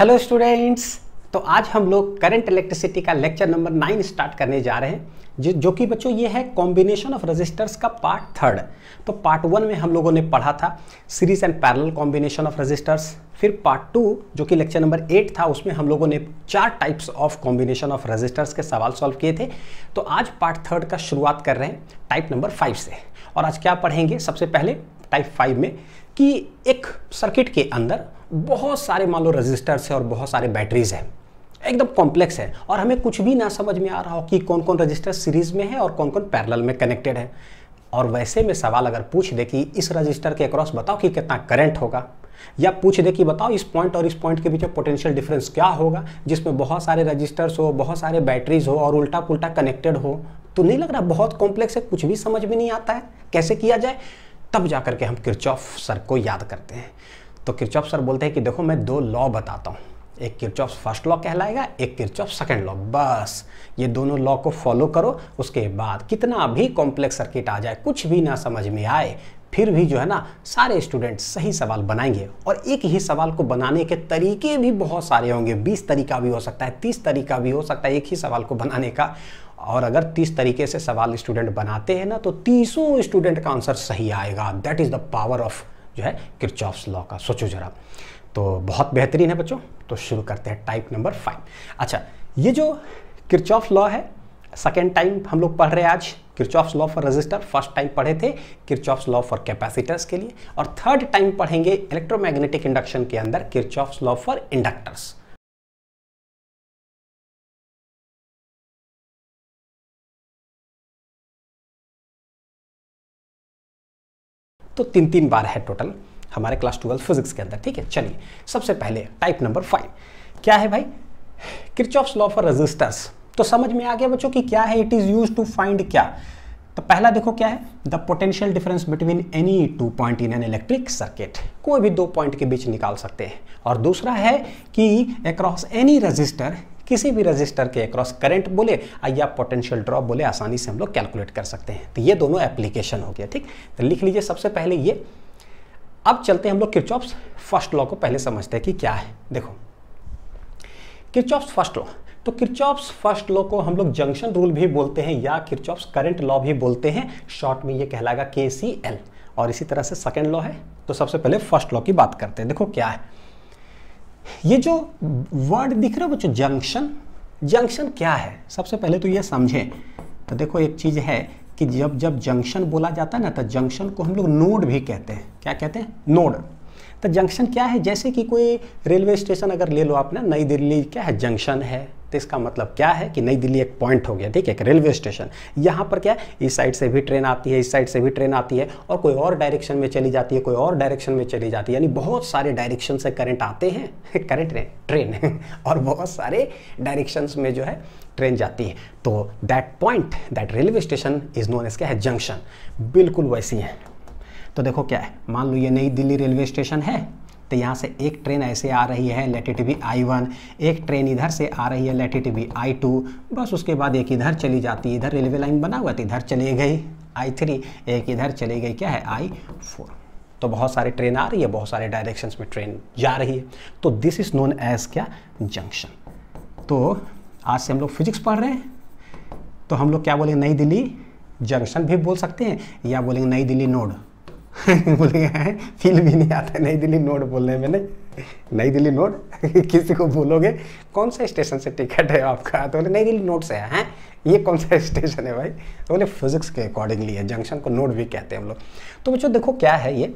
Hello students तो आज हम लोग करंट इलेक्ट्रिसिटी का लेक्चर नंबर नाइन स्टार्ट करने जा रहे हैं जो जो कि बच्चों ये है कॉम्बिनेशन ऑफ रेजिस्टर्स का पार्ट थर्ड तो पार्ट वन में हम लोगों ने पढ़ा था series and parallel combination of resistors फिर पार्ट टू जो कि लेक्चर नंबर एट था उसमें हम लोगों ने चार types of combination of resistors के सवाल सॉल्व किए थे तो आज पार्ट थर्ड का शुरुआत कर रहे हैं टाइप नंबर फाइव से और आज क्या पढ़ेंगे सबसे पहले टाइप फाइव में कि एक सर्किट के अंदर बहुत सारे मान लो रजिस्टर्स है और बहुत सारे बैटरीज हैं एकदम कॉम्प्लेक्स है और हमें कुछ भी ना समझ में आ रहा हो कि कौन कौन रजिस्टर सीरीज में है और कौन कौन पैरल में कनेक्टेड है और वैसे में सवाल अगर पूछ दे कि इस रजिस्टर के अक्रॉस बताओ कि कितना करंट होगा या पूछ दे कि बताओ इस पॉइंट और इस पॉइंट के बीच में पोटेंशियल डिफरेंस क्या होगा जिसमें बहुत सारे रजिस्टर्स हो बहुत सारे बैटरीज हो और उल्टा पुल्टा कनेक्टेड हो तो नहीं लग रहा बहुत कॉम्प्लेक्स है कुछ भी समझ में नहीं आता है कैसे किया जाए तब जाकर के हम किरचॉफ सर को याद करते हैं तो किरचॉप सर बोलते हैं कि देखो मैं दो लॉ बताता हूँ एक किरचॉप फर्स्ट लॉ कहलाएगा एक किरचॉप सेकंड लॉ बस ये दोनों लॉ को फॉलो करो उसके बाद कितना भी कॉम्प्लेक्स सर्किट आ जाए कुछ भी ना समझ में आए फिर भी जो है ना सारे स्टूडेंट सही सवाल बनाएंगे और एक ही सवाल को बनाने के तरीके भी बहुत सारे होंगे बीस तरीका भी हो सकता है तीस तरीका भी हो सकता है एक ही सवाल को बनाने का और अगर तीस तरीके से सवाल स्टूडेंट बनाते हैं ना तो तीसों स्टूडेंट का आंसर सही आएगा that is the power of जो है किरचॉफ्स लॉ का सोचो जरा तो बहुत बेहतरीन है बच्चों तो शुरू करते हैं टाइप नंबर फाइव अच्छा ये जो किरचॉफ लॉ है सेकेंड टाइम हम लोग पढ़ रहे हैं आज Kirchhoff's law for resistor first time पढ़े थे किरचॉफ्स लॉ फॉर कैपेसिटर्स के लिए और थर्ड टाइम पढ़ेंगे इलेक्ट्रोमैग्नेटिक इंडक्शन के अंदर किरचॉफ्स लॉ फॉर इंडक्टर्स तो तीन तीन बार है टोटल हमारे क्लास ट्वेल्व फिजिक्स के अंदर ठीक है चलिए सबसे पहले टाइप नंबर फाइव क्या है भाई क्रिचॉप्स लॉ फॉर रजिस्टर्स तो समझ में आ गया बच्चों कि क्या है it is use to find क्या तो पहला देखो क्या है the potential difference between any two point in an electric circuit कोई भी दो पॉइंट के बीच निकाल सकते हैं और दूसरा है कि अक्रॉस एनी रजिस्टर किसी भी रजिस्टर के अक्रॉस करंट बोले या पोटेंशियल ड्रॉप बोले आसानी से हम लोग कैलकुलेट कर सकते हैं तो ये दोनों एप्लीकेशन हो गया ठीक तो लिख लीजिए सबसे पहले ये अब चलते हैं हम लोग किरचॉप्स फर्स्ट लॉ को पहले समझते हैं कि क्या है देखो किरचॉप्स फर्स्ट लॉ तो किरचॉप्स फर्स्ट लॉ को हम लोग जंक्शन रूल भी बोलते हैं या किरचॉप्स करंट लॉ भी बोलते हैं शॉर्ट में ये कहलाएगा के और इसी तरह से सेकेंड लॉ है तो सबसे पहले फर्स्ट लॉ की बात करते हैं देखो क्या है ये जो वर्ड दिख रहा है बच्चों जंक्शन जंक्शन क्या है सबसे पहले तो ये समझें तो देखो एक चीज़ है कि जब जब जंक्शन बोला जाता है ना तो जंक्शन को हम लोग नोड भी कहते हैं क्या कहते हैं नोड तो जंक्शन क्या है जैसे कि कोई रेलवे स्टेशन अगर ले लो आपने नई दिल्ली क्या है जंक्शन है तो इसका मतलब क्या है कि नई दिल्ली एक पॉइंट हो गया ठीक है एक रेलवे स्टेशन यहाँ पर क्या है इस साइड से भी ट्रेन आती है इस साइड से भी ट्रेन आती है और कोई और डायरेक्शन में चली जाती है कोई और डायरेक्शन में चली जाती है यानी बहुत सारे डायरेक्शन से करंट आते हैं करंट नहीं ट्रेन और बहुत सारे डायरेक्शन में जो है ट्रेन जाती है तो that point that railway station is known as क्या है जंक्शन बिल्कुल वैसी है तो देखो क्या है मान लो ये नई दिल्ली रेलवे स्टेशन है तो यहाँ से एक ट्रेन ऐसे आ रही है लेटिट वी आई वन एक ट्रेन इधर से आ रही है लेटिट वी आई टू बस उसके बाद एक इधर चली जाती है इधर रेलवे लाइन बना हुआ था तो इधर चली गई आई थ्री एक इधर चली गई क्या है आई फोर तो बहुत सारी ट्रेन आ रही है बहुत सारे डायरेक्शंस में ट्रेन जा रही है तो दिस इज़ नोन एज क्या जंक्शन तो आज से हम लोग फिजिक्स पढ़ रहे हैं तो हम लोग क्या बोलेंगे नई दिल्ली जंक्शन भी बोल सकते हैं या बोलेंगे नई दिल्ली नोड बोले हैं फील भी नहीं आता नई दिल्ली नोट बोलने में नहीं नई दिल्ली नोट किसी को बोलोगे कौन सा स्टेशन से टिकट है आपका तो बोले नई दिल्ली नोट से है ये कौन सा स्टेशन है भाई तो बोले फिजिक्स के अकॉर्डिंगली है जंक्शन को नोट भी कहते हैं हम लोग तो बच्चों देखो क्या है ये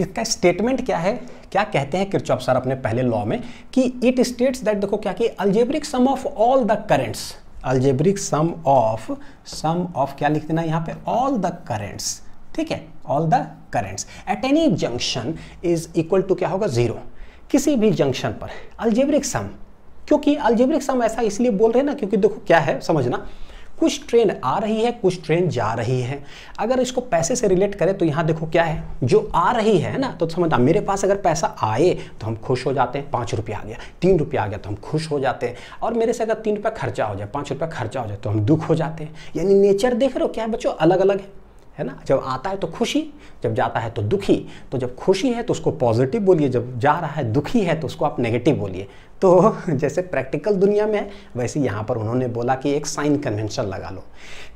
इसका स्टेटमेंट क्या है क्या कहते हैं किरचॉप सर अपने पहले लॉ में कि इट स्टेट्स दैट देखो क्या कि algebraic sum of all the currents algebraic sum of sum of क्या लिख देना यहाँ पे ऑल द करेंट्स ठीक है all the currents at any junction is equal to क्या होगा जीरो किसी भी जंक्शन पर अल्जेब्रिक सम क्योंकि अल्जेब्रिक सम ऐसा इसलिए बोल रहे हैं ना क्योंकि देखो क्या है समझना कुछ ट्रेन आ रही है कुछ ट्रेन जा रही है अगर इसको पैसे से रिलेट करें तो यहाँ देखो क्या है जो आ रही है ना तो समझना मेरे पास अगर पैसा आए तो हम खुश हो जाते हैं पाँच रुपया आ गया तीन रुपया आ गया तो हम खुश हो जाते हैं और मेरे से अगर तीन रुपया खर्चा हो जाए पाँच रुपया खर्चा हो जाए तो हम दुख हो जाते हैं यानी नेचर देख रहे हो क्या बच्चों अलग अलग है है ना जब आता है तो खुशी जब जाता है तो दुखी तो जब खुशी है तो उसको पॉजिटिव बोलिए जब जा रहा है दुखी है तो उसको आप नेगेटिव बोलिए तो जैसे प्रैक्टिकल दुनिया में है वैसे यहाँ पर उन्होंने बोला कि एक साइन कन्वेंशन लगा लो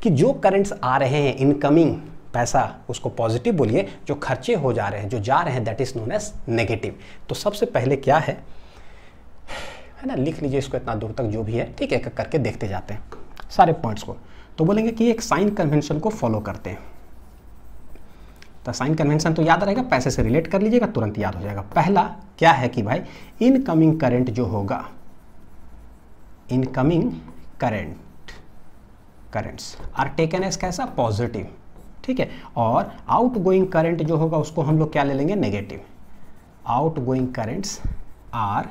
कि जो करेंट्स आ रहे हैं इनकमिंग पैसा उसको पॉजिटिव बोलिए जो खर्चे हो जा रहे हैं जो जा रहे हैं that is known as negative तो सबसे पहले क्या है है ना लिख लीजिए इसको इतना दूर तक जो भी है ठीक है करके देखते जाते हैं सारे पॉइंट्स को तो बोलेंगे कि एक साइन कन्वेंशन को फॉलो करते हैं तो साइन कन्वेंशन तो याद रहेगा पैसे से रिलेट कर लीजिएगा तुरंत याद हो जाएगा पहला क्या है कि भाई इनकमिंग करेंट जो होगा incoming current currents are taken as कैसा पॉजिटिव ठीक है और आउट गोइंग करेंट जो होगा उसको हम लोग क्या ले लेंगे negative outgoing currents are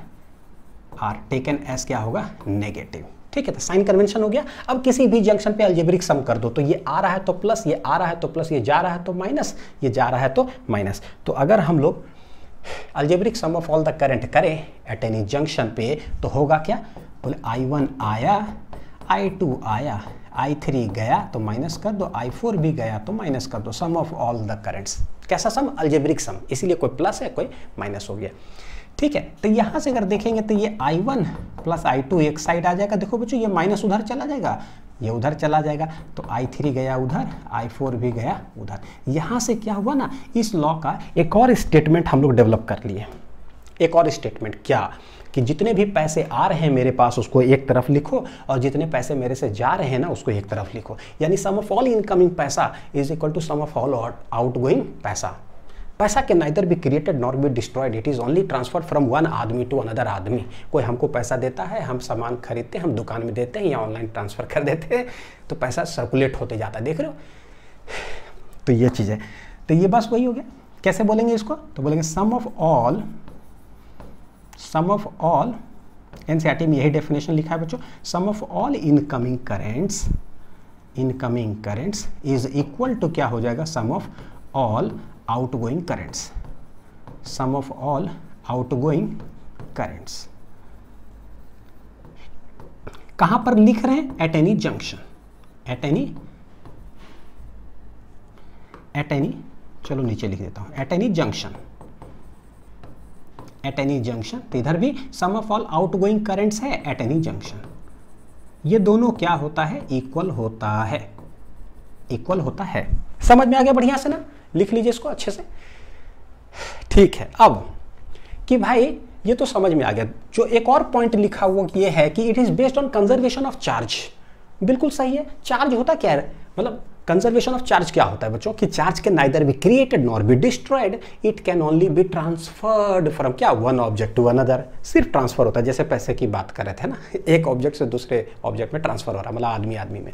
are taken as क्या होगा नेगेटिव ठीक है तो साइन कन्वेंशन हो गया अब किसी भी जंक्शन पे अल्जेब्रिक सम कर दो तो ये आ रहा है तो प्लस ये आ रहा है तो प्लस ये जा रहा है तो माइनस ये जा रहा है तो माइनस तो अगर हम लोग algebraic sum of all the current करें एट एनी जंक्शन पे तो होगा क्या बोले आई वन आया आई टू आया आई थ्री गया तो माइनस कर दो आई फोर भी गया तो माइनस कर दो sum of all the currents कैसा सम अल्जेब्रिक सम इसीलिए कोई प्लस है कोई माइनस हो गया ठीक है तो यहां से अगर देखेंगे तो ये I one plus I two एक साइड आ जाएगा देखो बच्चों ये माइनस उधर चला जाएगा ये उधर चला जाएगा तो आई थ्री गया उधर आई फोर भी गया उधर यहां से क्या हुआ ना इस लॉ का एक और स्टेटमेंट हम लोग डेवलप कर लिए एक और स्टेटमेंट क्या कि जितने भी पैसे आ रहे हैं मेरे पास उसको एक तरफ लिखो और जितने पैसे मेरे से जा रहे हैं ना उसको एक तरफ लिखो यानी सम ऑफ ऑल इनकमिंग पैसा is equal to sum of all outgoing पैसा पैसा के नाइदर भी created nor be destroyed it is only transfer from one आदमी टू अनदर आदमी कोई हमको पैसा देता है हम सामान खरीदते हैं हम दुकान में देते हैं या ऑनलाइन ट्रांसफ़र कर देते हैं तो पैसा सर्कुलेट होते जाता है देख रहे हो तो ये चीज़ है तो ये बस वही हो गया कैसे बोलेंगे इसको तो बोलेंगे sum of all sum of all N C R T में यही डेफिनेशन लिखा है बच्चों sum of all incoming currents incoming currents is equal to क्या हो जाएगा sum of all outgoing currents sum of all outgoing currents कहां पर लिख रहे हैं at any junction at any at any चलो नीचे लिख देता हूं at any junction at any junction इधर भी sum of all outgoing currents है एट एनी जंक्शन ये दोनों क्या होता है इक्वल होता है इक्वल होता है समझ में आ गया बढ़िया से ना लिख लीजिए इसको अच्छे से ठीक है अब कि भाई ये तो समझ में आ गया जो एक और पॉइंट लिखा हुआ ये है कि it is based on conservation of charge बिल्कुल सही है चार्ज होता क्या है मतलब कंजर्वेशन ऑफ चार्ज क्या होता है बच्चों कि चार्ज के neither be created nor be destroyed it can only be transferred from क्या वन ऑब्जेक्ट टू अदर सिर्फ ट्रांसफर होता है जैसे पैसे की बात कर रहे थे ना एक ऑब्जेक्ट से दूसरे ऑब्जेक्ट में ट्रांसफर हो रहा है मतलब आदमी आदमी में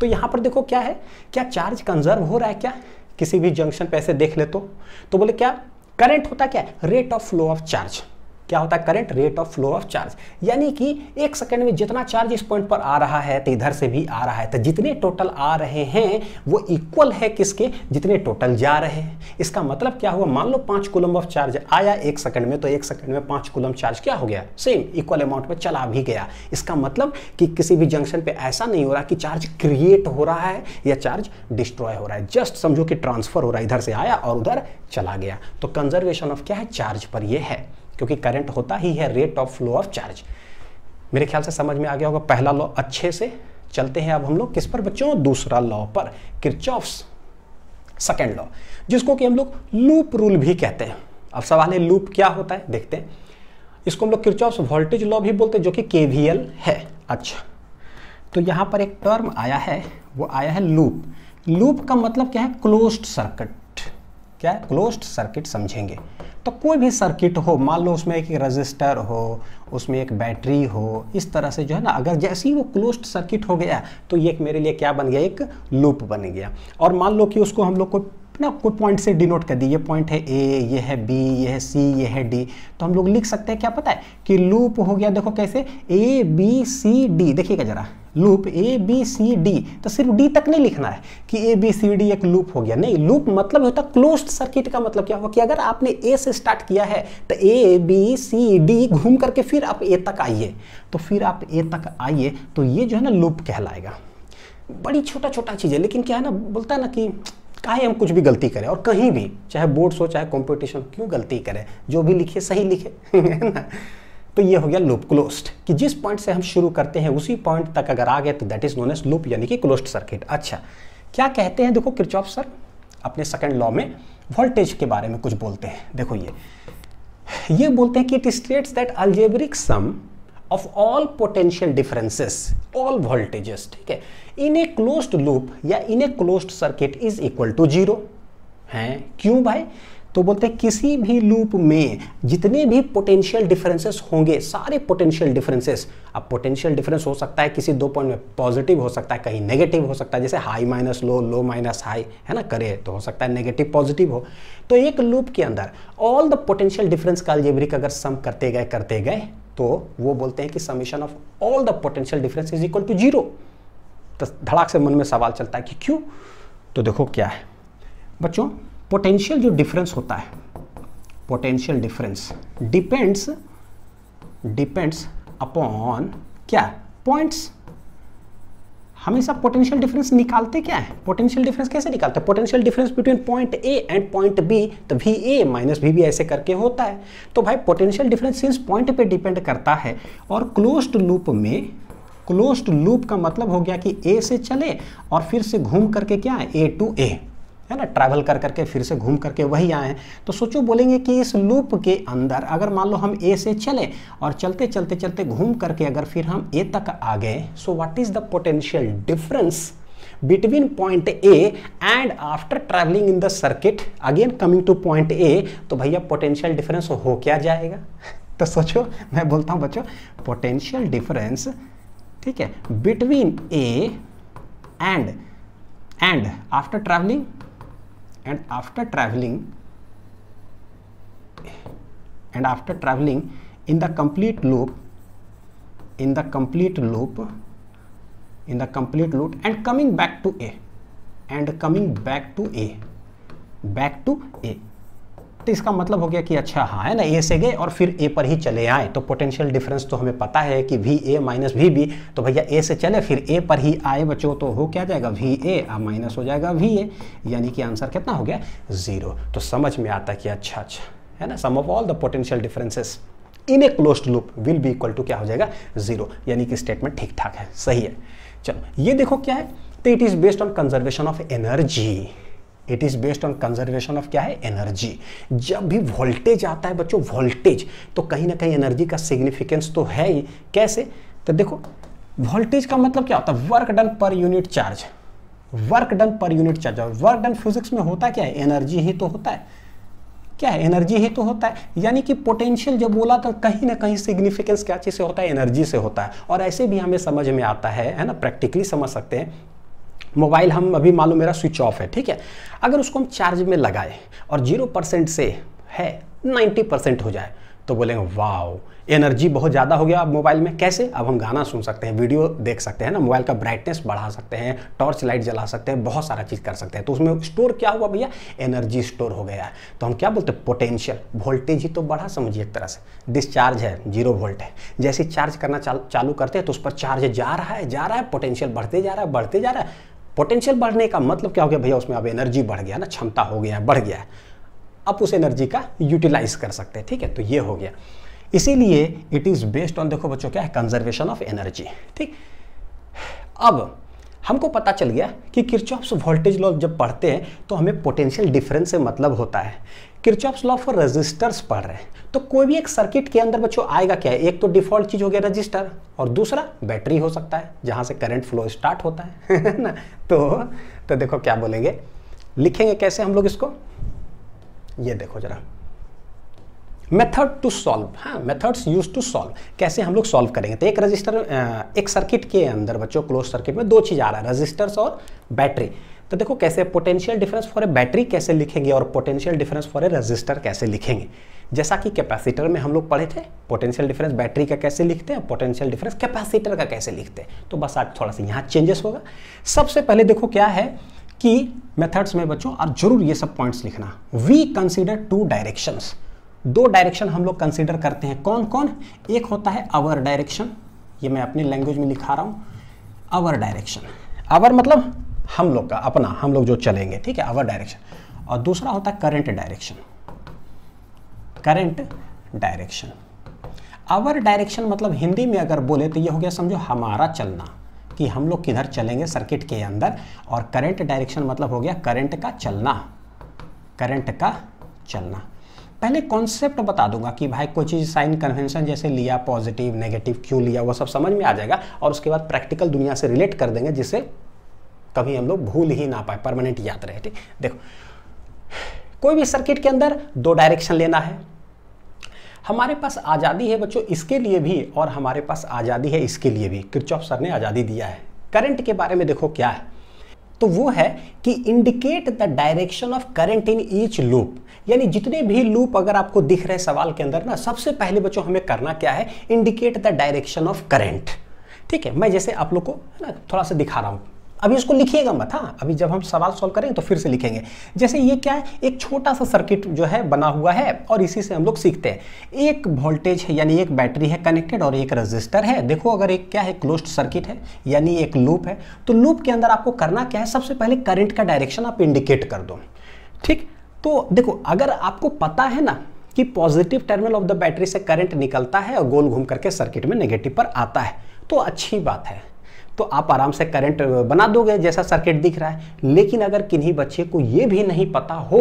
तो यहाँ पर देखो क्या है क्या चार्ज कंजर्व हो रहा है क्या किसी भी जंक्शन पे ऐसे देख ले तो, तो बोले क्या करंट होता क्या है rate of flow of charge क्या होता है current rate of flow of charge यानी कि एक सेकंड में जितना चार्ज इस पॉइंट पर आ रहा है तो इधर से भी आ रहा है तो जितने टोटल आ रहे हैं वो इक्वल है किसके जितने टोटल जा रहे हैं इसका मतलब क्या हुआ मान लो पांच कुलम ऑफ चार्ज आया एक सेकंड में तो एक सेकंड में पांच कुलम चार्ज क्या हो गया सेम इक्वल अमाउंट में चला भी गया इसका मतलब कि किसी भी जंक्शन पर ऐसा नहीं हो रहा कि चार्ज क्रिएट हो रहा है या चार्ज डिस्ट्रॉय हो रहा है जस्ट समझो कि ट्रांसफर हो रहा है इधर से आया और उधर चला गया तो कंजर्वेशन ऑफ क्या है चार्ज पर यह है क्योंकि करंट होता ही है rate of flow of charge मेरे ख्याल से समझ में आ गया होगा पहला लॉ अच्छे से चलते हैं अब हम लोग किस पर बच्चों दूसरा लॉ पर किरचॉफ्स सेकेंड लॉ जिसको कि हम लोग लूप रूल भी कहते हैं अब सवाल है लूप क्या होता है देखते हैं इसको हम लोग किरचॉफ्स वोल्टेज लॉ भी बोलते हैं जो कि के है अच्छा तो यहाँ पर एक टर्म आया है वो आया है लूप लूप का मतलब क्या है क्लोज्ड सर्किट क्या है क्लोज्ड सर्किट समझेंगे तो कोई भी सर्किट हो मान लो उसमें एक रजिस्टर हो उसमें एक बैटरी हो इस तरह से जो है ना अगर जैसे ही वो क्लोज्ड सर्किट हो गया तो ये एक मेरे लिए क्या बन गया एक लूप बन गया और मान लो कि उसको हम लोग को ना कोई पॉइंट से डिनोट कर दी ये पॉइंट है ए ये है बी ये है सी ये है डी तो हम लोग लिख सकते हैं क्या पता है कि लूप हो गया देखो कैसे ए बी सी डी देखिएगा जरा loop A B C D तो सिर्फ डी तक नहीं लिखना है कि ए बी सी डी एक लूप हो गया नहीं लूप मतलब होता क्लोज सर्किट का मतलब क्या होगा कि अगर आपने ए से स्टार्ट किया है तो ए बी सी डी घूम करके फिर आप ए तक आइए तो फिर आप ए तक आइए तो ये जो है ना लूप कहलाएगा बड़ी छोटा छोटा चीज़ है लेकिन क्या है ना बोलता है ना कि काहे हम कुछ भी गलती करें और कहीं भी चाहे बोर्ड्स हो चाहे कॉम्पिटिशन क्यों गलती करें जो भी लिखे सही लिखे है ना तो ये हो गया लूप क्लोस्ड कि जिस पॉइंट से हम शुरू करते हैं उसी पॉइंट तक अगर आ गए तो that is known as loop यानी कि क्लोस्ड सर्किट अच्छा क्या कहते हैं देखो किरचॉफ सर अपने सेकंड लॉ में वोल्टेज के बारे में कुछ बोलते हैं देखो ये ये बोलते हैं कि it states that algebraic sum of all potential differences all voltages ठीक है इन ए क्लोज्ड लूप या in a closed circuit is equal to zero हैं क्यों भाई तो बोलते हैं किसी भी लूप में जितने भी पोटेंशियल डिफरेंसेस होंगे सारे पोटेंशियल डिफरेंसेस अब पोटेंशियल डिफरेंस हो सकता है किसी दो पॉइंट में पॉजिटिव हो सकता है कहीं नेगेटिव हो सकता है जैसे high minus low low minus high है ना करे तो हो सकता है नेगेटिव पॉजिटिव हो तो एक लूप के अंदर ऑल द पोटेंशियल डिफरेंस का अल्जेब्रिक अगर सम करते गए करते गए तो वो बोलते हैं कि summation of all the potential difference is equal to zero तो धड़ाक से मन में सवाल चलता है कि क्यों तो देखो क्या है बच्चों पोटेंशियल जो डिफरेंस होता है potential difference depends depends upon क्या पॉइंट्स हमेशा पोटेंशियल डिफरेंस निकालते क्या है पोटेंशियल डिफरेंस कैसे निकालते हैं potential difference between point A and point B तो V A minus V B ऐसे करके होता है तो भाई पोटेंशियल डिफरेंस सिंस पॉइंट पे डिपेंड करता है और क्लोज्ड लूप में क्लोज्ड लूप का मतलब हो गया कि ए से चले और फिर से घूम करके क्या है ए टू ए है ना ट्रैवल कर करके फिर से घूम करके वही आए हैं तो सोचो बोलेंगे कि इस लूप के अंदर अगर मान लो हम ए से चले और चलते चलते चलते घूम करके अगर फिर हम ए तक आ गए so what is the potential difference between point A and after traveling in the circuit again coming to point A तो भैया पोटेंशियल डिफरेंस हो क्या जाएगा तो सोचो मैं बोलता हूँ बच्चों पोटेंशियल डिफरेंस ठीक है between A and and after traveling and after traveling and after traveling in the complete loop in the complete loop in the complete loop and coming back to a and coming back to a back to a तो इसका मतलब हो गया कि अच्छा हाँ है ना ए से गए और फिर ए पर ही चले आए तो पोटेंशियल डिफरेंस तो हमें पता है कि V A minus V B तो भैया ए से चले फिर ए पर ही आए बच्चों तो हो क्या जाएगा वी ए माइनस हो जाएगा वी ए यानी कि आंसर कितना हो गया ज़ीरो तो समझ में आता कि अच्छा अच्छा है ना sum of all the potential differences in a close loop will be equal to क्या हो जाएगा जीरो यानी कि स्टेटमेंट ठीक ठाक है सही है चलो ये देखो क्या है तो it is based on conservation of energy it is based on conservation of क्या है एनर्जी जब भी वोल्टेज आता है बच्चों वोल्टेज तो कहीं ना कहीं एनर्जी का सिग्निफिकेंस तो है ही कैसे तो देखो वोल्टेज का मतलब क्या होता है work done per unit charge work done per unit charge और वर्क डन फिजिक्स में होता क्या है एनर्जी ही तो होता है क्या है एनर्जी ही तो होता है यानी कि पोटेंशियल जब बोला तो कहीं ना कहीं सिग्निफिकेंस क्या चीज़ से होता है एनर्जी से होता है और ऐसे भी हमें समझ में आता है है ना प्रैक्टिकली समझ सकते हैं मोबाइल हम अभी मान लो मेरा स्विच ऑफ है ठीक है अगर उसको हम चार्ज में लगाए और जीरो परसेंट से है नाइन्टी परसेंट हो जाए तो बोलेंगे वाओ एनर्जी बहुत ज़्यादा हो गया अब मोबाइल में कैसे अब हम गाना सुन सकते हैं वीडियो देख सकते हैं ना मोबाइल का ब्राइटनेस बढ़ा सकते हैं टॉर्च लाइट जला सकते हैं बहुत सारा चीज़ कर सकते हैं तो उसमें स्टोर क्या हुआ भैया एनर्जी स्टोर हो गया है तो हम क्या बोलते हैं पोटेंशियल वोल्टेज ही तो बढ़ा समझिए एक तरह से डिस्चार्ज है जीरो वोल्ट है जैसे चार्ज करना चालू करते हैं तो उस पर चार्ज जा रहा है जा रहा है पोटेंशियल बढ़ते जा रहा है बढ़ते जा रहा है पोटेंशियल बढ़ने का मतलब क्या हो गया भैया उसमें अब एनर्जी बढ़ गया ना क्षमता हो गया बढ़ गया आप उस एनर्जी का यूटिलाइज कर सकते हैं ठीक है तो ये हो गया इसीलिए इट इज़ बेस्ड ऑन देखो बच्चों क्या है कंजर्वेशन ऑफ एनर्जी ठीक अब हमको पता चल गया कि किरचॉप्स वोल्टेज लॉ जब पढ़ते हैं तो हमें पोटेंशियल डिफरेंस से मतलब होता है किरचॉप्स लॉ फॉर रजिस्टर्स पढ़ रहे हैं तो कोई भी एक सर्किट के अंदर बच्चों आएगा क्या है एक तो डिफॉल्ट चीज़ हो गया रजिस्टर और दूसरा बैटरी हो सकता है जहां से करंट फ्लो स्टार्ट होता है ना तो तो देखो क्या बोलेंगे लिखेंगे कैसे हम लोग इसको ये देखो जरा मेथड टू सॉल्व हाँ मेथड्स यूज टू सॉल्व कैसे हम लोग सॉल्व करेंगे तो एक रजिस्टर एक सर्किट के अंदर बच्चों क्लोज सर्किट में दो चीज़ आ रहा है रजिस्टर्स और बैटरी तो देखो कैसे potential difference for a battery कैसे लिखेंगे और potential difference for a resistor कैसे लिखेंगे जैसा कि कैपेसिटर में हम लोग पढ़े थे पोटेंशियल डिफरेंस बैटरी का कैसे लिखते हैं पोटेंशियल डिफरेंस कैपेसिटर का कैसे लिखते हैं तो बस आज थोड़ा सा यहाँ चेंजेस होगा सबसे पहले देखो क्या है कि मेथड्स में बच्चों और जरूर ये सब पॉइंट्स लिखना वी कंसिडर टू डायरेक्शंस दो डायरेक्शन हम लोग कंसिडर करते हैं कौन कौन एक होता है अवर डायरेक्शन ये मैं अपनी लैंग्वेज में लिखा रहा हूँ अवर डायरेक्शन अवर मतलब हम लोग का अपना हम लोग जो चलेंगे ठीक है आवर डायरेक्शन और दूसरा होता है current direction current direction our direction मतलब हिंदी में अगर बोले तो ये हो गया समझो हमारा चलना कि हम लोग किधर चलेंगे सर्किट के अंदर और करंट डायरेक्शन मतलब हो गया करंट का चलना करंट का चलना पहले कॉन्सेप्ट बता दूंगा कि भाई कोई चीज़ साइन कन्वेंशन जैसे लिया पॉजिटिव नेगेटिव क्यों लिया वो सब समझ में आ जाएगा और उसके बाद प्रैक्टिकल दुनिया से रिलेट कर देंगे जिससे कभी हम लोग भूल ही ना पाए परमानेंट याद रहे ठीक देखो कोई भी सर्किट के अंदर दो डायरेक्शन लेना है हमारे पास आज़ादी है बच्चों इसके लिए भी और हमारे पास आज़ादी है इसके लिए भी क्रिचॉफ सर ने आज़ादी दिया है करंट के बारे में देखो क्या है तो वो है कि indicate the direction of current in each loop यानी जितने भी लूप अगर आपको दिख रहे सवाल के अंदर ना सबसे पहले बच्चों हमें करना क्या है indicate the direction of current ठीक है मैं जैसे आप लोग को ना थोड़ा सा दिखा रहा हूँ अभी इसको लिखिएगा मत हाँ अभी जब हम सवाल सॉल्व करेंगे तो फिर से लिखेंगे जैसे ये क्या है एक छोटा सा सर्किट जो है बना हुआ है और इसी से हम लोग सीखते हैं एक वोल्टेज है यानी एक बैटरी है कनेक्टेड और एक रजिस्टर है देखो अगर एक क्या है क्लोज सर्किट है यानी एक लूप है तो लूप के अंदर आपको करना क्या है सबसे पहले करंट का डायरेक्शन आप इंडिकेट कर दो ठीक तो देखो अगर आपको पता है ना कि positive terminal of the battery से करंट निकलता है और गोल घूम करके सर्किट में नेगेटिव पर आता है तो अच्छी बात है तो आप आराम से करंट बना दोगे जैसा सर्किट दिख रहा है लेकिन अगर किन्हीं बच्चे को ये भी नहीं पता हो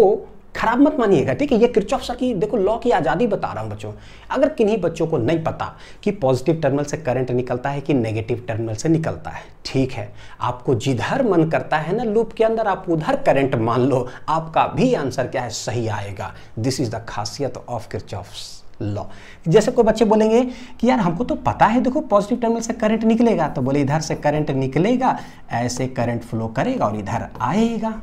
खराब मत मानिएगा ठीक है ये क्रिचॉफ सर की देखो लॉ की आज़ादी बता रहा हूँ बच्चों अगर किन्हीं बच्चों को नहीं पता कि पॉजिटिव टर्मिनल से करंट निकलता है कि नेगेटिव टर्मिनल से निकलता है ठीक है आपको जिधर मन करता है ना लूप के अंदर आप उधर करंट मान लो आपका भी आंसर क्या है सही आएगा दिस इज द खासियत ऑफ क्रिचॉफ्स लॉ जैसे कोई बच्चे बोलेंगे कि यार हमको तो पता है देखो पॉजिटिव टर्मिनल से करंट निकलेगा तो बोले इधर से करंट निकलेगा ऐसे करंट फ्लो करेगा और इधर आएगा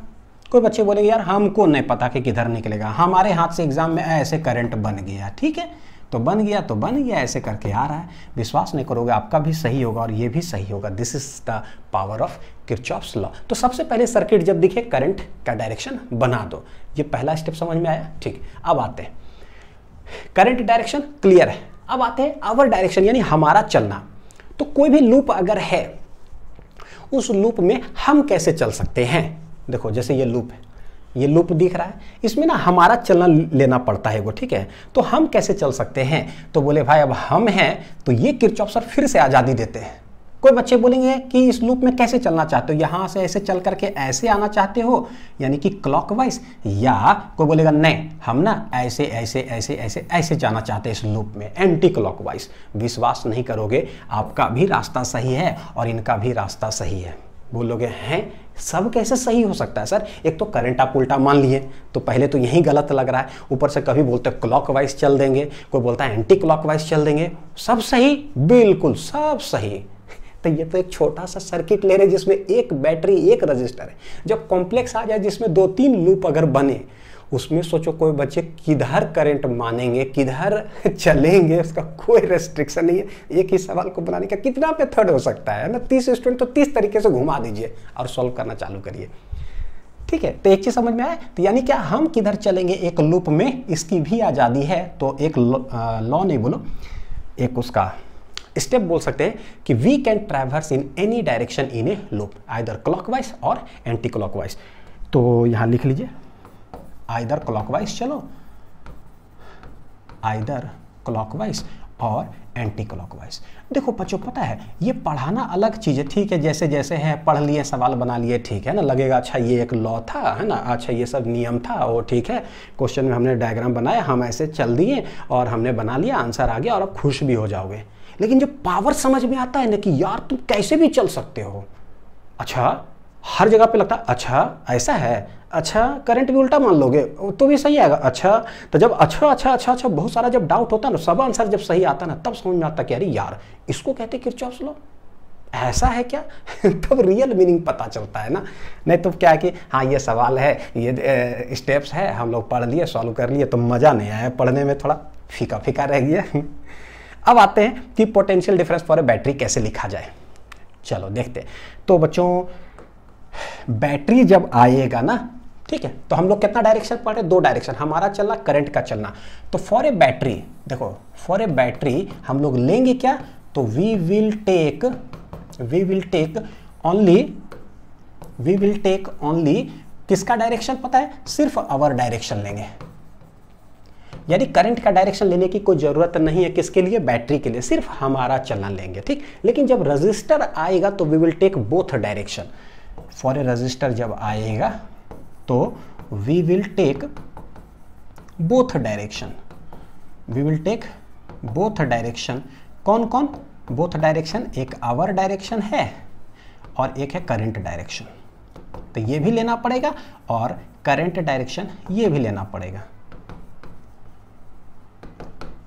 कोई बच्चे बोलेंगे यार हमको नहीं पता कि किधर निकलेगा हमारे हाथ से एग्जाम में ऐसे करंट बन गया ठीक है तो बन गया तो बन गया ऐसे करके आ रहा है विश्वास नहीं करोगे आपका भी सही होगा और ये भी सही होगा this is the power of Kirchhoff's law तो सबसे पहले सर्किट जब दिखे करंट का डायरेक्शन बना दो ये पहला स्टेप समझ में आया ठीक अब आते हैं करंट डायरेक्शन क्लियर है अब आते हैं आवर डायरेक्शन यानी हमारा चलना तो कोई भी लूप अगर है उस लूप में हम कैसे चल सकते हैं देखो जैसे ये लूप है ये लूप दिख रहा है इसमें ना हमारा चलना लेना पड़ता है वो ठीक है तो हम कैसे चल सकते हैं तो बोले भाई अब हम हैं तो ये किरचॉप सर फिर से आज़ादी देते हैं कोई बच्चे बोलेंगे कि इस लूप में कैसे चलना चाहते हो यहाँ से ऐसे चल करके ऐसे आना चाहते हो यानी कि क्लॉकवाइज या कोई बोलेगा नहीं हम ना ऐसे ऐसे ऐसे ऐसे ऐसे जाना चाहते हैं इस लूप में एंटी क्लॉकवाइज विश्वास नहीं करोगे आपका भी रास्ता सही है और इनका भी रास्ता सही है बोलोगे हैं सब कैसे सही हो सकता है सर एक तो करंट आप उल्टा मान लिए तो पहले तो यही गलत लग रहा है ऊपर से कभी बोलते क्लॉकवाइज चल देंगे कोई बोलता है एंटी क्लॉकवाइज चल देंगे सब सही बिल्कुल सब सही तो ये तो एक छोटा सा सर्किट ले रहे जिसमें एक बैटरी एक रजिस्टर है जब कॉम्प्लेक्स आ जाए जिसमें दो तीन लूप अगर बने उसमें सोचो कोई बच्चे किधर करंट मानेंगे किधर चलेंगे उसका कोई रेस्ट्रिक्शन नहीं है एक ही सवाल को बनाने का कितना मेथड हो सकता है ना तीस स्टूडेंट तो तीस तरीके से घुमा दीजिए और सॉल्व करना चालू करिए ठीक है तो एक चीज़ समझ में आए तो यानी क्या हम किधर चलेंगे एक लूप में इसकी भी आज़ादी है तो एक लॉ नहीं बोलो एक उसका स्टेप बोल सकते हैं कि we can traverse in any direction in a loop either clockwise और एंटी क्लॉकवाइज तो यहां लिख लीजिए आइदर क्लॉकवाइज चलो आइदर क्लॉकवाइज और एंटी क्लॉकवाइज देखो बच्चों पता है ये पढ़ाना अलग चीज़ है ठीक है जैसे जैसे है पढ़ लिए सवाल बना लिए ठीक है ना लगेगा अच्छा ये एक लॉ था है ना अच्छा ये सब नियम था वो ठीक है क्वेश्चन में हमने डायग्राम बनाया हम ऐसे चल दिए और हमने बना लिया आंसर आ गया और अब खुश भी हो जाओगे लेकिन जब पावर समझ में आता है ना कि यार तुम कैसे भी चल सकते हो अच्छा हर जगह पे लगता है अच्छा ऐसा है अच्छा करंट भी उल्टा मान लोगे तो भी सही आएगा अच्छा तो जब अच्छा अच्छा अच्छा अच्छा बहुत सारा जब डाउट होता है ना सब आंसर जब सही आता ना तब समझ में आता कि अरे यार इसको कहते कि चौसलो ऐसा है क्या तब रियल मीनिंग पता चलता है ना नहीं तो क्या है कि हाँ ये सवाल है ये स्टेप्स है हम लोग पढ़ लिए सॉल्व कर लिए तो मज़ा नहीं आया पढ़ने में थोड़ा फीका फीका रह गया अब आते हैं कि potential difference for a battery कैसे लिखा जाए चलो देखते तो बच्चों बैटरी जब आएगा ना ठीक है तो हम लोग कितना डायरेक्शन पढ़ रहे दो डायरेक्शन हमारा चलना करंट का चलना तो फॉर ए बैटरी देखो फॉर ए बैटरी हम लोग लेंगे क्या तो we will take we will take only we will take only किसका डायरेक्शन पता है सिर्फ आवर डायरेक्शन लेंगे यानी करंट का डायरेक्शन लेने की कोई ज़रूरत नहीं है किसके लिए बैटरी के लिए सिर्फ हमारा चलन लेंगे ठीक लेकिन जब रजिस्टर आएगा तो we will take both direction for a resistor जब आएगा तो we will take both direction we will take both direction कौन कौन बोथ डायरेक्शन एक आवर डायरेक्शन है और एक है करंट डायरेक्शन तो ये भी लेना पड़ेगा और करंट डायरेक्शन ये भी लेना पड़ेगा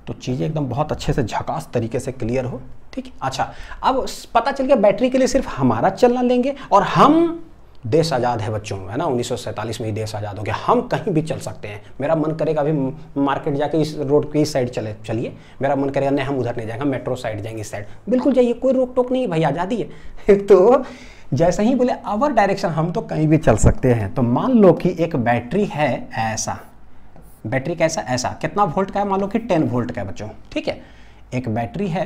तो चीज़ें एकदम बहुत अच्छे से झकास तरीके से क्लियर हो ठीक है अच्छा अब पता चल गया बैटरी के लिए सिर्फ हमारा चलना लेंगे और हम देश आज़ाद है बच्चों है ना उन्नीस में ही देश आज़ाद हो गया हम कहीं भी चल सकते हैं मेरा मन करेगा अभी मार्केट जाके इस रोड की इस साइड चले चलिए मेरा मन करेगा नहीं हम उधर नहीं जाएंगे मेट्रो साइड जाएंगे इस साइड बिल्कुल जाइए कोई रोक टोक नहीं भाई आज़ादी है तो जैसे ही बोले अवर डायरेक्शन हम तो कहीं भी चल सकते हैं तो मान लो कि एक बैटरी है ऐसा बैटरी कैसा ऐसा कितना वोल्ट का है मान लो कि टेन वोल्ट का है बच्चों ठीक है एक बैटरी है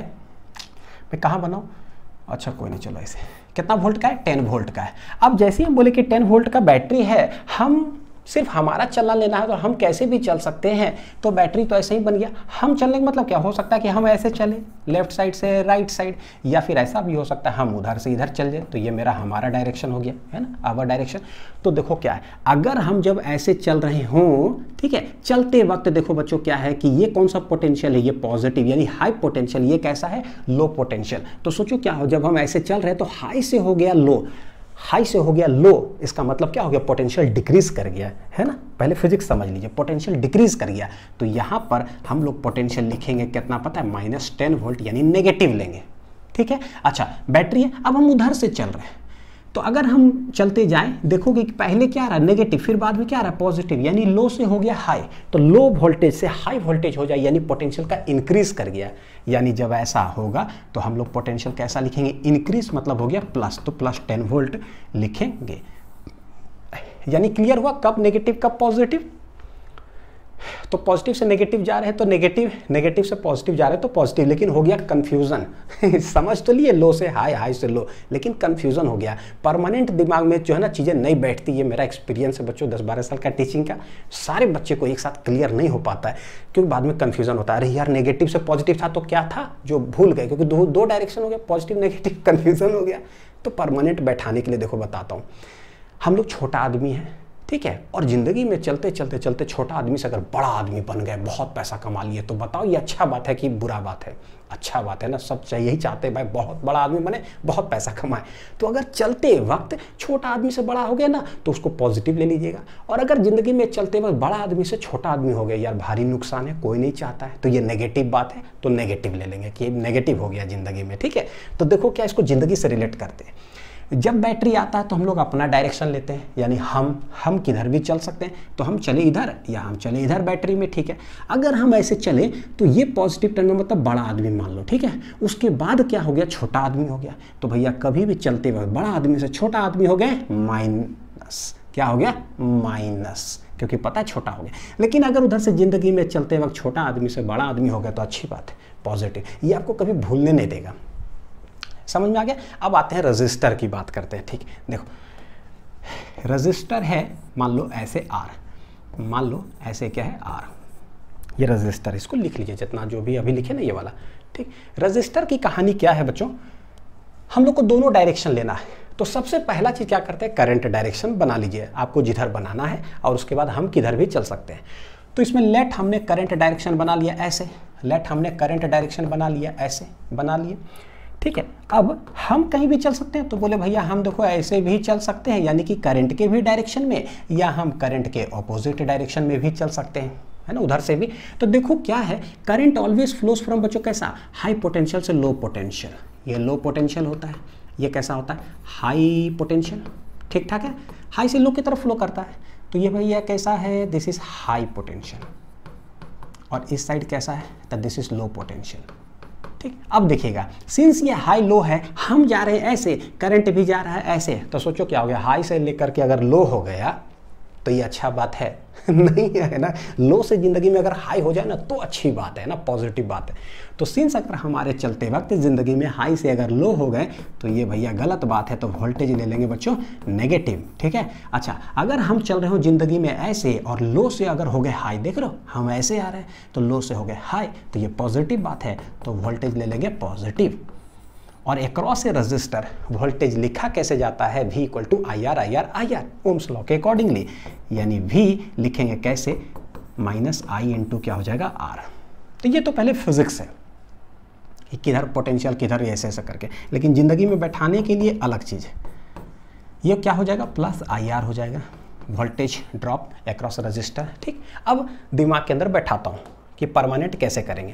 मैं कहाँ बनाऊँ अच्छा कोई नहीं चलो इसे कितना वोल्ट का है टेन वोल्ट का है अब जैसे ही हम बोले कि टेन वोल्ट का बैटरी है हम सिर्फ हमारा चलना लेना है तो हम कैसे भी चल सकते हैं तो बैटरी तो ऐसे ही बन गया हम चलने का मतलब क्या हो सकता है कि हम ऐसे चलें लेफ्ट साइड से राइट साइड या फिर ऐसा भी हो सकता है हम उधर से इधर चल जाए तो ये मेरा हमारा डायरेक्शन हो गया है ना आवर डायरेक्शन तो देखो क्या है अगर हम जब ऐसे चल रहे हों ठीक है चलते वक्त देखो बच्चों क्या है कि ये कौन सा पोटेंशियल है ये पॉजिटिव यानी हाई पोटेंशियल ये कैसा है लो पोटेंशियल तो सोचो क्या हो जब हम ऐसे चल रहे हैं तो हाई से हो गया लो हाई से हो गया लो इसका मतलब क्या हो गया पोटेंशियल डिक्रीज कर गया है ना पहले फिजिक्स समझ लीजिए पोटेंशियल डिक्रीज कर गया तो यहाँ पर हम लोग पोटेंशियल लिखेंगे कितना पता है माइनस टेन वोल्ट यानी नेगेटिव लेंगे ठीक है अच्छा बैटरी है अब हम उधर से चल रहे हैं तो अगर हम चलते जाएं देखो कि पहले क्या आ रहा है नेगेटिव फिर बाद में क्या आ रहा है पॉजिटिव यानी लो से हो गया हाई तो लो वोल्टेज से हाई वोल्टेज हो जाए यानी पोटेंशियल का इंक्रीज कर गया यानी जब ऐसा होगा तो हम लोग पोटेंशियल कैसा लिखेंगे इंक्रीज मतलब हो गया प्लस तो प्लस टेन वोल्ट लिखेंगे यानी क्लियर हुआ कब नेगेटिव कब पॉजिटिव तो पॉजिटिव से नेगेटिव जा रहे हैं तो नेगेटिव नेगेटिव से पॉजिटिव जा रहे हैं तो पॉजिटिव लेकिन हो गया कन्फ्यूज़न समझ तो लिए लो से हाई हाई से लो लेकिन कन्फ्यूज़न हो गया परमानेंट दिमाग में जो है ना चीज़ें नहीं बैठती ये मेरा एक्सपीरियंस है बच्चों दस बारह साल का टीचिंग का सारे बच्चे को एक साथ क्लियर नहीं हो पाता है क्योंकि बाद में कन्फ्यूज़न होता है अरे यार नेगेटिव से पॉजिटिव था तो क्या था जो भूल गए क्योंकि दो दो डायरेक्शन हो गया पॉजिटिव नेगेटिव कन्फ्यूज़न हो गया तो परमानेंट बैठाने के लिए देखो बताता हूँ हम लोग छोटा आदमी हैं ठीक है और ज़िंदगी में चलते चलते चलते छोटा आदमी से अगर बड़ा आदमी बन गए बहुत पैसा कमा लिए तो बताओ ये अच्छा बात है कि बुरा बात है अच्छा बात है ना सब यही चाहते हैं भाई बहुत बड़ा आदमी बने बहुत पैसा कमाए तो अगर चलते वक्त छोटा आदमी से बड़ा हो गया ना तो उसको पॉजिटिव ले लीजिएगा और अगर ज़िंदगी में चलते वक्त बड़ा आदमी से छोटा आदमी हो गया यार भारी नुकसान है कोई नहीं चाहता है तो ये नेगेटिव बात है तो नेगेटिव ले लेंगे कि नेगेटिव हो गया ज़िंदगी में ठीक है तो देखो क्या इसको ज़िंदगी से रिलेट करते हैं जब बैटरी आता है तो हम लोग अपना डायरेक्शन लेते हैं यानी हम हम किधर भी चल सकते हैं तो हम चले इधर या हम चले इधर बैटरी में ठीक है अगर हम ऐसे चले तो ये पॉजिटिव में मतलब बड़ा आदमी मान लो ठीक है उसके बाद क्या हो गया छोटा आदमी हो गया तो भैया कभी भी चलते वक्त बड़ा आदमी से छोटा आदमी हो गए माइनस क्या हो गया माइनस क्योंकि पता है छोटा हो गया लेकिन अगर उधर से ज़िंदगी में चलते वक्त छोटा आदमी से बड़ा आदमी हो गया तो अच्छी बात है पॉजिटिव ये आपको कभी भूलने नहीं देगा समझ में आ गया अब आते हैं रजिस्टर की बात करते हैं ठीक देखो रजिस्टर है मान लो ऐसे आर मान लो ऐसे क्या है आर ये रजिस्टर इसको लिख लीजिए जितना जो भी अभी लिखे ना ये वाला ठीक रजिस्टर की कहानी क्या है बच्चों हम लोग को दोनों डायरेक्शन लेना है तो सबसे पहला चीज़ क्या करते हैं करंट डायरेक्शन बना लीजिए आपको जिधर बनाना है और उसके बाद हम किधर भी चल सकते हैं तो इसमें लेट हमने करंट डायरेक्शन बना लिया ऐसे लेट हमने करंट डायरेक्शन बना लिया ऐसे बना लिया ठीक है अब हम कहीं भी चल सकते हैं तो बोले भैया हम देखो ऐसे भी चल सकते हैं यानी कि करंट के भी डायरेक्शन में या हम करंट के ऑपोजिट डायरेक्शन में भी चल सकते हैं है ना उधर से भी तो देखो क्या है करंट ऑलवेज फ्लोज फ्रॉम बच्चों कैसा हाई पोटेंशियल से लो पोटेंशियल ये लो पोटेंशियल होता है ये कैसा होता है हाई पोटेंशियल ठीक ठाक है हाई से लो की तरफ फ्लो करता है तो ये भैया कैसा है दिस इज़ हाई पोटेंशियल और इस साइड कैसा है तो दिस इज़ लो पोटेंशियल ठीक अब देखिएगा सिंस ये हाई लो है हम जा रहे हैं ऐसे करंट भी जा रहा है ऐसे तो सोचो क्या हो गया हाई से लेकर के अगर लो हो गया तो ये अच्छा बात है नहीं है ना लो से ज़िंदगी में अगर हाई हो जाए ना तो अच्छी बात है ना पॉजिटिव बात है तो सिंस अगर हमारे चलते वक्त ज़िंदगी में हाई से अगर लो हो गए तो ये भैया गलत बात है तो वोल्टेज ले लेंगे बच्चों नेगेटिव ठीक है अच्छा अगर हम चल रहे हो ज़िंदगी में ऐसे और लो से अगर हो गए हाई देख रहे हो हम ऐसे आ रहे हैं तो लो से हो गए हाई तो ये पॉजिटिव बात है तो वोल्टेज ले लेंगे पॉजिटिव और एक्रॉस ए रजिस्टर वोल्टेज लिखा कैसे जाता है V equal to I R I R I R Ohm's law के अकॉर्डिंगली यानी वी लिखेंगे कैसे माइनस आई इन टू क्या हो जाएगा आर तो ये तो पहले फिजिक्स है कि किधर पोटेंशियल किधर ऐसे ऐसे करके लेकिन ज़िंदगी में बैठाने के लिए अलग चीज़ है ये क्या हो जाएगा प्लस आई आर हो जाएगा वोल्टेज ड्रॉप एक्रॉस रजिस्टर ठीक अब दिमाग के अंदर बैठाता हूँ कि परमानेंट कैसे करेंगे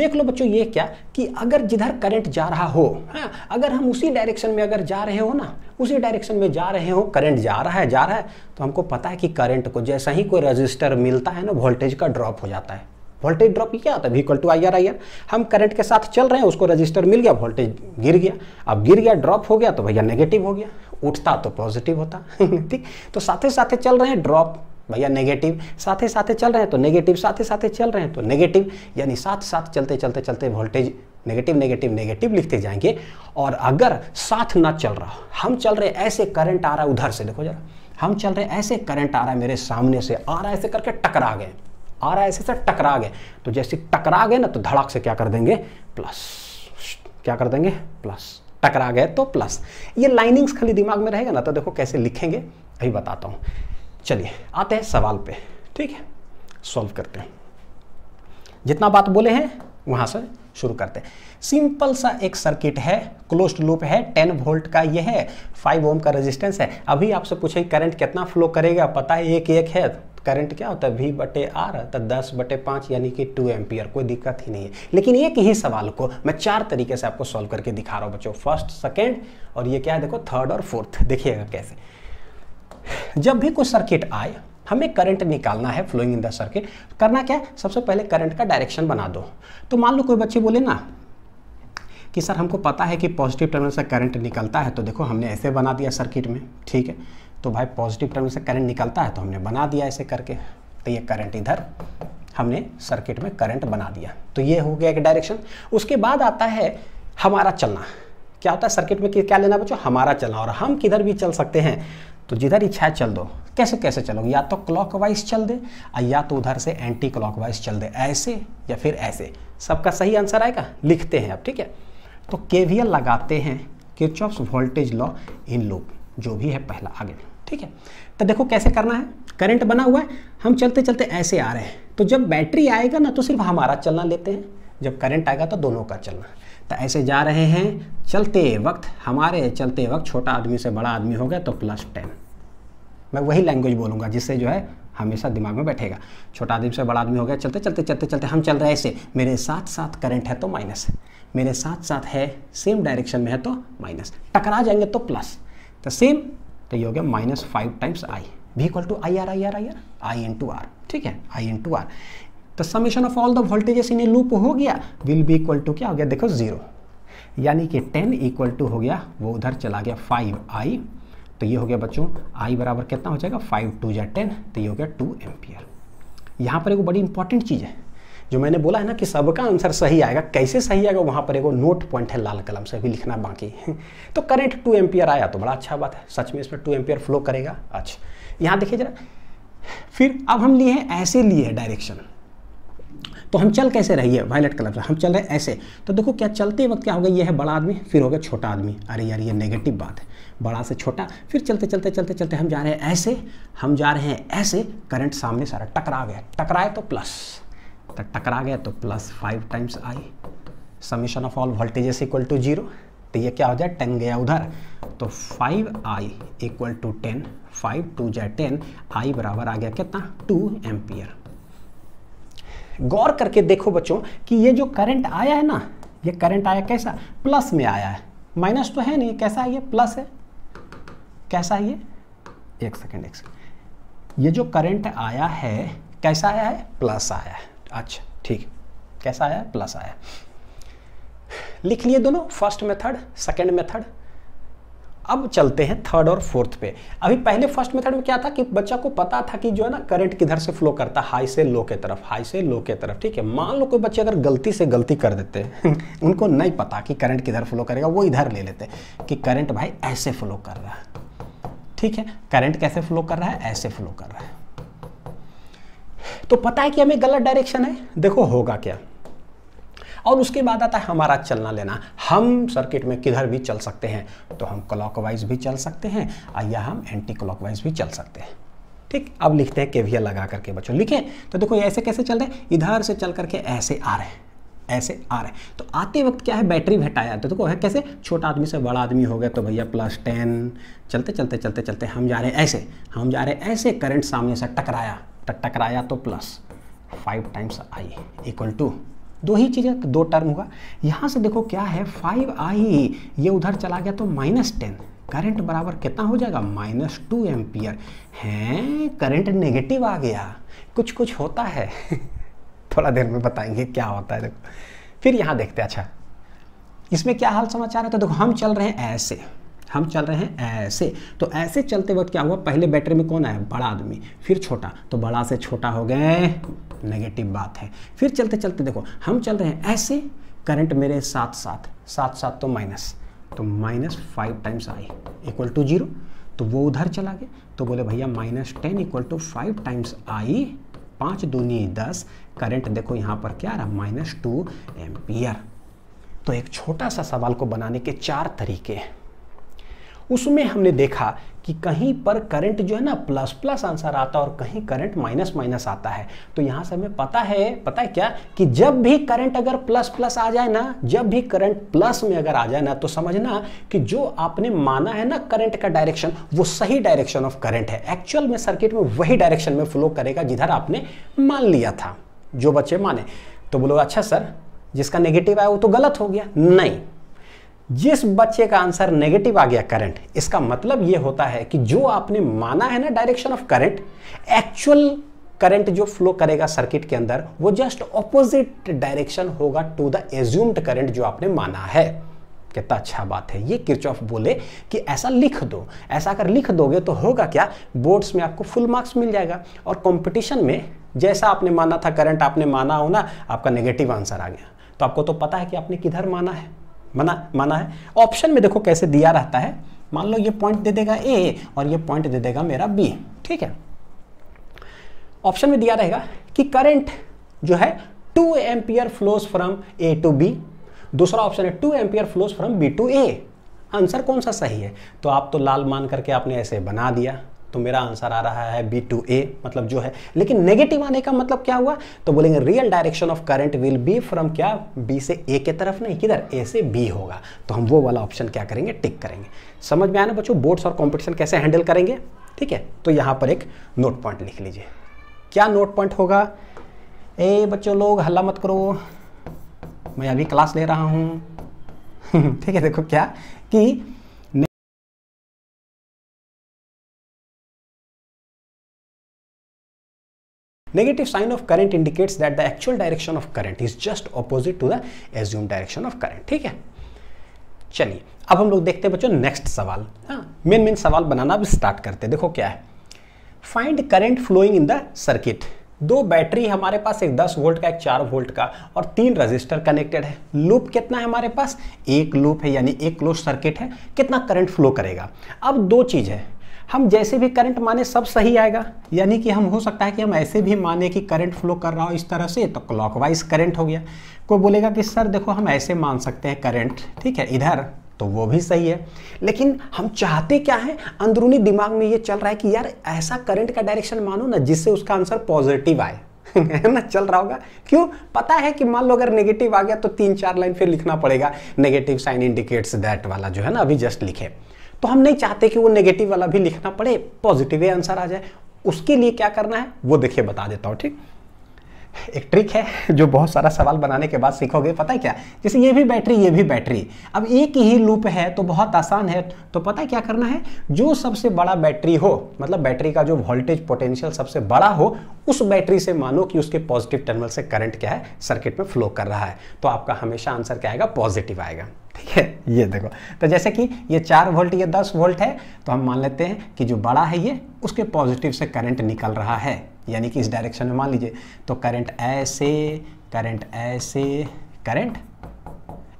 देख लो बच्चों ये क्या कि अगर जिधर करंट जा रहा हो हाँ अगर हम उसी डायरेक्शन में अगर जा रहे हो ना उसी डायरेक्शन में जा रहे हो करंट जा रहा है जा रहा है तो हमको पता है कि करंट को जैसा ही कोई रजिस्टर मिलता है ना वोल्टेज का ड्रॉप हो जाता है वोल्टेज ड्रॉप क्या होता है V equal to I R I R हम करंट के साथ चल रहे हैं उसको रजिस्टर मिल गया वोल्टेज गिर गया अब गिर गया ड्रॉप हो गया तो भैया नेगेटिव हो गया उठता तो पॉजिटिव होता ठीक तो साथे साथ चल रहे हैं ड्रॉप भैया नेगेटिव साथ ही साथ चल रहे हैं तो नेगेटिव साथ ही साथ चल रहे हैं तो नेगेटिव यानी साथ साथ चलते चलते चलते वोल्टेज नेगेटिव नेगेटिव नेगेटिव लिखते जाएंगे और अगर साथ ना चल रहा हम चल रहे ऐसे करंट आ रहा है उधर से देखो जरा हम चल रहे ऐसे करंट आ रहा है मेरे सामने से आ रहा है ऐसे करके टकरा गए आ रहा है ऐसे से टकरा गए तो जैसे टकरा गए ना तो धड़ाक से क्या कर देंगे प्लस क्या कर देंगे प्लस टकरा गए तो प्लस ये लाइनिंग्स खाली दिमाग में रहेगा ना तो देखो कैसे लिखेंगे अभी बताता हूँ चलिए आते हैं सवाल पे ठीक है सॉल्व करते हैं जितना बात बोले हैं वहां से शुरू करते हैं सिंपल सा एक सर्किट है क्लोज्ड लूप है 10 वोल्ट का यह है 5 ओम का रेजिस्टेंस है अभी आपसे पूछे करंट कितना फ्लो करेगा पता है एक एक है करंट क्या होता है वी बटे आर तो दस बटे पाँच यानी कि टू एम्पियर कोई दिक्कत ही नहीं है लेकिन एक ही सवाल को मैं चार तरीके से आपको सॉल्व करके दिखा रहा हूँ बच्चों फर्स्ट सेकेंड और ये क्या है देखो थर्ड और फोर्थ देखिएगा कैसे जब भी कोई सर्किट आए हमें करंट निकालना है फ्लोइंग इन द सर्किट करना क्या है सबसे पहले करंट का डायरेक्शन बना दो तो मान लो कोई बच्चे बोले ना कि सर हमको पता है कि पॉजिटिव टर्मिनल से करंट निकलता है तो देखो हमने ऐसे बना दिया सर्किट में ठीक है तो भाई पॉजिटिव टर्मिनल से करंट निकलता है तो हमने बना दिया ऐसे करके तो ये करंट इधर हमने सर्किट में करंट बना दिया तो ये हो गया एक डायरेक्शन उसके बाद आता है हमारा चलना क्या होता है सर्किट में क्या लेना बच्चों हमारा चलना और हम किधर भी चल सकते हैं तो जिधर इच्छा है चल दो कैसे कैसे चलोगे या तो क्लॉकवाइज चल दे या तो उधर से एंटी क्लॉकवाइज चल दे ऐसे या फिर ऐसे सबका सही आंसर आएगा लिखते हैं अब ठीक है तो के लगाते हैं Kirchhoff's voltage law in loop जो भी है पहला आगे ठीक है तो देखो कैसे करना है करंट बना हुआ है हम चलते चलते ऐसे आ रहे हैं तो जब बैटरी आएगा ना तो सिर्फ हमारा चलना लेते हैं जब करंट आएगा तो दोनों का चलना तो ऐसे जा रहे हैं चलते वक्त हमारे चलते वक्त छोटा आदमी से बड़ा आदमी हो गया तो प्लस टेन मैं वही लैंग्वेज बोलूँगा जिससे जो है हमेशा दिमाग में बैठेगा छोटा आदमी से बड़ा आदमी हो गया चलते चलते चलते चलते हम चल रहे हैं ऐसे मेरे साथ साथ करंट है तो माइनस मेरे साथ साथ है सेम डायरेक्शन में है तो माइनस टकरा जाएंगे तो प्लस तो सेम तो ये हो गया माइनस फाइव टाइम्स आई भी equal to I R I R I R I into R ठीक है आई इन टू आर तो summation of all the voltages in a loop हो गया विल बी इक्वल टू क्या हो गया देखो जीरो यानी कि टेन इक्वल टू हो गया वो उधर चला गया फाइव आई तो ये हो गया बच्चों आई बराबर कितना हो जाएगा फाइव टू या टेन तो ये हो गया टू एम्पियर यहाँ पर एक बड़ी इंपॉर्टेंट चीज़ है जो मैंने बोला है ना कि सबका आंसर सही आएगा कैसे सही आएगा वहाँ पर एगो नोट पॉइंट है लाल कलम से भी लिखना बाकी है तो करंट टू एम्पियर आया तो बड़ा अच्छा बात है सच में इसमें टू एम्पियर फ्लो करेगा अच्छा यहाँ देखिए जरा फिर अब हम लिए हैं ऐसे लिए डायरेक्शन तो हम चल कैसे रही है वायलेट कलर से हम चल रहे ऐसे तो देखो क्या चलते वक्त क्या होगा ये है बड़ा आदमी फिर हो गया छोटा आदमी अरे यार ये नेगेटिव बात है बड़ा से छोटा फिर चलते चलते चलते चलते हम जा रहे हैं ऐसे हम जा रहे हैं ऐसे करंट सामने सारा टकरा गया टकराए तो प्लस तो टकरा गया तो plus five times I summation of all voltages equal to zero तो ये क्या हो जाए टेन गया उधर तो five I equal to ten five two जाए टेन आई बराबर आ गया कितना टू एम्पियर गौर करके देखो बच्चों कि ये जो करंट आया है ना ये करंट आया कैसा प्लस में आया है माइनस तो है नहीं कैसा है ये प्लस है कैसा है ये एक सेकेंड एक सेकेंड ये जो करंट आया है कैसा आया है प्लस आया है अच्छा ठीक कैसा आया प्लस आया लिख लिए दोनों फर्स्ट मेथड सेकेंड मेथड अब चलते हैं थर्ड और फोर्थ पे अभी पहले फर्स्ट मेथड में क्या था कि बच्चा को पता था कि जो है ना करंट किधर से फ्लो करता हाई से लो के तरफ हाई से लो के तरफ ठीक है मान लो कोई बच्चे अगर गलती से गलती कर देते उनको नहीं पता कि करंट किधर फ्लो करेगा वो इधर ले लेते कि करंट भाई ऐसे फ्लो कर रहा है ठीक है करंट कैसे फ्लो कर रहा है ऐसे फ्लो कर रहा है तो पता है कि हमें गलत डायरेक्शन है देखो होगा क्या और उसके बाद आता है हमारा चलना लेना हम सर्किट में किधर भी चल सकते हैं तो हम क्लॉकवाइज भी चल सकते हैं या हम एंटी क्लॉकवाइज भी चल सकते हैं ठीक अब लिखते हैं केवियर लगा करके बच्चों लिखें तो देखो ऐसे कैसे चल रहे हैं इधर से चल करके ऐसे आ रहे हैं ऐसे आ रहे हैं तो आते वक्त क्या है बैटरी घटाया तो देखो है कैसे छोटा आदमी से बड़ा आदमी हो गया तो भैया प्लस टेन चलते चलते चलते चलते हम जा रहे हैं ऐसे हम जा रहे हैं ऐसे करंट सामने से टकराया टकराया तो plus five times I equal to दो ही चीज़ें दो टर्म होगा यहाँ से देखो क्या है फाइव आई e, ये उधर चला गया तो माइनस टेन करेंट बराबर कितना हो जाएगा माइनस टू एम्पियर हैं करेंट नेगेटिव आ गया कुछ कुछ होता है थोड़ा देर में बताएंगे क्या होता है देखो फिर यहाँ देखते हैं अच्छा इसमें क्या हाल समाचार है तो देखो हम चल रहे हैं ऐसे हम चल रहे हैं ऐसे तो ऐसे चलते वक्त क्या हुआ पहले बैटरी में कौन आया बड़ा आदमी फिर छोटा तो बड़ा से छोटा हो गए नेगेटिव बात है फिर चलते चलते देखो हम चल रहे हैं ऐसे करंट मेरे साथ साथ साथ साथ तो माइनस तो minus five times I equal to zero तो वो उधर चला गया तो बोले भैया minus ten equal to five times I पाँच दूनी दस करंट देखो यहाँ पर क्या रहा माइनस टू एम्पियर तो एक छोटा सा सवाल को बनाने के चार तरीके हैं उसमें हमने देखा कि कहीं पर करंट जो है ना प्लस प्लस आंसर आता है और कहीं करंट माइनस माइनस आता है तो यहां से हमें पता है पता है क्या कि जब भी करंट अगर प्लस प्लस आ जाए ना जब भी करंट प्लस में अगर आ जाए ना तो समझना कि जो आपने माना है ना करंट का डायरेक्शन वो सही डायरेक्शन ऑफ करंट है एक्चुअल में सर्किट में वही डायरेक्शन में फ्लो करेगा जिधर आपने मान लिया था जो बच्चे माने तो बोलो अच्छा सर जिसका नेगेटिव आया वो तो गलत हो गया नहीं जिस बच्चे का आंसर नेगेटिव आ गया करंट इसका मतलब ये होता है कि जो आपने माना है ना direction of current actual current जो फ्लो करेगा सर्किट के अंदर वो जस्ट ऑपोजिट डायरेक्शन होगा टू द एज्यूम्ड करंट जो आपने माना है कितना अच्छा बात है ये किरचॉफ बोले कि ऐसा लिख दो ऐसा अगर लिख दोगे तो होगा क्या बोर्ड्स में आपको फुल मार्क्स मिल जाएगा और कंपटीशन में जैसा आपने माना था करंट आपने माना हो ना आपका नेगेटिव आंसर आ गया तो आपको तो पता है कि आपने किधर माना है माना माना है ऑप्शन में देखो कैसे दिया रहता है मान लो ये पॉइंट दे देगा ए और ये पॉइंट दे देगा मेरा बी ठीक है ऑप्शन में दिया रहेगा कि करंट जो है two ampere flows from A to B दूसरा ऑप्शन है two ampere flows from B to A answer कौन सा सही है तो आप तो लाल मान करके आपने ऐसे बना दिया तो मेरा आंसर आ रहा है बी टू ए मतलब जो है लेकिन नेगेटिव आने का मतलब क्या हुआ तो बोलेंगे real direction of current will be from क्या बी से ए के तरफ नहीं किधर ए से बी होगा तो हम वो वाला ऑप्शन क्या करेंगे टिक करेंगे समझ में आया ना बच्चों बोर्ड्स और कॉम्पिटिशन कैसे हैंडल करेंगे ठीक है तो यहाँ पर एक नोट पॉइंट लिख लीजिए क्या नोट पॉइंट होगा ए बच्चों लोग हल्ला मत करो मैं अभी क्लास ले रहा हूँ ठीक है देखो क्या कि Negative sign of current indicates that the actual direction of current is just opposite to the assumed direction of current. ठीक है चलिए अब हम लोग देखते हैं बच्चों नेक्स्ट सवाल मेन हाँ, मेन सवाल बनाना अब स्टार्ट करते हैं देखो क्या है find current flowing in the circuit दो बैटरी हमारे पास एक 10 वोल्ट का एक 4 वोल्ट का और तीन रजिस्टर कनेक्टेड है लूप कितना है हमारे पास एक लूप है यानी एक क्लोज सर्किट है कितना करंट फ्लो करेगा अब दो चीज़ है हम जैसे भी करंट माने सब सही आएगा यानी कि हम हो सकता है कि हम ऐसे भी माने कि करंट फ्लो कर रहा हो इस तरह से तो क्लॉकवाइज करंट हो गया कोई बोलेगा कि सर देखो हम ऐसे मान सकते हैं करंट ठीक है इधर तो वो भी सही है लेकिन हम चाहते क्या है अंदरूनी दिमाग में ये चल रहा है कि यार ऐसा करंट का डायरेक्शन मानो ना जिससे उसका आंसर पॉजिटिव आए ना चल रहा होगा क्यों पता है कि मान लो अगर नेगेटिव आ गया तो तीन चार लाइन फिर लिखना पड़ेगा नेगेटिव साइन इंडिकेट्स दैट वाला जो है ना अभी जस्ट लिखे तो हम नहीं चाहते कि वो नेगेटिव वाला भी लिखना पड़े पॉजिटिव आंसर आ जाए उसके लिए क्या करना है वो देखिए बता देता हूँ ठीक एक ट्रिक है जो बहुत सारा सवाल बनाने के बाद सीखोगे पता है क्या जैसे ये भी बैटरी ये भी बैटरी अब एक ही लूप है तो बहुत आसान है तो पता है क्या करना है जो सबसे बड़ा बैटरी हो मतलब बैटरी का जो वोल्टेज पोटेंशियल सबसे बड़ा हो उस बैटरी से मानो कि उसके पॉजिटिव टर्मिनल से करंट क्या है सर्किट में फ्लो कर रहा है तो आपका हमेशा आंसर क्या आएगा पॉजिटिव आएगा ठीक है ये देखो तो जैसे कि ये चार वोल्ट ये दस वोल्ट है तो हम मान लेते हैं कि जो बड़ा है ये उसके पॉजिटिव से करंट निकल रहा है यानी कि इस डायरेक्शन में मान लीजिए तो करंट ऐसे करंट ऐसे करंट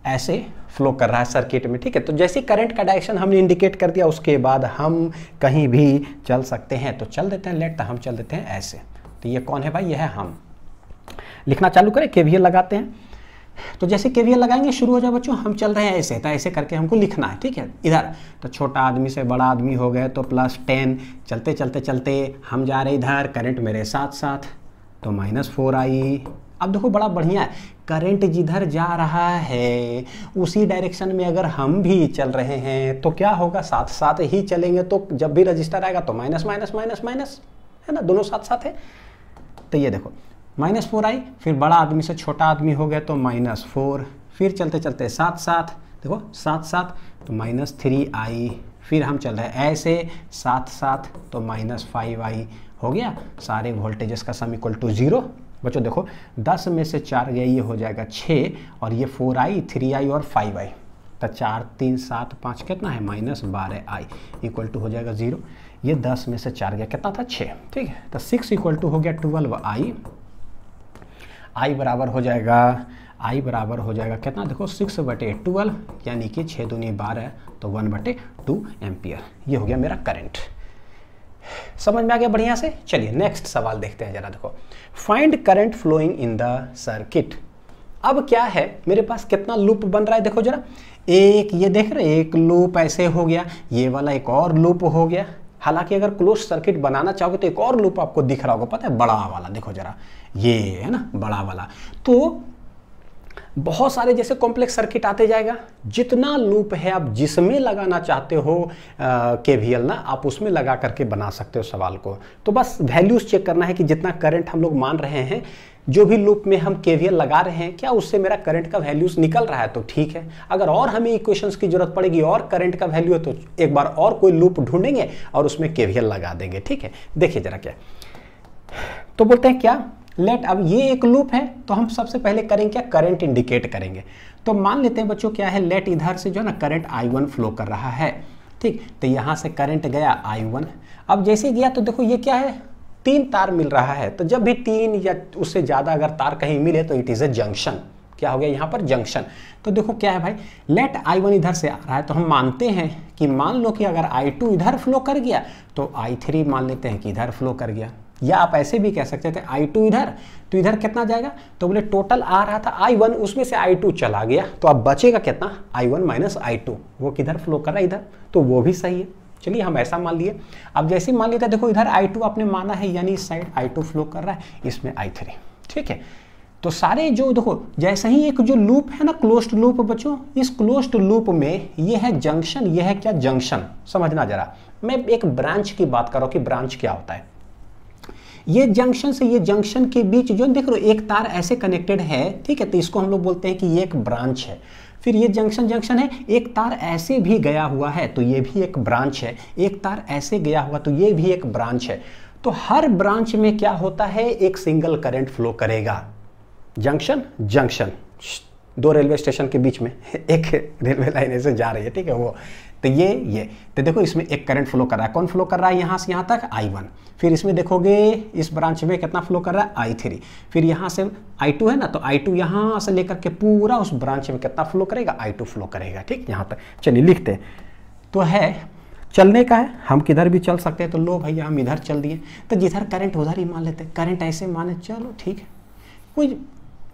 ऐसे फ्लो कर रहा है सर्किट में ठीक है तो जैसे करंट का डायरेक्शन हमने इंडिकेट कर दिया उसके बाद हम कहीं भी चल सकते हैं तो चल देते हैं लेट तो हम चल देते हैं ऐसे तो ये कौन है भाई यह है हम लिखना चालू करें के लगाते हैं तो जैसे के लगाएंगे शुरू हो जाए बच्चों हम चल रहे हैं ऐसे तो ऐसे करके हमको लिखना है ठीक है इधर तो छोटा आदमी से बड़ा आदमी हो गए तो प्लस टेन चलते चलते चलते हम जा रहे इधर करंट मेरे साथ साथ तो माइनस फोर आई अब देखो बड़ा बढ़िया है करंट जिधर जा रहा है उसी डायरेक्शन में अगर हम भी चल रहे हैं तो क्या होगा साथ साथ ही चलेंगे तो जब भी रजिस्टर आएगा तो माइनस माइनस माइनस माइनस है ना दोनों साथ साथ है तो ये देखो माइनस फोर आई फिर बड़ा आदमी से छोटा आदमी हो गया तो माइनस फोर फिर चलते चलते साथ साथ देखो साथ साथ तो माइनस थ्री आई फिर हम चल रहे हैं ऐसे साथ साथ तो माइनस फाइव आई हो गया सारे वोल्टेजेस का सम इक्वल टू ज़ीरो बच्चों देखो दस में से चार गया ये हो जाएगा छः और ये फोर आई थ्री आई और फाइव आई तो चार तीन सात पाँच कितना है माइनस बारह आई इक्वल टू हो जाएगा ज़ीरो ये दस में से चार गया कितना था छः ठीक है तो सिक्स इक्वल टू हो गया ट्वेल्व आई आई बराबर हो जाएगा आई बराबर हो जाएगा कितना देखो सिक्स बटे ट्वेल्व यानी कि छः दूनी बारह तो वन बटे टू एम्पियर ये हो गया मेरा करंट समझ में आ गया बढ़िया से चलिए नेक्स्ट सवाल देखते हैं जरा देखो find current flowing in the circuit अब क्या है मेरे पास कितना लूप बन रहा है देखो जरा एक ये देख रहे एक लूप ऐसे हो गया ये वाला एक और लूप हो गया हालांकि अगर क्लोज सर्किट बनाना चाहोगे तो एक और लूप आपको दिख रहा होगा पता है बड़ा वाला देखो जरा ये है ना बड़ा वाला तो बहुत सारे जैसे कॉम्प्लेक्स सर्किट आते जाएगा जितना लूप है आप जिसमें लगाना चाहते हो के वी ना आप उसमें लगा करके बना सकते हो सवाल को तो बस वैल्यूज़ चेक करना है कि जितना करंट हम लोग मान रहे हैं जो भी लूप में हम के लगा रहे हैं क्या उससे मेरा करंट का वैल्यूज निकल रहा है तो ठीक है अगर और हमें इक्वेशंस की जरूरत पड़ेगी और करंट का वैल्यू है तो एक बार और कोई लूप ढूंढेंगे और उसमें के लगा देंगे ठीक है देखिए जरा क्या तो बोलते हैं क्या लेट अब ये एक लूप है तो हम सबसे पहले करेंगे क्या करंट इंडिकेट करेंगे तो मान लेते हैं बच्चों क्या है लेट इधर से जो है ना करंट I1 फ्लो कर रहा है ठीक तो यहाँ से करंट गया I1 अब जैसे गया तो देखो ये क्या है तीन तार मिल रहा है तो जब भी तीन या उससे ज़्यादा अगर तार कहीं मिले तो इट इज़ ए जंक्शन क्या हो गया यहाँ पर जंक्शन तो देखो क्या है भाई लेट आई वन इधर से आ रहा है तो हम मानते हैं कि मान लो कि अगर आई टू इधर फ्लो कर गया तो आई थ्री मान लेते हैं कि इधर फ्लो कर गया या आप ऐसे भी कह सकते थे आई टू इधर तो इधर कितना जाएगा तो बोले टोटल आ रहा था आई वन उसमें से आई टू चला गया तो अब बचेगा कितना I one minus I two वो किधर फ्लो कर रहा है इधर तो वो भी सही है चलिए हम ऐसा मान लिए अब जैसे मान लिया था देखो इधर आई टू आपने माना है यानी इस साइड आई टू फ्लो कर रहा है इसमें आई थ्री ठीक है तो सारे जो देखो जैसे ही एक जो लूप है ना क्लोज्ड लूप बच्चों इस क्लोज्ड लूप में ये है जंक्शन ये है क्या जंक्शन समझना जरा मैं एक ब्रांच की बात कर रहा हूँ कि ब्रांच क्या होता है ये जंक्शन से ये जंक्शन के बीच जो देख रहे हो एक तार ऐसे कनेक्टेड है ठीक है तो इसको हम लोग बोलते हैं कि ये एक ब्रांच है फिर ये जंक्शन जंक्शन है एक तार ऐसे भी गया हुआ है तो ये भी एक ब्रांच है एक तार ऐसे गया हुआ तो ये भी एक ब्रांच है तो हर ब्रांच में क्या होता है एक सिंगल करंट फ्लो करेगा जंक्शन जंक्शन दो रेलवे स्टेशन के बीच में एक रेलवे लाइन ऐसे जा रही है ठीक है वो तो ये ये तो देखो इसमें एक करंट फ्लो कर रहा है कौन फ्लो कर रहा है यहाँ से यहाँ तक आई वन फिर इसमें देखोगे इस ब्रांच में कितना फ्लो कर रहा है आई थ्री फिर यहाँ से आई टू है ना तो आई टू यहाँ से लेकर के पूरा उस ब्रांच में कितना फ्लो करेगा आई टू फ्लो करेगा ठीक यहाँ तक चलिए लिखते हैं तो है चलने का है हम किधर भी चल सकते हैं तो लो भैया हम इधर चल दिए तो जिधर करंट उधर ही मान लेते हैं करंट ऐसे माने चलो ठीक है कोई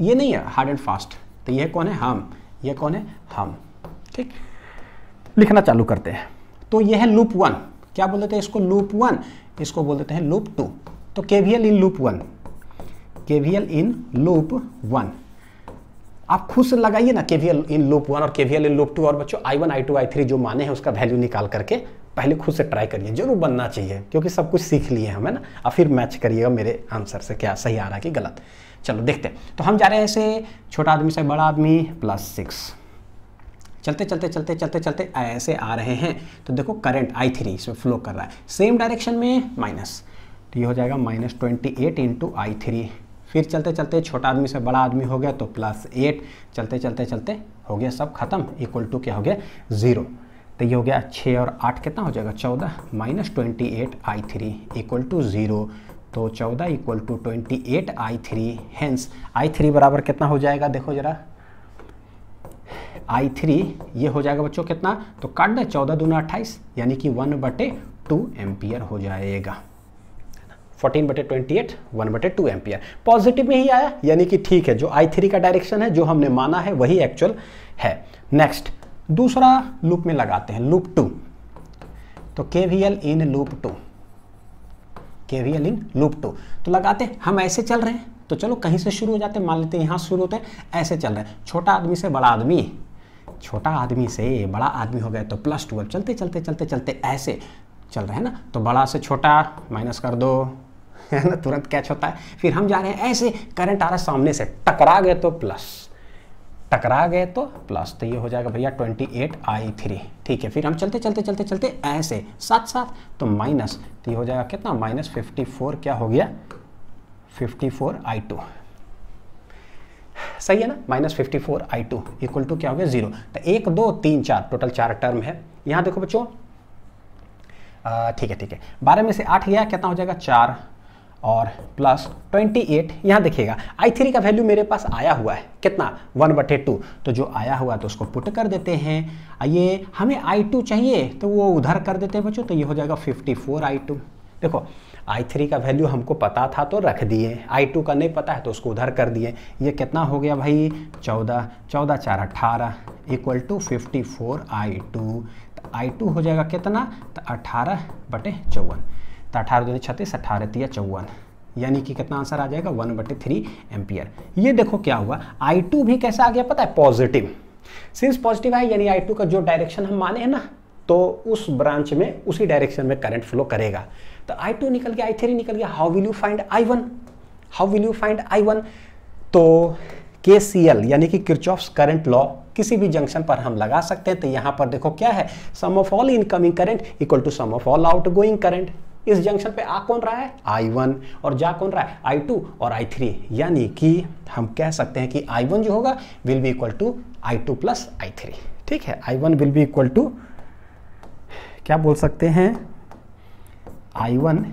ये नहीं है हार्ड एंड फास्ट तो यह कौन है हम यह कौन है हम ठीक लिखना चालू करते हैं तो यह है लूप वन क्या बोल देते हैं इसको लूप वन इसको बोल देते हैं लूप टू तो KVL in loop one KVL in loop one आप खुद से लगाइए ना केवीएल इन लूप वन और केवीएल इन लूप टू और बच्चों I one I two I three जो माने हैं उसका वैल्यू निकाल करके पहले खुद से ट्राई करिए जरूर बनना चाहिए क्योंकि सब कुछ सीख लिए हमें ना और फिर मैच करिएगा मेरे आंसर से क्या सही आ रहा है कि गलत चलो देखते हैं तो हम जा रहे हैं ऐसे छोटा आदमी से बड़ा आदमी प्लस सिक्स चलते चलते चलते चलते चलते ऐसे आ रहे हैं तो देखो करंट आई थ्री इसमें फ्लो कर रहा है सेम डायरेक्शन में माइनस तो ये हो जाएगा minus twenty eight into I three फिर चलते चलते छोटा आदमी से बड़ा आदमी हो गया तो प्लस एट चलते चलते चलते हो गया सब खत्म इक्वल टू क्या हो गया ज़ीरो तो ये हो गया छः और आठ कितना हो जाएगा चौदह minus twenty eight I three equal to zero तो 14 equal to twenty eight I three hence I three बराबर कितना हो जाएगा देखो ज़रा आई थ्री ये हो जाएगा बच्चों कितना तो काट दे चौदह दूना अट्ठाईस यानी कि वन बटे टू एम्पियर हो जाएगा 14 बटे ट्वेंटी एट वन बटे टू एम्पियर पॉजिटिव में ही आया यानी कि ठीक है जो आई थ्री का डायरेक्शन है जो हमने माना है वही एक्चुअल है नेक्स्ट दूसरा लूप में लगाते हैं लूप टू तो K V L in loop two in loop two तो लगाते हम ऐसे चल रहे हैं तो चलो कहीं से शुरू हो जाते मान लेते हैं यहाँ शुरू होते हैं ऐसे चल रहे हैं छोटा आदमी से बड़ा आदमी छोटा आदमी से बड़ा आदमी हो गया तो प्लस ट्वेल्व चलते चलते चलते चलते ऐसे चल रहे हैं ना तो बड़ा से छोटा माइनस कर दो है ना तुरंत कैच होता है फिर हम जा रहे हैं ऐसे करंट आ रहा है सामने से टकरा गए तो प्लस टकरा गए तो प्लस तो ये हो जाएगा भैया ट्वेंटी एट आई थ्री ठीक है फिर हम चलते चलते चलते चलते ऐसे साथ साथ तो माइनस तो ये हो जाएगा कितना माइनस फिफ्टी फोर क्या हो गया फिफ्टी फोर आई टू सही है ना minus fifty four I two equal to क्या हो गया जीरो तो एक दो तीन चार टोटल चार टर्म है यहाँ देखो बच्चों ठीक है ठीक है बारह में से आठ गया कितना हो जाएगा चार और प्लस 28 एट यहाँ देखिएगा आई थ्री का वैल्यू मेरे पास आया हुआ है कितना वन बटे टू तो जो आया हुआ तो उसको पुट कर देते हैं ये हमें आई टू चाहिए तो वो उधर कर देते हैं बच्चों तो ये हो जाएगा 54 फोर आई टू देखो आई थ्री का वैल्यू हमको पता था तो रख दिए आई टू का नहीं पता है तो उसको उधर कर दिए ये कितना हो गया भाई चौदह चौदह चार अट्ठारह equal to fifty four I two I two हो जाएगा कितना तो अट्ठारह बटे चौवन तो अठारह दो छत्तीस अठारह तिया चौवन यानी कि कितना आंसर आ जाएगा वन बटे थ्री एम्पियर ये देखो क्या हुआ आई टू भी कैसा आ गया पता है पॉजिटिव सिंस पॉजिटिव है यानी आई टू का जो डायरेक्शन हम माने हैं ना तो उस ब्रांच में उसी डायरेक्शन में करंट फ्लो करेगा तो आई टू निकल गया आई थ्री निकल गया how will you find I one how will you find I one तो के सी एल यानी कि किरचॉफ्स करंट लॉ किसी भी जंक्शन पर हम लगा सकते हैं तो यहां पर देखो क्या है sum of all incoming current equal to sum of all outgoing current इस जंक्शन पे आ कौन रहा है आई वन और जा कौन रहा है आई टू और आई थ्री यानी कि हम कह सकते हैं कि आई वन जो होगा will be equal to I two plus I three ठीक है I one will be equal to क्या बोल सकते हैं आई वन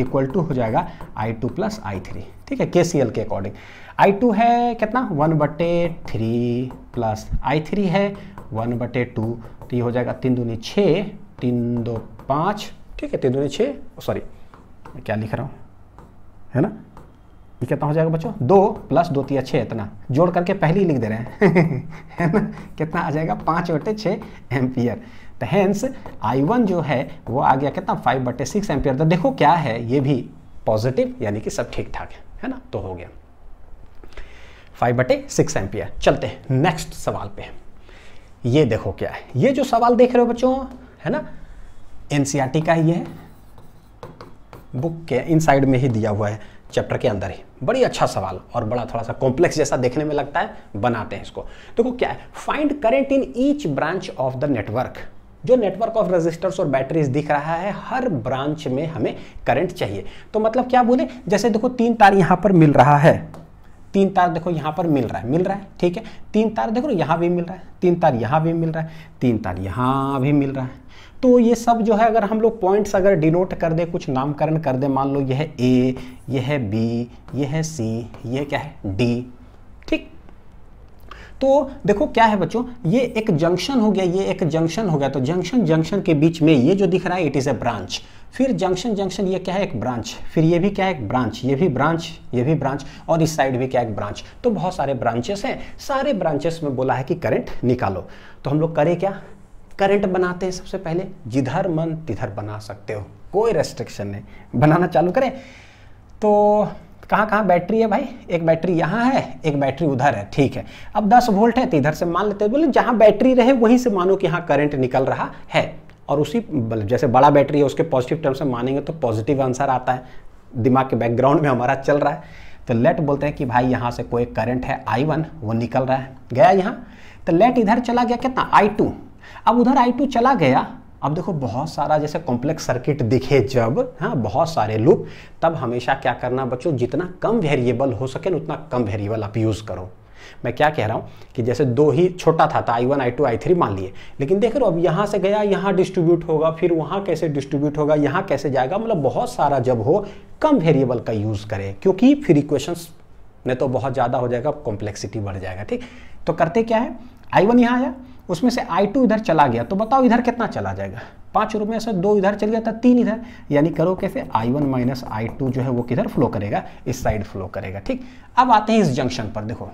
इक्वल टू हो जाएगा I two plus I three ठीक है के सी एल के अकॉर्डिंग आई टू है कितना वन बटे थ्री प्लस आई थ्री है वन बटे टू तो ये हो जाएगा तीन दूनी छः तीन दो पाँच ठीक है तीन दूनी छः सॉरी क्या लिख रहा हूँ है ना ये कितना हो जाएगा बच्चों दो प्लस दो तीन छः इतना जोड़ करके पहले ही लिख दे रहे हैं है ना कितना आ जाएगा पाँच बटे छः एम्पियर तो हैंस आई वन जो है वो आ गया कितना फाइव बटे सिक्स एम्पियर तो देखो क्या है ये भी पॉजिटिव यानी कि सब ठीक ठाक है है ना तो हो गया फाइव बटे सिक्स एम्पियर चलते हैं नेक्स्ट सवाल पे ये देखो क्या है ये जो सवाल देख रहे हो बच्चों है ना एन e का ही है बुक के इन साइड में ही दिया हुआ है चैप्टर के अंदर ही बड़ी अच्छा सवाल और बड़ा थोड़ा सा कॉम्प्लेक्स जैसा देखने में लगता है बनाते हैं इसको देखो तो क्या है find current in each branch of the network जो नेटवर्क ऑफ रजिस्टर्स और बैटरीज दिख रहा है हर ब्रांच में हमें करंट चाहिए तो मतलब क्या बोले जैसे देखो तीन तार यहां पर मिल रहा है तीन तार देखो यहां पर मिल रहा है मिल रहा है ठीक है तीन तार देखो यहां भी मिल रहा है तीन तार यहां भी मिल रहा है तीन तार यहां भी मिल रहा है तो ये सब जो है अगर हम लोग पॉइंट्स अगर डिनोट कर दें कुछ नामकरण कर दें मान लो यह है ए यह है बी यह है सी यह क्या है डी ठीक तो देखो क्या है बच्चों ये एक जंक्शन हो गया ये एक जंक्शन हो गया तो जंक्शन जंक्शन के बीच में ये जो दिख रहा है इट इज़ ए ब्रांच फिर जंक्शन जंक्शन ये क्या है एक ब्रांच फिर ये भी क्या है एक ब्रांच ये भी ब्रांच ये भी ब्रांच और इस साइड भी क्या एक ब्रांच तो बहुत सारे ब्रांचेस हैं सारे ब्रांचेस में बोला है कि करंट निकालो तो हम लोग करें क्या करंट बनाते हैं सबसे पहले जिधर मन तिधर बना सकते हो कोई रेस्ट्रिक्शन नहीं बनाना चालू करें तो कहाँ कहाँ बैटरी है भाई एक बैटरी यहाँ है एक बैटरी उधर है ठीक है अब 10 वोल्ट है तो इधर से मान लेते हैं बोले जहाँ बैटरी रहे वहीं से मानो कि यहाँ करंट निकल रहा है और उसी मतलब जैसे बड़ा बैटरी है उसके पॉजिटिव टर्म से मानेंगे तो पॉजिटिव आंसर आता है दिमाग के बैकग्राउंड में हमारा चल रहा है तो लेट बोलते हैं कि भाई यहाँ से कोई करंट है आई वन वो निकल रहा है गया यहाँ तो लेट इधर चला गया कितना आई टू अब उधर आई टू तो चला गया अब देखो बहुत सारा जैसे कॉम्प्लेक्स सर्किट दिखे जब हाँ बहुत सारे लूप तब हमेशा क्या करना बच्चों जितना कम वेरिएबल हो सके ना उतना कम वेरिएबल आप यूज़ करो मैं क्या कह रहा हूं कि जैसे दो ही छोटा था I one I two I three मान लिए लेकिन देख रहे हो अब यहां से गया यहां डिस्ट्रीब्यूट होगा फिर वहां कैसे डिस्ट्रीब्यूट होगा यहां कैसे जाएगा मतलब बहुत सारा जब हो कम वेरिएबल का यूज़ करें क्योंकि फिर इक्वेशन में तो बहुत ज़्यादा हो जाएगा कॉम्प्लेक्सिटी बढ़ जाएगा ठीक तो करते क्या है आई वन यहां आया उसमें से आई टू इधर चला गया तो बताओ इधर कितना चला जाएगा पाँच रुपये से दो इधर चल गया था तीन इधर यानी करो कैसे I one minus I two जो है वो किधर फ्लो करेगा इस साइड फ्लो करेगा ठीक अब आते हैं इस जंक्शन पर देखो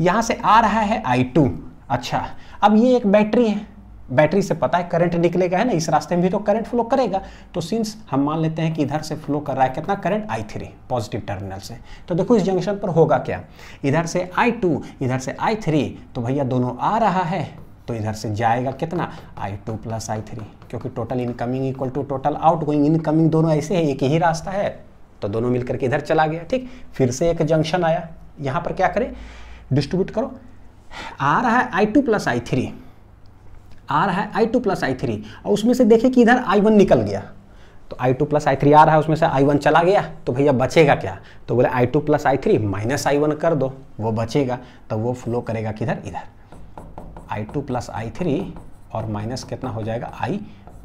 यहाँ से आ रहा है आई टू अच्छा अब ये एक बैटरी है बैटरी से पता है करंट निकलेगा है ना इस रास्ते में भी तो करंट फ्लो करेगा तो सिंस हम मान लेते हैं कि इधर से फ्लो कर रहा है कितना current I three positive terminal से तो देखो इस जंक्शन पर होगा क्या इधर से आई टू इधर से आई थ्री तो भैया दोनों आ रहा है तो इधर से जाएगा कितना I two plus I three क्योंकि total incoming equal to total outgoing incoming दोनों ऐसे है एक ही रास्ता है तो दोनों मिलकर के इधर चला गया ठीक फिर से एक जंक्शन आया यहाँ पर क्या करें डिस्ट्रीब्यूट करो आ रहा है I two plus I three आ रहा है I two plus I three और उसमें से देखिए कि इधर आई वन निकल गया तो I two plus I three आ रहा है उसमें से आई वन चला गया तो भैया बचेगा क्या तो बोले I two plus I three minus I one कर दो वो बचेगा तो वो फ्लो करेगा किधर इधर I two plus I three और माइनस कितना हो जाएगा आई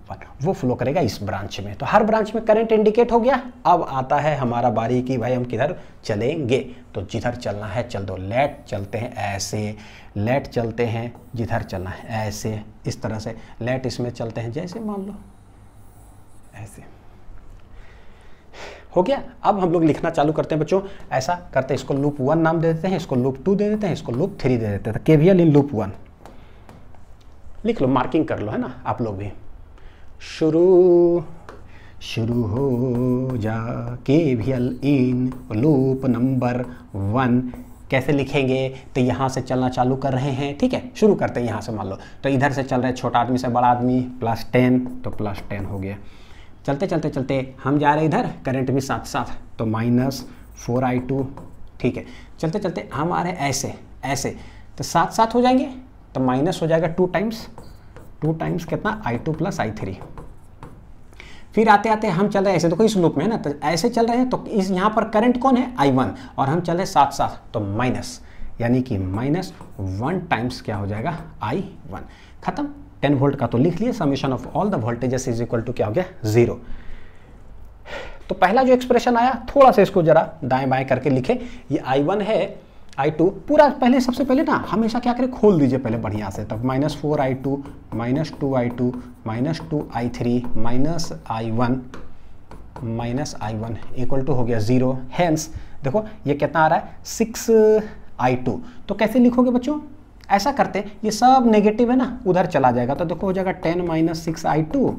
वन वो फ्लो करेगा इस ब्रांच में तो हर ब्रांच में करंट इंडिकेट हो गया अब आता है हमारा बारी कि भाई हम किधर चलेंगे तो जिधर चलना है चल दो लेट चलते हैं ऐसे लेट चलते हैं जिधर चलना है ऐसे इस तरह से लेट इसमें चलते हैं जैसे मान लो ऐसे हो गया अब हम लोग लिखना चालू करते हैं बच्चों ऐसा करते हैं इसको लूप वन नाम दे देते हैं इसको लूप टू दे देते हैं इसको लूप थ्री दे देते हैं केवीएल इन लूप वन लिख लो मार्किंग कर लो है ना आप लोग भी शुरू शुरू हो जा K V L in loop number one कैसे लिखेंगे तो यहाँ से चलना चालू कर रहे हैं ठीक है शुरू करते हैं यहाँ से मान लो तो इधर से चल रहे छोटा आदमी से बड़ा आदमी प्लस टेन तो प्लस टेन हो गया चलते चलते चलते हम जा रहे इधर करंट भी साथ साथ तो माइनस फोर आई टू ठीक है चलते चलते हम आ रहे ऐसे ऐसे तो साथ साथ हो जाएंगे तो माइनस हो जाएगा टू टाइम्स टू टाइम्स कितना I two plus I three फिर आते आते हम चल रहे हैं ऐसे देखो तो इस लूप में ना तो ऐसे चल रहे हैं तो इस यहाँ पर करंट कौन है आई वन और हम चल रहे हैं साथ साथ तो माइनस यानी कि माइनस वन टाइम्स क्या हो जाएगा आई वन खत्म टेन वोल्ट का तो लिख लिए summation of all the voltages is equal to क्या हो गया जीरो तो पहला जो एक्सप्रेशन आया थोड़ा सा इसको जरा दाएं बाएं करके लिखे ये आई है आई टू पूरा पहले सबसे पहले ना हमेशा क्या करें खोल दीजिए पहले बढ़िया से तब minus four I two minus two I two minus two I three minus I one minus I one equal to हो गया जीरो हैंस देखो ये कितना आ रहा है सिक्स आई टू तो कैसे लिखोगे बच्चों ऐसा करते ये सब नेगेटिव है ना उधर चला जाएगा तो देखो हो जाएगा ten minus six I two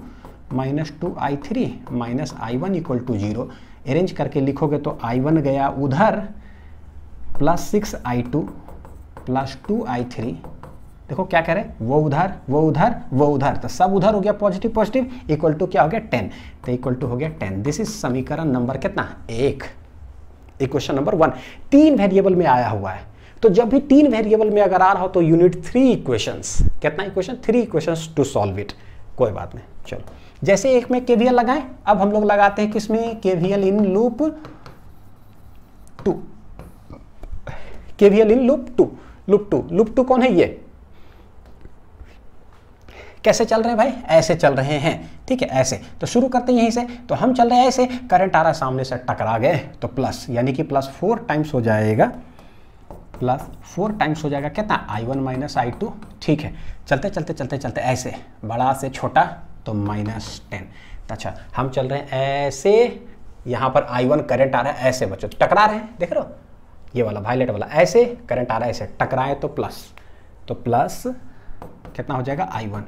minus two I three minus I one equal to zero arrange करके लिखोगे तो आई वन गया उधर plus six I two plus two I three देखो क्या कह रहे हैं वो उधर वो उधर वो उधर तो सब उधर हो गया पॉजिटिव पॉजिटिव इक्वल टू क्या हो गया टेन तो इक्वल टू हो गया टेन दिस इज समीकरण नंबर कितना एक इक्वेशन नंबर वन तीन वेरिएबल में आया हुआ है तो जब भी तीन वेरिएबल में अगर आ रहा हो तो यूनिट थ्री इक्वेशन कितना equation three equation two solve it कोई बात नहीं चलो जैसे एक में केवीएल लगाएं अब हम लोग लगाते हैं किसमें KVL in loop two KVL in loop two loop two loop two कौन है ये कैसे चल रहे हैं भाई ऐसे चल रहे हैं ठीक है ऐसे तो शुरू करते हैं यहीं से तो हम चल रहे हैं ऐसे करंट आ रहा सामने से टकरा गए तो प्लस यानी कि प्लस फोर टाइम्स हो जाएगा प्लस फोर टाइम्स हो जाएगा कितना I one minus I two ठीक है चलते चलते चलते चलते ऐसे बड़ा से छोटा तो माइनस टेन तो अच्छा हम चल रहे हैं ऐसे यहाँ पर आई वन करेंट आ रहा है ऐसे बच्चों टकरा रहे हैं देख रहे हो ये वाला वायलेट वाला ऐसे करंट आ रहा है ऐसे टकराए तो प्लस तो प्लस कितना हो जाएगा I one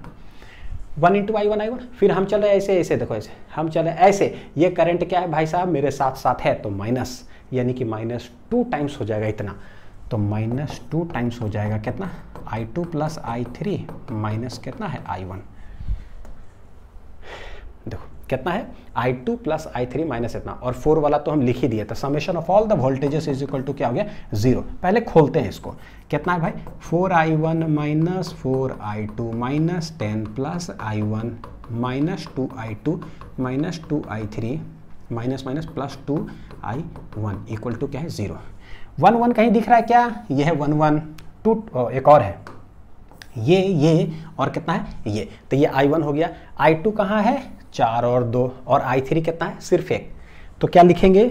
one into I one I one फिर हम चल रहे ऐसे ऐसे देखो ऐसे हम चल रहे ऐसे ये करंट क्या है भाई साहब मेरे साथ साथ है तो माइनस यानी कि माइनस टू टाइम्स हो जाएगा इतना तो माइनस टू टाइम्स हो जाएगा कितना I two plus I three minus कितना है आई वन कितना है I two plus I three minus इतना और फोर वाला तो हम लिख ही दिया था summation of all the voltages is equal to क्या हो गया जीरो पहले खोलते हैं इसको कितना है भाई four I one minus four I two minus ten plus I one minus two I two minus two I three minus minus plus two I one equal to क्या है जीरो वन वन कहीं दिख रहा है क्या यह है one one two एक और है ये ये और कितना है ये तो ये आई वन हो गया आई टू कहाँ है चार और दो और आई थ्री कितना है सिर्फ एक तो क्या लिखेंगे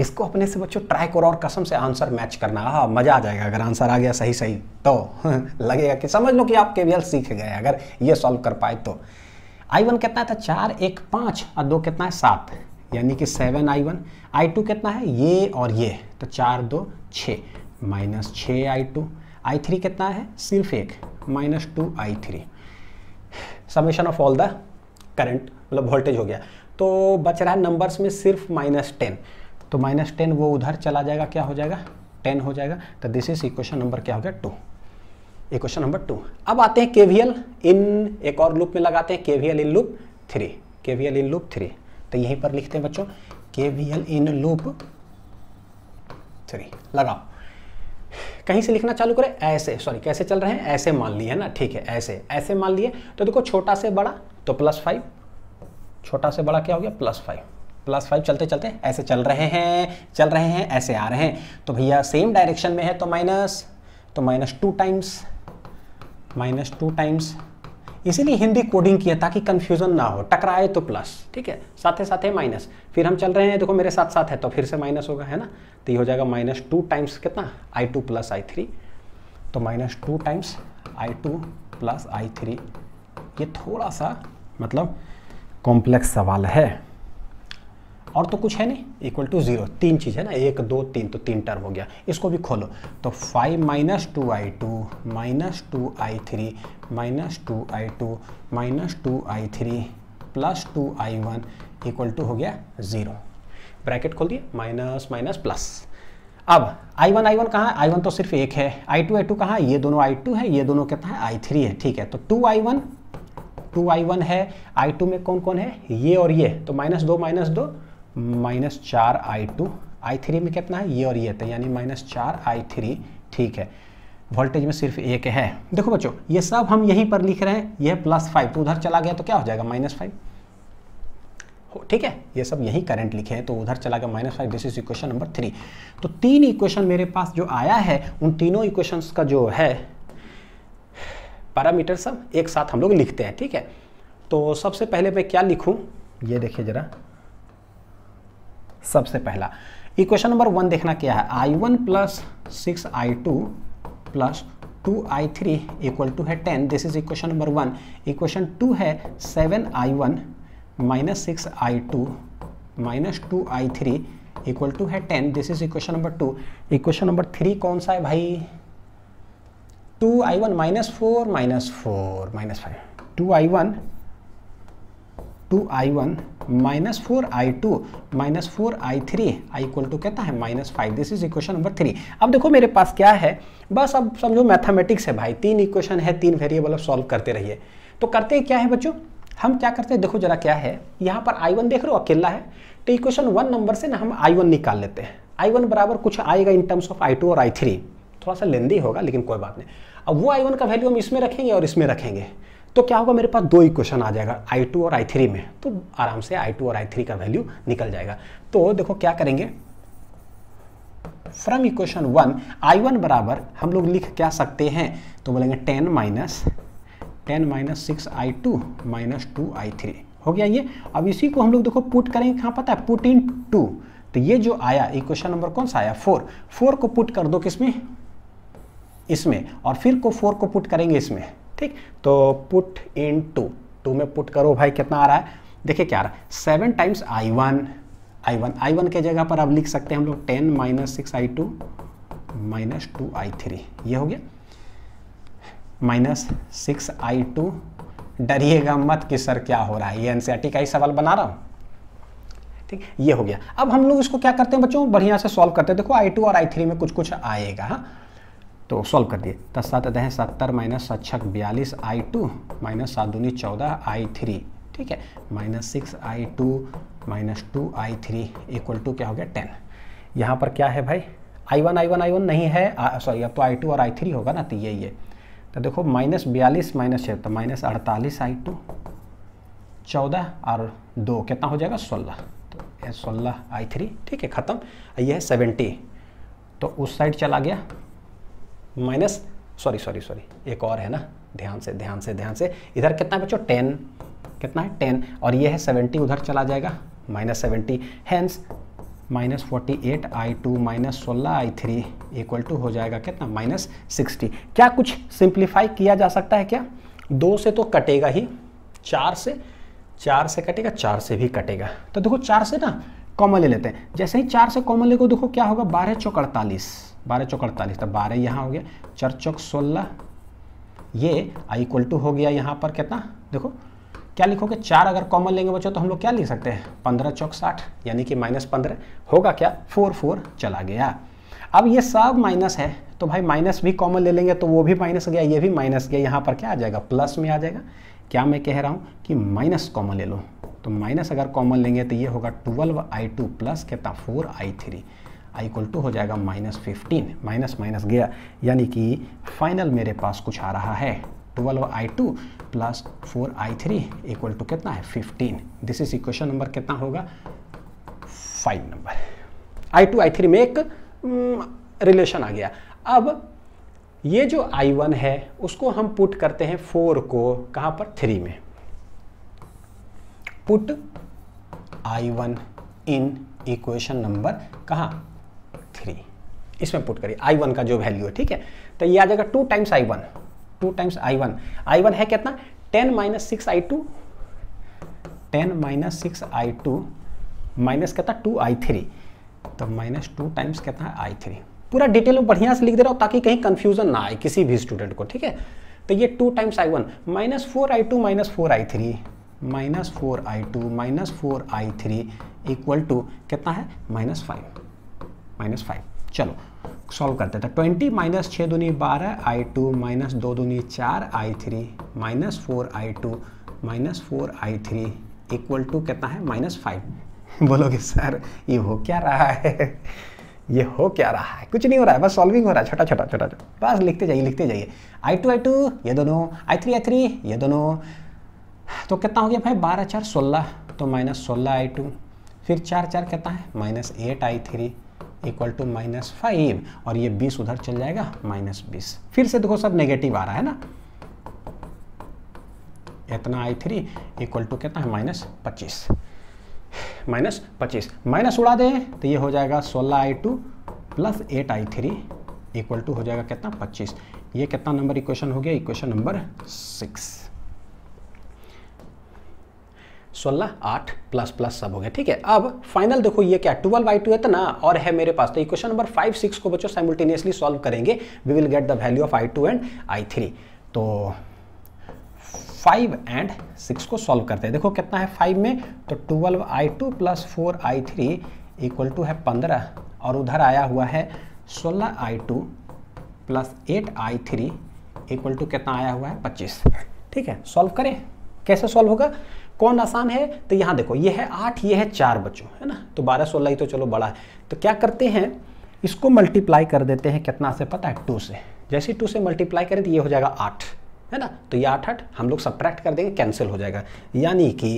इसको अपने से बच्चों ट्राई करो और कसम से आंसर मैच करना हाँ मज़ा आ जाएगा अगर आंसर आ गया सही सही तो लगेगा कि समझ लो कि आप के सीख गए अगर ये सॉल्व कर पाए तो आई वन कितना था चार एक पाँच और दो कितना है सात यानी कि seven I one I two कितना है ये और ये तो चार दो छः माइनस छः आई टू आई थ्री कितना है सिर्फ एक minus two I three summation of all the current मतलब वोल्टेज हो गया तो बच रहा है नंबर्स में सिर्फ माइनस टेन तो माइनस टेन वो उधर चला जाएगा क्या हो जाएगा टेन हो जाएगा तो दिस इज इक्वेशन नंबर क्या हो गया टू इक्वेशन नंबर टू अब आते हैं केवीएल इन एक और लूप में लगाते हैं KVL in loop three KVL in loop three तो यहीं पर लिखते हैं बच्चों केवीएल इन लूप थ्री लगाओ कहीं से लिखना चालू करें ऐसे सॉरी कैसे चल रहे हैं ऐसे मान लिए है ना ठीक है ऐसे ऐसे मान लिए तो देखो छोटा से बड़ा तो प्लस फाइव छोटा से बड़ा क्या हो गया प्लस फाइव प्लस फाइव चलते चलते ऐसे चल रहे हैं चल रहे हैं ऐसे आ रहे हैं तो भैया सेम डायरेक्शन में है तो माइनस तो minus two times minus two times इसीलिए हिंदी कोडिंग की है ताकि कंफ्यूजन ना हो टकराए तो प्लस ठीक है साथ ही साथ है माइनस फिर हम चल रहे हैं देखो मेरे साथ साथ है तो फिर से माइनस होगा है ना तो ये हो जाएगा माइनस टू टाइम्स कितना I two plus I three तो minus two times I two plus I three ये थोड़ा सा मतलब कॉम्प्लेक्स सवाल है और तो कुछ है नहीं इक्वल टू जीरो तीन चीज़ है ना एक दो तीन तो तीन टर्म हो गया इसको भी खोलो तो five minus two I two minus two I three minus two I two minus two I three plus two I one equal to हो गया ज़ीरो ब्रैकेट खोल दिए माइनस माइनस प्लस अब आई वन आई वन कहाँ आई one तो सिर्फ एक है आई टू आई टू कहाँ ये दोनों आई टू है ये दोनों कहता है आई थ्री है ठीक है तो two I one two I one है आई टू में कौन कौन है ये और ये तो माइनस दो माइनस दो माइनस चार आई टू आई थ्री में कितना है ये और ये था तो यानी माइनस चार आई थ्री ठीक है वोल्टेज में सिर्फ एक है देखो बच्चों ये सब हम यहीं पर लिख रहे हैं यह प्लस फाइव तो उधर चला गया तो क्या हो जाएगा माइनस फाइव ठीक है ये सब यही करंट लिखे हैं तो उधर चला गया minus five this is equation number three तो तीन इक्वेशन मेरे पास जो आया है उन तीनों इक्वेशंस का जो है पैरामीटर सब एक साथ हम लोग लिखते हैं ठीक है तो सबसे पहले मैं क्या लिखूँ ये देखिए ज़रा सबसे पहला इक्वेशन नंबर वन देखना क्या है I one plus six I two plus two I three equal to है ten this is equation number one equation two है seven I one minus six I two minus two I three equal to है ten this is equation number two equation number three कौन सा है भाई two I one minus four minus four minus five two I one two I one minus four I two minus four I three I equal to कहता है minus five this is equation number three अब देखो मेरे पास क्या है बस अब समझो मैथमेटिक्स है भाई तीन इक्वेशन है तीन वेरिएबल अब सॉल्व करते रहिए तो करते क्या है बच्चों हम क्या करते हैं देखो जरा क्या है यहाँ पर आई वन देख रहे हो अकेला है तो इक्वेशन वन नंबर से ना हम आई वन निकाल लेते हैं आई वन बराबर कुछ आएगा in terms of I two और आई थ्री थोड़ा सा लेंदी होगा लेकिन कोई बात नहीं अब वो आई वन का वैल्यू हम इसमें रखेंगे और इसमें रखेंगे तो क्या होगा मेरे पास दो इक्वेशन आ जाएगा आई टू और आई थ्री में तो आराम से आई टू और आई थ्री का वैल्यू निकल जाएगा तो देखो क्या करेंगे from equation one I one बराबर हम लोग लिख क्या सकते हैं तो बोलेंगे ten minus ten minus six I two minus two I three हो गया ये अब इसी को हम लोग देखो पुट करेंगे कहाँ पता है पुट इन टू तो ये जो आया इक्वेशन नंबर कौन सा आया फोर फोर को पुट कर दो किसमें इसमें और फिर को फोर को पुट करेंगे इसमें ठीक तो पुट इन टू टू में पुट करो भाई कितना आ रहा है देखिए क्या आ रहा है seven times I one I one I one के जगह पर अब लिख सकते हैं हम लोग ten minus six I two minus two I three ये हो गया माइनस सिक्स आई टू डरिएगा मत कि सर क्या हो रहा है ये एनसीईआरटी का ही सवाल बना रहा हूं ठीक ये हो गया अब हम लोग इसको क्या करते हैं बच्चों बढ़िया से सॉल्व करते हैं देखो आई टू और आई थ्री में कुछ कुछ आएगा हा? तो सॉल्व कर दिए तो सात अध्याय सत्तर माइनस सात छक बयालीस आई टू माइनस सात दूनी चौदह आई थ्री ठीक है minus six I two minus two I three equal to क्या हो गया टेन यहाँ पर क्या है भाई I one I one I one नहीं है सॉरी अब तो आई टू और आई थ्री होगा ना तो यही है तो देखो माइनस बयालीस माइनस छः तो माइनस अड़तालीस आई टू चौदह और दो कितना हो जाएगा सोलह तो सोलह आई थ्री ठीक है ख़त्म ये है सेवेंटी तो उस साइड चला गया माइनस सॉरी सॉरी सॉरी एक और है ना ध्यान से ध्यान से ध्यान से इधर कितना है बच्चों टेन कितना है टेन और ये है सेवेंटी उधर चला जाएगा minus seventy hence minus forty eight I two minus सोलह आई थ्री इक्वल टू हो जाएगा कितना माइनस सिक्सटी क्या कुछ सिंप्लीफाई किया जा सकता है क्या दो से तो कटेगा ही चार से चार से कटेगा चार से भी कटेगा तो देखो चार से ना कॉमन ले लेते हैं जैसे ही चार से कॉमन ले को देखो क्या होगा बारह चौक अड़तालीस बारह चौक अड़तालीस तो बारह यहाँ हो गया चार चौक सोलह ये आई इक्वल टू हो गया यहाँ पर कितना देखो क्या लिखोगे चार अगर कॉमन लेंगे बच्चों तो हम लोग क्या लिख सकते हैं पंद्रह चौक साठ यानी कि माइनस पंद्रह होगा क्या फोर फोर चला गया अब ये सब माइनस है तो भाई माइनस भी कॉमन ले लेंगे तो वो भी माइनस गया ये भी माइनस गया यहाँ पर क्या आ जाएगा प्लस में आ जाएगा क्या मैं कह रहा हूँ कि माइनस कॉमन ले लो तो माइनस अगर कॉमन लेंगे तो ये होगा ट्वेल्व आई टू प्लस कितना four I three I equal to हो जाएगा माइनस फिफ्टीन माइनस माइनस गया यानी कि फाइनल मेरे पास कुछ आ रहा है twelve I two plus four I three equal to कितना है fifteen this is equation number कितना होगा five number I two I three में एक रिलेशन mm, आ गया अब ये जो आई वन है उसको हम पुट करते हैं फोर को कहाँ पर थ्री में put I one in equation number कहाँ थ्री इसमें पुट करिए आई वन का जो वैल्यू है ठीक है तो ये आ जाएगा two times I one two times I one I one है कितना ten minus six I two ten minus six I two minus कहता टू आई थ्री तो माइनस टू टाइम्स कहता है आई थ्री पूरा डिटेल में बढ़िया से लिख दे रहा हूँ ताकि कहीं कन्फ्यूजन ना आए किसी भी स्टूडेंट को ठीक है तो ये two times I one minus four I two minus four I three minus four I two minus four I three equal to कितना है माइनस फाइव माइनस फाइव चलो सॉल्व करते हैं तो ट्वेंटी माइनस छः दूनी बारह आई टू माइनस दो दूनी चार I three minus four I two minus four I three equal to कितना है माइनस फाइव बोलोगे सर ये हो क्या रहा है ये हो क्या रहा है कुछ नहीं हो रहा है बस सॉल्विंग हो रहा है छोटा छोटा छोटा छोटा बस लिखते जाइए लिखते जाइए आई टू आई टू ये दोनों आई थ्री आई थ्री ये दोनों तो कितना हो गया भाई बारह चार सोलह तो माइनस सोलह आई टू फिर चार चार कितना है minus eight I three equal to minus five और ये बीस उधर चल जाएगा माइनस बीस फिर से देखो सब नेगेटिव आ रहा है ना इतना आई थ्री इक्वल टू कितना है माइनस पच्चीस माइनस पच्चीस माइनस उड़ा दें तो ये हो जाएगा सोलह I two plus eight I three equal to हो जाएगा कितना पच्चीस ये कितना नंबर इक्वेशन हो गया इक्वेशन नंबर सिक्स सोलह आठ प्लस प्लस सब हो गया ठीक है अब फाइनल देखो ये क्या ट्वेल्व बाई टू है तो ना और है मेरे पास तो इक्वेशन नंबर फाइव सिक्स को बच्चों साइमल्टेनियसली सॉल्व करेंगे we will get the value of I two and I three तो फाइव एंड सिक्स को सॉल्व करते हैं देखो कितना है फाइव में तो twelve I two plus four I three equal to है पंद्रह और उधर आया हुआ है सोलह I two plus eight I three equal to कितना आया हुआ है पच्चीस ठीक है सॉल्व करें कैसे सॉल्व होगा कौन आसान है तो यहाँ देखो ये है आठ ये है चार बच्चों है ना तो बारह सोलह ही तो चलो बड़ा है तो क्या करते हैं इसको मल्टीप्लाई कर देते हैं कितना से पता है टू से जैसे टू से मल्टीप्लाई करें तो ये हो जाएगा आठ है ना तो ये आठ आठ हम लोग सब्ट्रैक्ट कर देंगे कैंसिल हो जाएगा यानी कि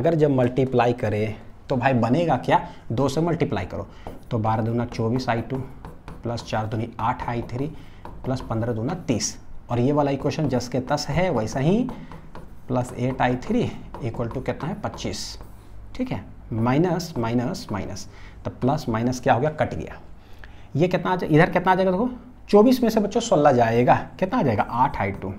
अगर जब मल्टीप्लाई करें तो भाई बनेगा क्या दो से मल्टीप्लाई करो तो बारह दूना चौबीस आई टू प्लस चार दूनी आठ आई थ्री प्लस पंद्रह दूना तीस और ये वाला इक्वेशन जस के तस है वैसा ही plus eight I three equal to कितना है पच्चीस ठीक है माइनस माइनस माइनस तो प्लस माइनस क्या हो गया कट गया ये कितना आ जाए इधर कितना आ जाएगा देखो चौबीस में से बच्चों सोलह जाएगा कितना आ जाएगा आठ आई टू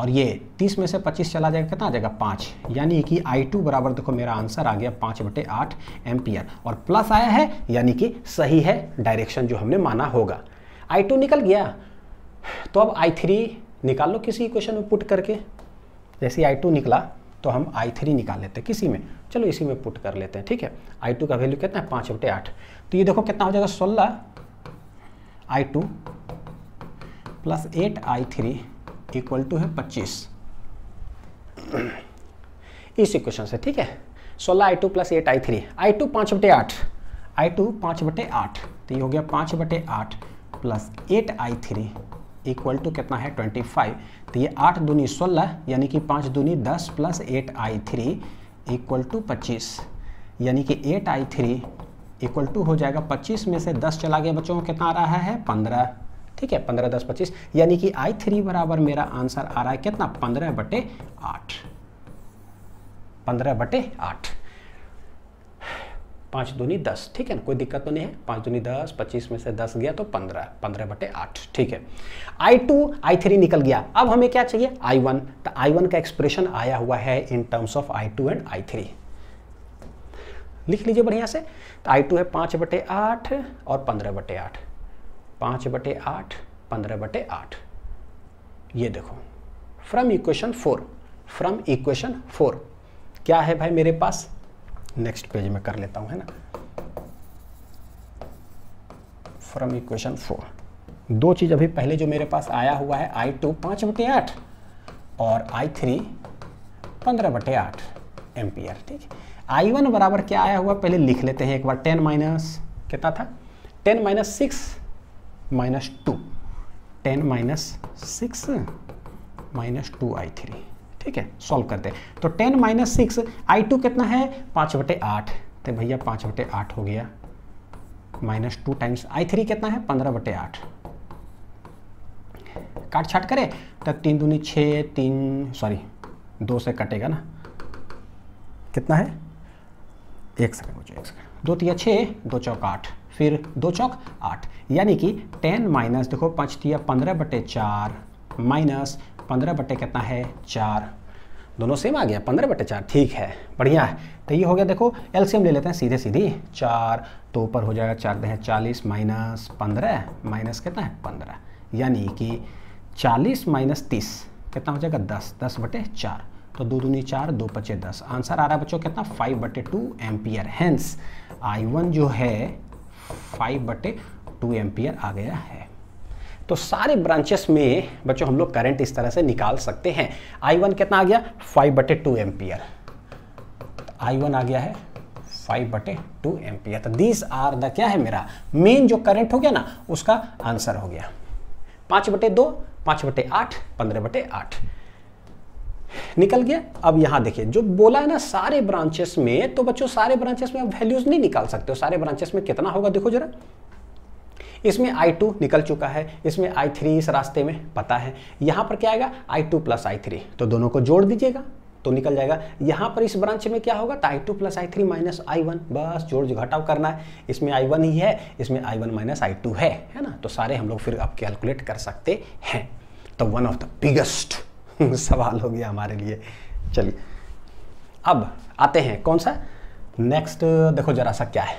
और ये तीस में से पच्चीस चला जाएगा कितना आ जाएगा पाँच यानी कि आई टू बराबर देखो मेरा आंसर आ गया पाँच बटे आठ एम्पियर और प्लस आया है यानी कि सही है डायरेक्शन जो हमने माना होगा आई टू निकल गया तो अब आई थ्री निकाल लो किसी क्वेश्चन में पुट करके जैसे आई टू निकला तो हम आई थ्री निकाल लेते हैं किसी में चलो इसी में पुट कर लेते हैं ठीक है आई टू का वैल्यू कितना है पाँच बटे आठ तो ये देखो कितना हो जाएगा सोलह I two plus eight I three equal to है पच्चीस इस इक्वेशन से ठीक है सोलह I two plus eight I three I two पाँच बटे आठ आई टू पाँच बटे आठ तो ये हो गया पाँच बटे आठ plus eight I three equal to कितना है ट्वेंटी फाइव तो ये आठ दूनी सोलह यानी कि पाँच दूनी दस plus eight I three equal to पच्चीस यानी कि eight I three equal to हो जाएगा पच्चीस में से दस चला गया बच्चों को कितना आ रहा है पंद्रह ठीक है पंद्रह दस पच्चीस यानी कि आई थ्री बराबर मेरा आंसर आ रहा है कितना पंद्रह बटे आठ पंद्रह बटे आठ पाँच दूनी दस ठीक है ना कोई दिक्कत तो नहीं है पाँच दूनी दस पच्चीस में से दस गया तो पंद्रह पंद्रह बटे आठ ठीक है आई टू आई थ्री निकल गया अब हमें क्या चाहिए आई वन तो आई वन का एक्सप्रेशन आया हुआ है in terms of I two and I three लिख लीजिए बढ़िया से तो आई टू है पाँच बटे आठ और पंद्रह बटे आठ पाँच बटे आठ पंद्रह बटे आठ ये देखो from equation four from equation four क्या है भाई मेरे पास नेक्स्ट पेज में कर लेता हूँ है ना फ्रॉम इक्वेशन फोर दो चीज़ अभी पहले जो मेरे पास आया हुआ है आई टू पाँच बटे आठ और आई थ्री पंद्रह बटे आठ एम्पियर ठीक है आई वन बराबर क्या आया हुआ पहले लिख लेते हैं एक बार टेन माइनस कितना था ten minus six minus two ten minus six minus two I three ठीक है सॉल्व करते हैं तो ten minus six I two कितना है पाँच बटे आठ तो भैया पाँच बटे आठ हो गया minus two times I three कितना है पंद्रह बटे आठ काट छाट करें तो तीन दूनी छः तीन सॉरी दो से कटेगा ना कितना है एक सेकंड मुझे एक सेकंड दो तिया छः दो चौक आठ फिर दो चौक आठ यानी कि टेन माइनस देखो पाँच तिया पंद्रह बटे चार माइनस पंद्रह बटे कितना है चार दोनों सेम आ गया पंद्रह बटे चार ठीक है बढ़िया है तो ये हो गया देखो एलसीएम ले लेते हैं सीधे सीधी चार तो ऊपर हो जाएगा चार दें चालीस माइनस पंद्रह माइनस कितना है पंद्रह यानी कि चालीस माइनस तीस कितना हो जाएगा दस दस बटे चार तो दो दूनी चार दो पचे दस आंसर आ रहा है बच्चों कितना फाइव बटे two ampere hence I one जो है फाइव बटे टू एम्पियर आ गया है तो सारे ब्रांचेस में बच्चों हम लोग करंट इस तरह से निकाल सकते हैं आई वन कितना आ गया फाइव बटे टू एम्पियर आई वन आ गया है फाइव बटे टू एम्पियर तो दिस आर द क्या है मेरा मेन जो करंट हो गया ना उसका आंसर हो गया पांच बटे दो पांच बटे आठ पंद्रह बटे आठ निकल गया अब यहां देखिए जो बोला है ना सारे ब्रांचेस में तो बच्चों सारे ब्रांचेस में आप वैल्यूज नहीं निकाल सकते हो सारे ब्रांचेस में कितना होगा देखो जरा इसमें आई टू निकल चुका है इसमें आई थ्री इस रास्ते में पता है यहाँ पर क्या आएगा I two plus I three तो दोनों को जोड़ दीजिएगा तो निकल जाएगा यहाँ पर इस ब्रांच में क्या होगा तो I two plus I three minus I one बस जोड़ घटाव करना है इसमें आई वन ही है इसमें I one minus I two है है ना तो सारे हम लोग फिर आप कैलकुलेट कर सकते हैं तो वन ऑफ द बिगेस्ट सवाल हो गया हमारे लिए चलिए अब आते हैं कौन सा नेक्स्ट देखो जरा सा क्या है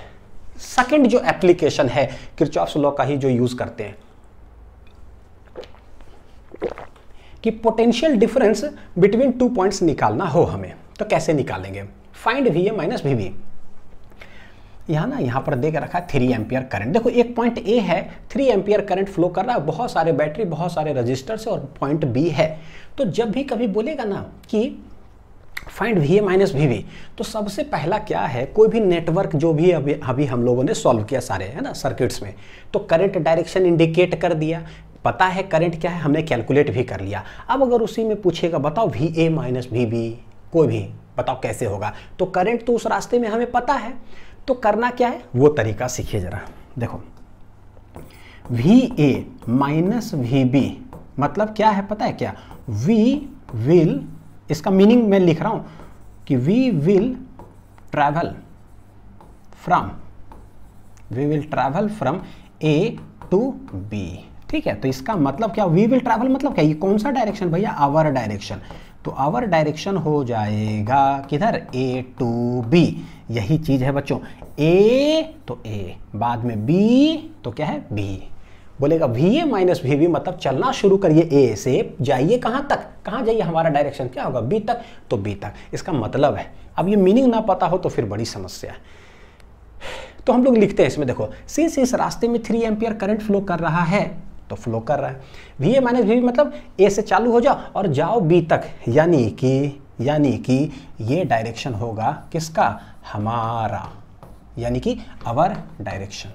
सेकंड जो एप्लीकेशन है किरचॉफ्स लॉ का ही जो यूज करते हैं कि potential difference between two points निकालना हो हमें तो कैसे निकालेंगे find V A minus V B यहां ना यहां पर देख रखा है थ्री एम्पियर करंट देखो एक पॉइंट ए है थ्री एम्पियर करंट फ्लो कर रहा है बहुत सारे बैटरी बहुत सारे रजिस्टर्स और पॉइंट बी है तो जब भी कभी बोलेगा ना कि find V A minus V V तो सबसे पहला क्या है कोई भी नेटवर्क जो भी अभी अभी हम लोगों ने सॉल्व किया सारे है ना सर्किट्स में तो करंट डायरेक्शन इंडिकेट कर दिया पता है करंट क्या है हमने कैलकुलेट भी कर लिया अब अगर उसी में पूछेगा बताओ V A minus V B कोई भी बताओ कैसे होगा तो करंट तो उस रास्ते में हमें पता है तो करना क्या है वो तरीका सीखिए जरा देखो V A minus V B मतलब क्या है पता है क्या वी विल इसका मीनिंग मैं लिख रहा हूं कि we will travel from we will travel from A to B ठीक है तो इसका मतलब क्या वी विल ट्रैवल मतलब क्या ये कौन सा डायरेक्शन भैया आवर डायरेक्शन तो आवर डायरेक्शन हो जाएगा किधर ए टू बी यही चीज है बच्चों ए तो ए बाद में बी तो क्या है बी बोलेगा V A minus V V मतलब चलना शुरू करिए ए से जाइए कहाँ तक कहाँ जाइए हमारा डायरेक्शन क्या होगा बी तक तो बी तक इसका मतलब है अब ये मीनिंग ना पता हो तो फिर बड़ी समस्या है तो हम लोग लिखते हैं इसमें देखो सिंस इस रास्ते में थ्री एम्पियर करंट फ्लो कर रहा है तो फ्लो कर रहा है वी ए माइनस वी मतलब ए से चालू हो जाओ और जाओ बी तक यानी कि यानी कि ये डायरेक्शन होगा किसका हमारा यानी कि अवर डायरेक्शन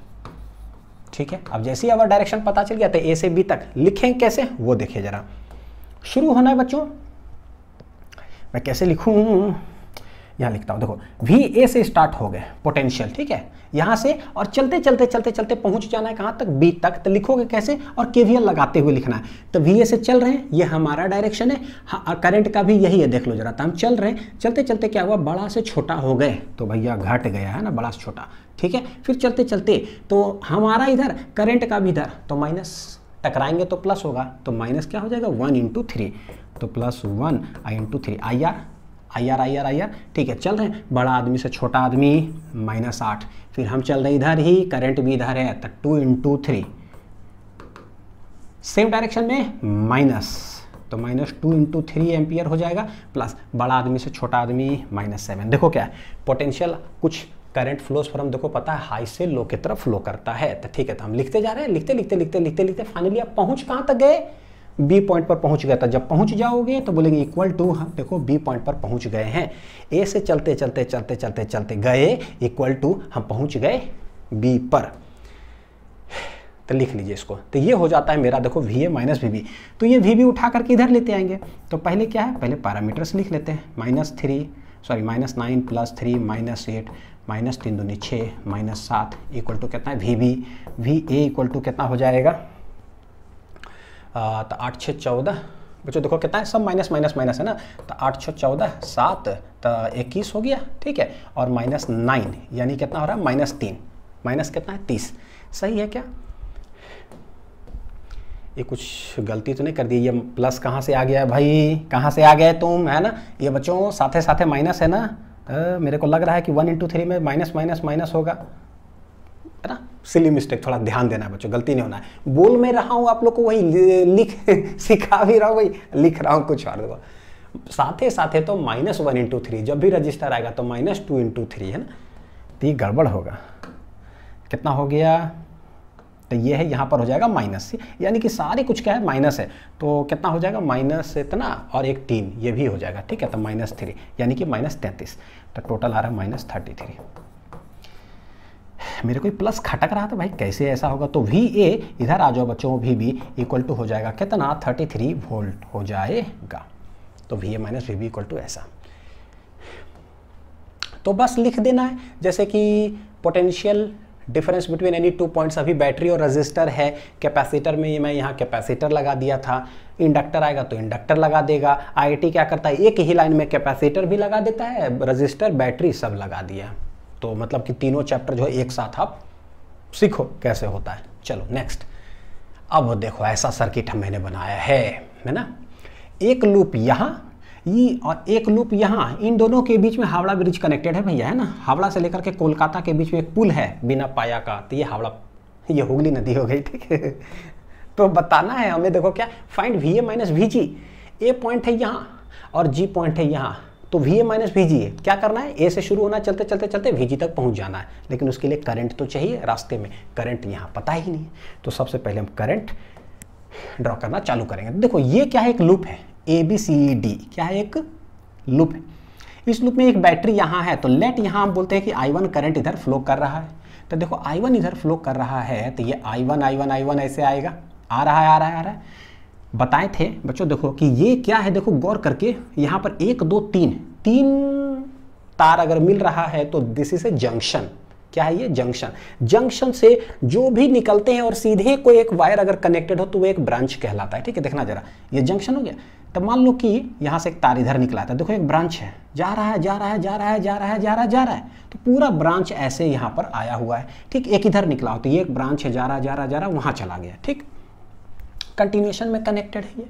ठीक है अब जैसे ही अवर डायरेक्शन पता चल गया तो ए से बी तक लिखें कैसे वो देखिए जरा शुरू होना है बच्चों मैं कैसे लिखूँ यहां लिखता हूं देखो वी ए से स्टार्ट हो गए पोटेंशियल ठीक है यहां से और चलते चलते चलते चलते पहुंच जाना है कहां तक बी तक तो लिखोगे कैसे और के लगाते हुए लिखना है तो वी ए से चल रहे हैं ये हमारा डायरेक्शन है करंट हाँ, का भी यही है देख लो जरा तो हम चल रहे हैं चलते चलते क्या हुआ बड़ा से छोटा हो गए तो भैया घट गया है ना बड़ा से छोटा ठीक है फिर चलते चलते तो हमारा इधर करंट का भी इधर तो माइनस टकराएंगे तो प्लस होगा तो माइनस क्या हो जाएगा वन इंटू थ्री तो plus one I into three I R I R I R I R ठीक है चल रहे हैं बड़ा आदमी से छोटा आदमी माइनस आठ फिर हम चल रहे इधर ही करंट भी इधर है तो two into three same direction में माइनस तो minus two into three ampere हो जाएगा प्लस बड़ा आदमी से छोटा आदमी माइनस सेवन देखो क्या है पोटेंशियल कुछ करंट फ्लोस फ्रॉम हम देखो पता है हाई से लो की तरफ फ्लो करता है तो ठीक है तो हम लिखते जा रहे हैं लिखते लिखते लिखते लिखते लिखते फाइनली आप पहुंच कहाँ तक गए बी पॉइंट पर पहुंच गया था तो जब पहुंच जाओगे तो बोलेंगे इक्वल टू हम देखो बी पॉइंट पर पहुंच गए हैं ए से चलते चलते चलते चलते चलते गए इक्वल टू हम पहुंच गए बी पर तो लिख लीजिए इसको तो ये हो जाता है मेरा देखो V A minus V B तो ये वी बी उठा करके इधर लेते आएंगे तो पहले क्या है पहले पैरामीटर्स लिख लेते हैं minus three sorry minus nine plus three minus eight minus तीन दूनी छः माइनस सात इक्वल टू कितना है V B V A equal to कितना हो जाएगा तो आठ छः चौदह बच्चों देखो कितना है सब माइनस माइनस माइनस है ना तो आठ छः चौदह सात तो इक्कीस हो गया ठीक है और माइनस नाइन यानी कितना हो रहा है माइनस तीन माइनस कितना है तीस सही है क्या ये कुछ गलती तो नहीं कर दी ये प्लस कहाँ से आ गया भाई कहाँ से आ गए तुम है ना ये बच्चों साथे साथे माइनस है ना आ, मेरे को लग रहा है कि वन इंटू थ्री में माइनस माइनस माइनस होगा है ना सिली मिस्टेक थोड़ा ध्यान देना है बच्चों गलती नहीं होना है बोल में रहा हूँ आप लोग को वही लिख सिखा भी रहा हूँ वही लिख रहा हूँ कुछ और साथ ही साथ तो माइनस वन इंटू थ्री जब भी रजिस्टर आएगा तो माइनस टू इंटू थ्री है ना तो ये गड़बड़ होगा कितना हो गया तो ये है यहाँ पर हो जाएगा माइनस यानी कि सारे कुछ क्या है माइनस है तो कितना हो जाएगा माइनस इतना और एक तीन ये भी हो जाएगा ठीक है तो माइनस थ्री यानी कि माइनस तैंतीस तो टोटल आ रहा है माइनस थर्टी थ्री मेरे को ये प्लस खटक रहा था भाई कैसे ऐसा होगा तो वी ए इधर आ जाओ बच्चों वी बी इक्वल टू हो जाएगा कितना थर्टी थ्री वोल्ट हो जाएगा तो V A minus V B equal to ऐसा तो बस लिख देना है जैसे कि potential difference between any two points अभी बैटरी और रजिस्टर है कैपेसिटर में मैं यहाँ कैपेसिटर लगा दिया था इंडक्टर आएगा तो इंडक्टर लगा देगा आई क्या करता है एक ही लाइन में कैपेसिटर भी लगा देता है रजिस्टर बैटरी सब लगा दिया तो मतलब कि तीनों चैप्टर जो है एक साथ आप सीखो कैसे होता है चलो नेक्स्ट अब देखो ऐसा सर्किट हम मैंने बनाया है है ना एक लूप यहाँ ये और एक लूप यहाँ इन दोनों के बीच में हावड़ा ब्रिज कनेक्टेड है भैया है ना हावड़ा से लेकर के कोलकाता के बीच में एक पुल है बिना पाया का तो ये हावड़ा ये हुगली नदी हो गई ठीक है तो बताना है हमें देखो क्या find V A minus V G A point है यहाँ और जी पॉइंट है यहाँ तो V A minus V G क्या करना है ए से शुरू होना चलते चलते चलते वी जी तक पहुँच जाना है लेकिन उसके लिए करंट तो चाहिए रास्ते में करंट यहाँ पता ही नहीं तो सबसे पहले हम करंट ड्रॉ करना चालू करेंगे देखो ये क्या है एक लूप है ए बी सी ई डी क्या है एक लूप है इस लूप में एक बैटरी यहाँ है तो लेट यहाँ हम बोलते हैं कि आई वन करंट इधर फ्लो कर रहा है तो देखो आई वन इधर फ्लो कर रहा है तो ये I one I one I one ऐसे आएगा आ रहा है आ रहा है आ रहा है बताए थे बच्चों देखो कि ये क्या है देखो गौर करके यहाँ पर एक दो तीन तीन तार अगर मिल रहा है तो दिस इज ए जंक्शन क्या है ये जंक्शन जंक्शन से जो भी निकलते हैं और सीधे कोई एक वायर अगर कनेक्टेड हो तो वो एक ब्रांच कहलाता है ठीक है देखना जरा ये जंक्शन हो गया तो मान लो कि यहाँ से एक तार इधर निकला था देखो एक ब्रांच है जा रहा है जा रहा है जा रहा है जा रहा है जा रहा है जा रहा है तो पूरा ब्रांच ऐसे यहाँ पर आया हुआ है ठीक एक इधर निकला हो तो ये एक ब्रांच है जा रहा जा रहा जा रहा वहाँ चला गया ठीक कंटिन्यूशन में कनेक्टेड है ये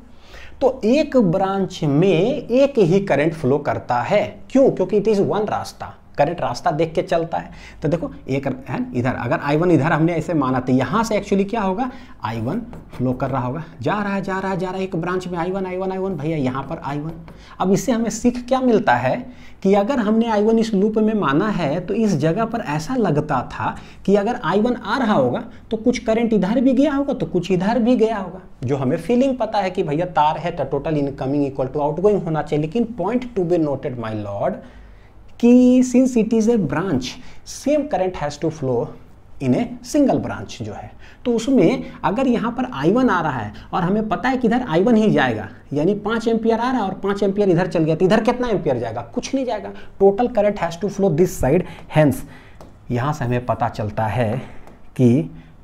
तो एक ब्रांच में एक ही करंट फ्लो करता है क्यों क्योंकि इट इज़ वन रास्ता करेक्ट रास्ता देख के चलता है तो देखो एक है इधर अगर आई वन इधर हमने ऐसे माना तो यहाँ से एक्चुअली क्या होगा आई वन फ्लो कर रहा होगा जा रहा है जा रहा है जा रहा है एक ब्रांच में I one I one I one भैया यहाँ पर आई वन अब इससे हमें सीख क्या मिलता है कि अगर हमने आई वन इस लूप में माना है तो इस जगह पर ऐसा लगता था कि अगर आई वन आ रहा होगा तो कुछ करेंट इधर भी गया होगा तो कुछ इधर भी गया होगा जो हमें फीलिंग पता है कि भैया तार है तो total incoming equal to outgoing होना चाहिए लेकिन point to be noted my lord कि since it is a branch same current has to flow in a single branch जो है तो उसमें अगर यहाँ पर I1 आ रहा है और हमें पता है कि इधर I1 ही जाएगा यानी पाँच एम्पियर आ रहा है और पाँच एम्पियर इधर चल गया तो इधर कितना एम्पियर जाएगा कुछ नहीं जाएगा total current has to flow this side hence यहाँ से हमें पता चलता है कि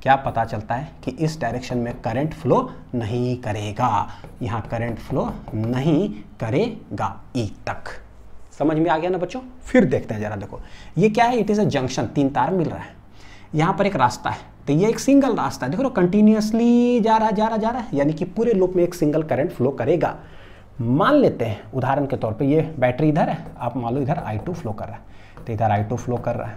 क्या पता चलता है कि इस डायरेक्शन में करंट फ्लो नहीं करेगा यहाँ करंट फ्लो नहीं करेगा ई e तक समझ में आ गया ना बच्चों फिर देखते हैं जरा देखो ये क्या है इट इज़ अ जंक्शन तीन तार मिल रहा है यहाँ पर एक रास्ता है तो ये एक सिंगल रास्ता है देखो ना कंटिन्यूसली जा रहा जा रहा जा रहा है यानी कि पूरे लूप में एक सिंगल करंट फ्लो करेगा मान लेते हैं उदाहरण के तौर पे ये बैटरी इधर है आप मान लो इधर टू फ्लो कर रहा है तो इधर टू फ्लो कर रहा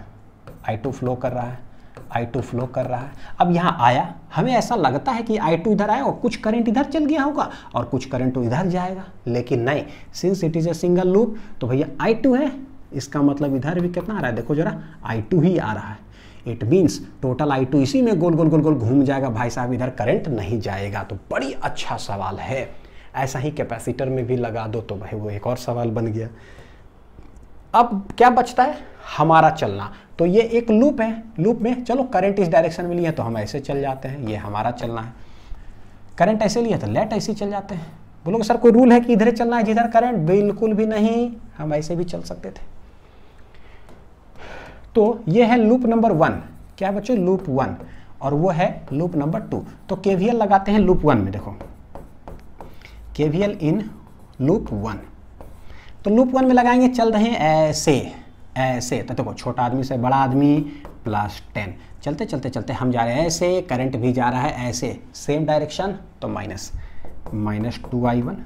है टू फ्लो कर रहा है I2 टू फ्लो कर रहा है अब यहाँ आया हमें ऐसा लगता है कि I2 इधर आया और कुछ करंट इधर चल गया होगा और कुछ करंट तो इधर जाएगा लेकिन नहीं since it is a single loop तो भैया I2 है इसका मतलब इधर भी कितना आ रहा है देखो जरा I2 ही आ रहा है इट मीन्स टोटल I2 इसी में गोल गोल गोल गोल घूम जाएगा भाई साहब इधर करंट नहीं जाएगा तो बड़ी अच्छा सवाल है ऐसा ही कैपेसिटर में भी लगा दो तो भाई वो एक और सवाल बन गया अब क्या बचता है हमारा चलना तो ये एक लूप है लूप में चलो करंट इस डायरेक्शन में लिया तो हम ऐसे चल जाते हैं ये हमारा चलना है करंट ऐसे लिया तो लेट ऐसे चल जाते हैं बोलोगे सर कोई रूल है कि इधर चलना है जिधर करंट बिल्कुल भी नहीं हम ऐसे भी चल सकते थे तो ये है लूप नंबर वन क्या बच्चों लूप वन और वो है लूप नंबर टू तो केवीएल लगाते हैं लूप वन में देखो केवीएल इन लूप वन तो लूप वन में लगाएंगे चल रहे हैं ऐसे ऐसे तो देखो छोटा आदमी से बड़ा आदमी प्लस टेन चलते चलते चलते हम जा रहे हैं ऐसे करंट भी जा रहा है ऐसे सेम डायरेक्शन तो minus minus two I one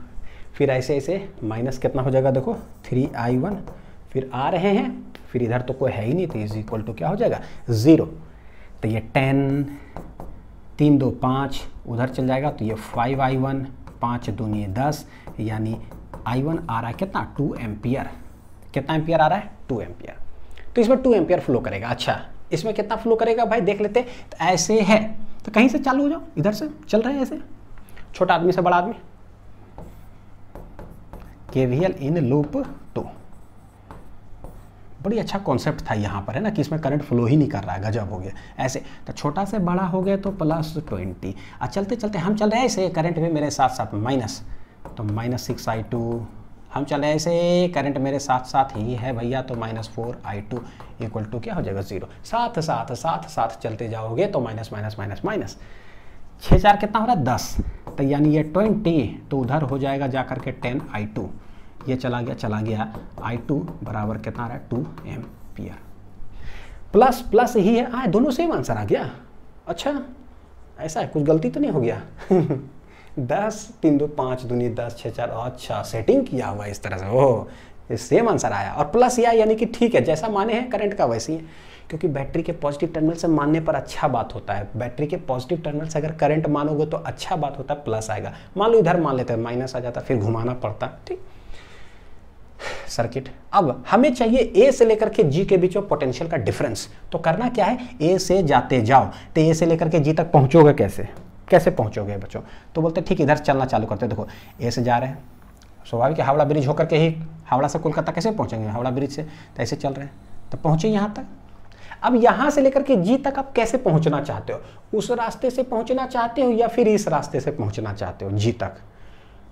फिर ऐसे ऐसे माइनस कितना हो जाएगा देखो थ्री आई वन फिर आ रहे हैं फिर इधर तो कोई है ही नहीं तो इज इक्वल टू क्या हो जाएगा ज़ीरो तो ये टेन तीन दो पाँच उधर चल जाएगा तो ये फाइव आई वन पाँच दूनी दस यानी आई वन आ रहा है कितना टू एम्पियर कितना एम्पियर आ रहा है टू एम्पियर तो इसमें टू एम्पियर फ्लो करेगा अच्छा इसमें कितना फ्लो करेगा भाई देख लेते तो ऐसे है तो कहीं से चालू हो जाओ इधर से चल रहे हैं ऐसे छोटा आदमी से बड़ा आदमी केवीएल इन लूप टू बड़ी अच्छा कॉन्सेप्ट था यहाँ पर है ना कि इसमें करंट फ्लो ही नहीं कर रहा है गजब हो गया ऐसे तो छोटा से बड़ा हो गया तो प्लस ट्वेंटी और चलते चलते हम चल रहे हैं ऐसे करंट भी मेरे साथ साथ माइनस तो माइनस सिक्स आई टू हम चले ऐसे करंट मेरे साथ साथ ही है भैया तो minus four I two equal to क्या हो जाएगा जीरो साथ साथ साथ साथ चलते जाओगे तो माइनस माइनस माइनस माइनस छः चार कितना हो रहा है दस तो यानी ये ट्वेंटी तो उधर हो जाएगा जा करके टेन आई टू ये चला गया चला गया आई टू बराबर कितना आ रहा है two M R plus plus ही है आए दोनों सेम आंसर आ गया अच्छा ऐसा है कुछ गलती तो नहीं हो गया दस तीन दो पाँच दूनी दस छः चार अच्छा सेटिंग किया हुआ इस तरह से ओह सेम आंसर आया और प्लस या यानी कि ठीक है जैसा माने हैं करंट का वैसे ही है क्योंकि बैटरी के पॉजिटिव टर्मिनल से मानने पर अच्छा बात होता है बैटरी के पॉजिटिव टर्मिनल से अगर करंट मानोगे तो अच्छा बात होता है प्लस आएगा मान लो इधर मान लेते हैं माइनस आ जाता फिर घुमाना पड़ता ठीक सर्किट अब हमें चाहिए ए से लेकर के जी के बीच में पोटेंशियल का डिफरेंस तो करना क्या है ए से जाते जाओ तो ए से लेकर के जी तक पहुंचोगे कैसे कैसे पहुँचोगे बच्चों तो बोलते ठीक इधर चलना चालू करते देखो ए से जा रहे हैं स्वाभाविक है हावड़ा ब्रिज होकर के ही हावड़ा से कोलकाता कैसे पहुँचेंगे हावड़ा ब्रिज से तो ऐसे चल रहे हैं तो पहुँचे यहाँ तक अब यहाँ से लेकर के जी तक आप कैसे पहुँचना चाहते हो उस रास्ते से पहुँचना चाहते हो या फिर इस रास्ते से पहुँचना चाहते हो जी तक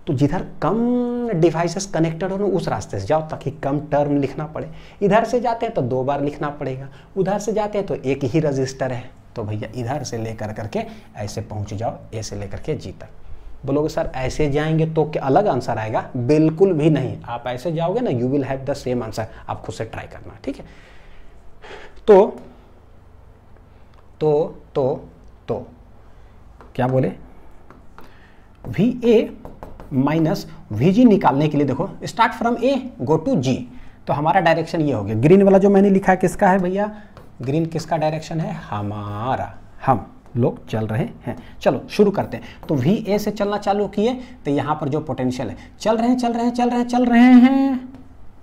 तो जिधर कम डिवाइसेस कनेक्टेड हो ना उस रास्ते से जाओ ताकि कम टर्म लिखना पड़े इधर से जाते हैं तो दो बार लिखना पड़ेगा उधर से जाते हैं तो एक ही रजिस्टर है तो भैया इधर से लेकर करके ऐसे पहुंच जाओ ए से लेकर के जी तक बोलोगे सर ऐसे जाएंगे तो क्या अलग आंसर आएगा बिल्कुल भी नहीं आप ऐसे जाओगे ना you will have the same answer आप खुद से ट्राई करना ठीक है तो तो तो तो क्या बोले V A minus V G निकालने के लिए देखो start from A go to G तो हमारा डायरेक्शन ये हो गया ग्रीन वाला जो मैंने लिखा है किसका है भैया ग्रीन किसका डायरेक्शन है हमारा हम लोग चल रहे हैं चलो शुरू करते हैं तो वी ए से चलना चालू किए तो यहाँ पर जो पोटेंशियल है चल रहे हैं चल रहे हैं चल रहे हैं चल रहे हैं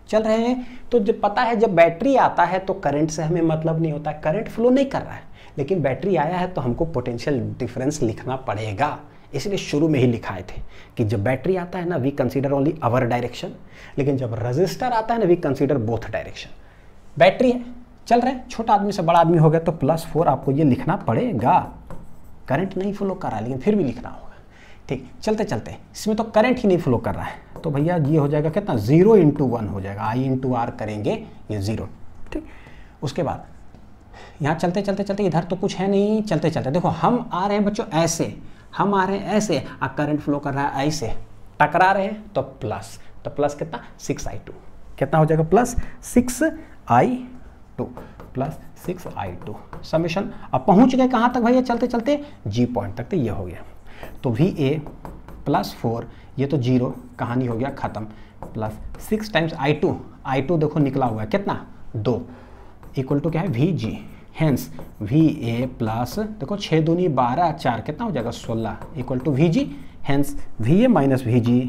चल रहे हैं तो जब पता है जब बैटरी आता है तो करंट से हमें मतलब नहीं होता करंट फ्लो नहीं कर रहा है लेकिन बैटरी आया है तो हमको पोटेंशियल डिफरेंस लिखना पड़ेगा इसलिए शुरू में ही लिखाए थे कि जब बैटरी आता है ना we consider only our direction लेकिन जब रजिस्टर आता है ना we consider both direction battery है चल रहे छोटा आदमी से बड़ा आदमी हो गया तो प्लस फोर आपको ये लिखना पड़ेगा करंट नहीं फ्लो कर रहा लेकिन फिर भी लिखना होगा ठीक चलते चलते इसमें तो करंट ही नहीं फ्लो कर रहा है तो भैया ये हो जाएगा कितना जीरो इंटू वन हो जाएगा आई इंटू आर करेंगे ये ज़ीरो ठीक उसके बाद यहाँ चलते चलते चलते इधर तो कुछ है नहीं चलते चलते देखो हम आ रहे हैं बच्चों ऐसे हम आ रहे हैं ऐसे आ करंट फ्लो कर रहा है ऐसे टकरा रहे हैं तो प्लस तो प्लस कितना सिक्स आई टू कितना हो जाएगा plus six I two plus six I two summation अब पहुंच गए कहां तक भैया चलते चलते जी पॉइंट तक तो ये हो गया तो वी ए प्लस फोर ये तो जीरो कहानी हो गया ख़त्म plus six times I two I two देखो निकला हुआ है कितना दो इक्वल टू क्या है V G hence V A plus देखो छः दूनी बारह चार कितना हो जाएगा सोलह equal to V G hence V A minus V G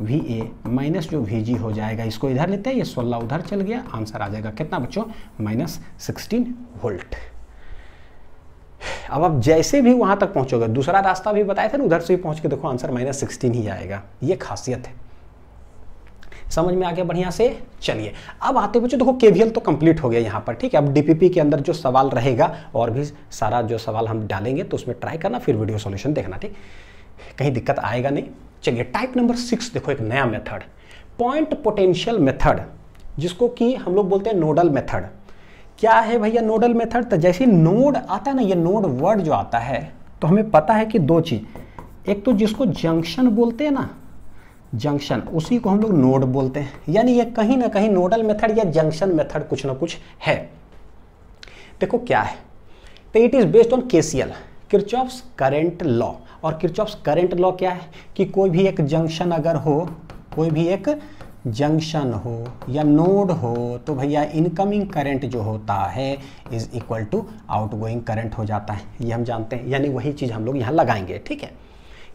V A minus जो वी जी हो जाएगा इसको इधर लेते हैं ये सोलह उधर चल गया आंसर आ जाएगा कितना बच्चों माइनस सिक्सटीन वोल्ट अब आप जैसे भी वहां तक पहुंचोगे दूसरा रास्ता भी बताया था ना उधर से भी पहुंच के देखो आंसर माइनस सिक्सटीन ही आएगा ये खासियत है समझ में आ गया बढ़िया से चलिए अब आते बच्चों देखो केवीएल तो कंप्लीट हो गया यहाँ पर ठीक है अब डीपीपी के अंदर जो सवाल रहेगा और भी सारा जो सवाल हम डालेंगे तो उसमें ट्राई करना फिर वीडियो सॉल्यूशन देखना ठीक कहीं दिक्कत आएगा नहीं चलिए टाइप नंबर सिक्स देखो एक नया मेथड पॉइंट पोटेंशियल मेथड जिसको कि हम लोग बोलते हैं नोडल मेथड क्या है भैया नोडल मेथड तो जैसे नोड आता है ना ये नोड वर्ड जो आता है तो हमें पता है कि दो चीज़ एक तो जिसको जंक्शन बोलते हैं ना जंक्शन उसी को हम लोग नोड बोलते हैं यानी ये कहीं ना कहीं नोडल मेथड या जंक्शन मेथड कुछ ना कुछ है देखो क्या है तो it is based on K C L Kirchhoff's current law और किरचॉप्स करेंट लॉ क्या है कि कोई भी एक जंक्शन अगर हो कोई भी एक जंक्शन हो या नोड हो तो भैया इनकमिंग करंट जो होता है is equal to outgoing current हो जाता है ये हम जानते हैं यानी वही चीज़ हम लोग यहाँ लगाएंगे ठीक है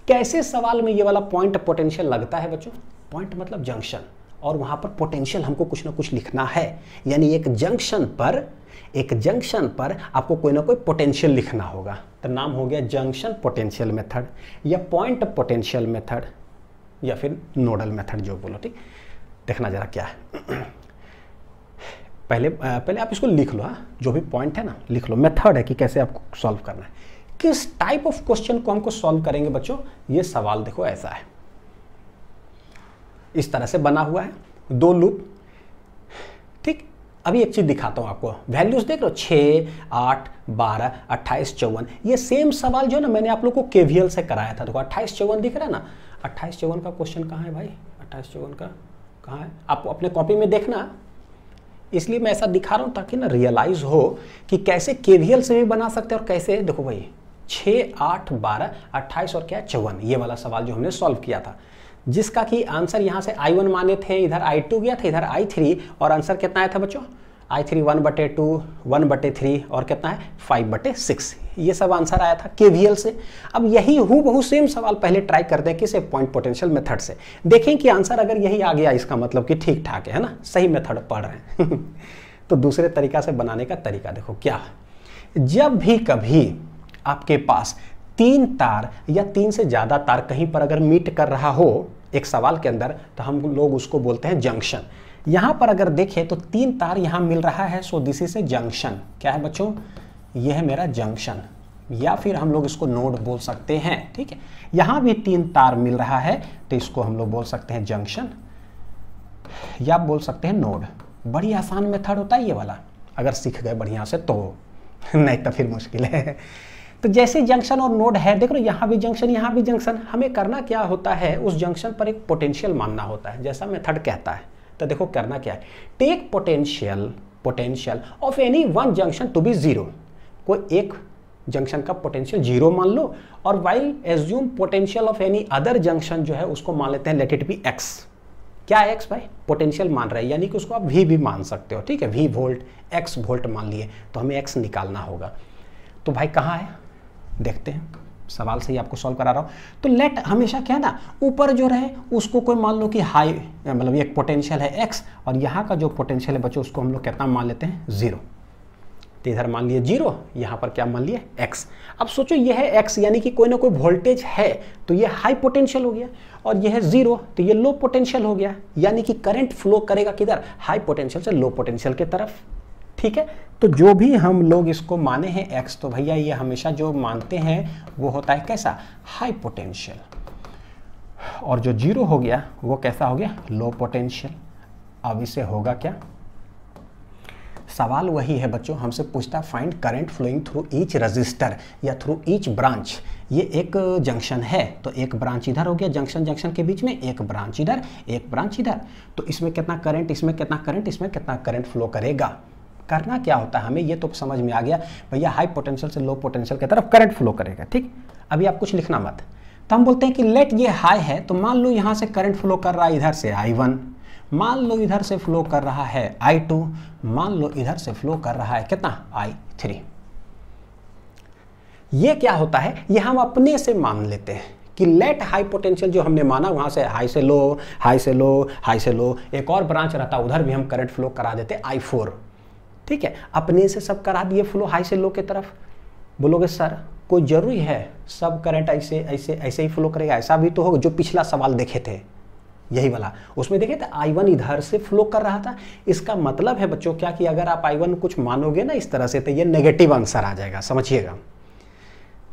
कैसे सवाल में ये वाला पॉइंट पोटेंशियल लगता है बच्चों पॉइंट मतलब जंक्शन और वहाँ पर पोटेंशियल हमको कुछ ना कुछ लिखना है यानी एक जंक्शन पर एक जंक्शन पर आपको कोई ना कोई पोटेंशियल लिखना होगा तो नाम हो गया जंक्शन पोटेंशियल मेथड या पॉइंट पोटेंशियल मेथड या फिर नोडल मेथड जो बोलो ठीक देखना ज़रा क्या है पहले पहले आप इसको लिख लो हाँ जो भी पॉइंट है ना लिख लो मेथड है कि कैसे आपको सॉल्व करना है किस टाइप ऑफ क्वेश्चन को हमको सॉल्व करेंगे बच्चों ये सवाल देखो ऐसा है इस तरह से बना हुआ है दो लूप ठीक अभी एक चीज़ दिखाता हूं आपको वैल्यूज़ देख लो छ आठ बारह अट्ठाईस चौवन ये सेम सवाल जो है ना मैंने आप लोग को केवीएल से कराया था देखो अट्ठाइस चौवन दिख रहा है ना अट्ठाइस चौवन का क्वेश्चन कहाँ है भाई अट्ठाइस चौवन का कहाँ है आपको अपने कॉपी में देखना इसलिए मैं ऐसा दिखा रहा हूं ताकि ना रियलाइज हो कि कैसे केवीएल से भी बना सकते हैं और कैसे देखो भाई छ आठ बारह अट्ठाईस और क्या चौवन ये वाला सवाल जो हमने सॉल्व किया था जिसका कि आंसर यहाँ से आई वन माने थे इधर आई टू गया था इधर आई थ्री और आंसर कितना आया था बच्चों आई थ्री वन बटे टू वन बटे थ्री और कितना है फाइव बटे सिक्स ये सब आंसर आया था के से अब यही हु बहु सेम सवाल पहले ट्राई कर दें किसे पॉइंट पोटेंशियल मेथड से देखें कि आंसर अगर यही आ गया इसका मतलब कि ठीक ठाक है ना सही मेथड पढ़ रहे हैं तो दूसरे तरीका से बनाने का तरीका देखो क्या जब भी कभी आपके पास तीन तार या तीन से ज़्यादा तार कहीं पर अगर मीट कर रहा हो एक सवाल के अंदर तो हम लोग उसको बोलते हैं जंक्शन यहाँ पर अगर देखें तो तीन तार यहाँ मिल रहा है so this is a junction क्या है बच्चों यह है मेरा जंक्शन या फिर हम लोग इसको नोड बोल सकते हैं ठीक है यहाँ भी तीन तार मिल रहा है तो इसको हम लोग बोल सकते हैं जंक्शन या बोल सकते हैं नोड बड़ी आसान मेथड होता है ये वाला अगर सीख गए बढ़िया से तो नहीं तो फिर मुश्किल है तो जैसे जंक्शन और नोड है देख लो यहाँ भी जंक्शन यहाँ भी जंक्शन हमें करना क्या होता है उस जंक्शन पर एक पोटेंशियल मानना होता है जैसा मेथड कहता है तो देखो करना क्या है take potential potential of any one junction to be zero कोई एक जंक्शन का पोटेंशियल जीरो मान लो और while assume potential of any other junction जो है उसको मान लेते हैं लेट इट बी एक्स क्या है एक्स भाई पोटेंशियल मान रहा है यानी कि उसको आप वी भी मान सकते हो ठीक है वी वोल्ट एक्स वोल्ट मान लिए तो हमें एक्स निकालना होगा तो भाई कहाँ है देखते हैं सवाल सही आपको सॉल्व करा रहा हूँ तो लेट हमेशा क्या ना ऊपर जो रहे उसको कोई मान लो कि हाई मतलब एक पोटेंशियल है एक्स और यहाँ का जो पोटेंशियल है बच्चों उसको हम लोग कितना मान लेते हैं ज़ीरो तो इधर मान लिए जीरो यहाँ पर क्या मान लिए एक्स अब सोचो ये है एक्स यानी कि कोई ना कोई वोल्टेज है तो ये हाई पोटेंशियल हो गया और यह है जीरो तो ये लो पोटेंशियल हो गया यानी कि करंट फ्लो करेगा किधर हाई पोटेंशियल से लो पोटेंशियल की तरफ ठीक है तो जो भी हम लोग इसको माने हैं एक्स तो भैया ये हमेशा जो मानते हैं वो होता है कैसा हाई पोटेंशियल और जो जीरो हो गया वो कैसा हो गया लो पोटेंशियल अब इसे होगा क्या सवाल वही है बच्चों हमसे पूछता find current flowing through each resistor या थ्रू ईच ब्रांच ये एक जंक्शन है तो एक ब्रांच इधर हो गया जंक्शन जंक्शन के बीच में एक ब्रांच इधर एक ब्रांच इधर तो इसमें कितना करंट इसमें कितना करंट इसमें कितना करंट फ्लो करेगा करना क्या होता है हमें ये तो समझ में आ गया भैया हाई पोटेंशियल से लो पोटेंशियल की तरफ करंट फ्लो करेगा ठीक अभी आप कुछ लिखना मत तो हम बोलते हैं कि लेट ये हाई है तो मान लो यहाँ से करंट फ्लो कर रहा है इधर से आई वन मान लो इधर से फ्लो कर रहा है आई टू मान लो इधर से फ्लो कर रहा है कितना आई थ्री ये क्या होता है ये हम अपने से मान लेते हैं कि लेट हाई पोटेंशियल जो हमने माना वहां से हाई से लो हाई से लो हाई से लो एक और ब्रांच रहता उधर भी हम करंट फ्लो करा देते आई फोर ठीक है अपने से सब करा दिए फ्लो हाई से लो के तरफ बोलोगे सर कोई जरूरी है सब करंट ऐसे ऐसे ऐसे ही फ्लो करेगा ऐसा भी तो होगा जो पिछला सवाल देखे थे यही वाला उसमें देखे थे आई वन इधर से फ्लो कर रहा था इसका मतलब है बच्चों क्या कि अगर आप आई वन कुछ मानोगे ना इस तरह से तो ये नेगेटिव आंसर आ जाएगा समझिएगा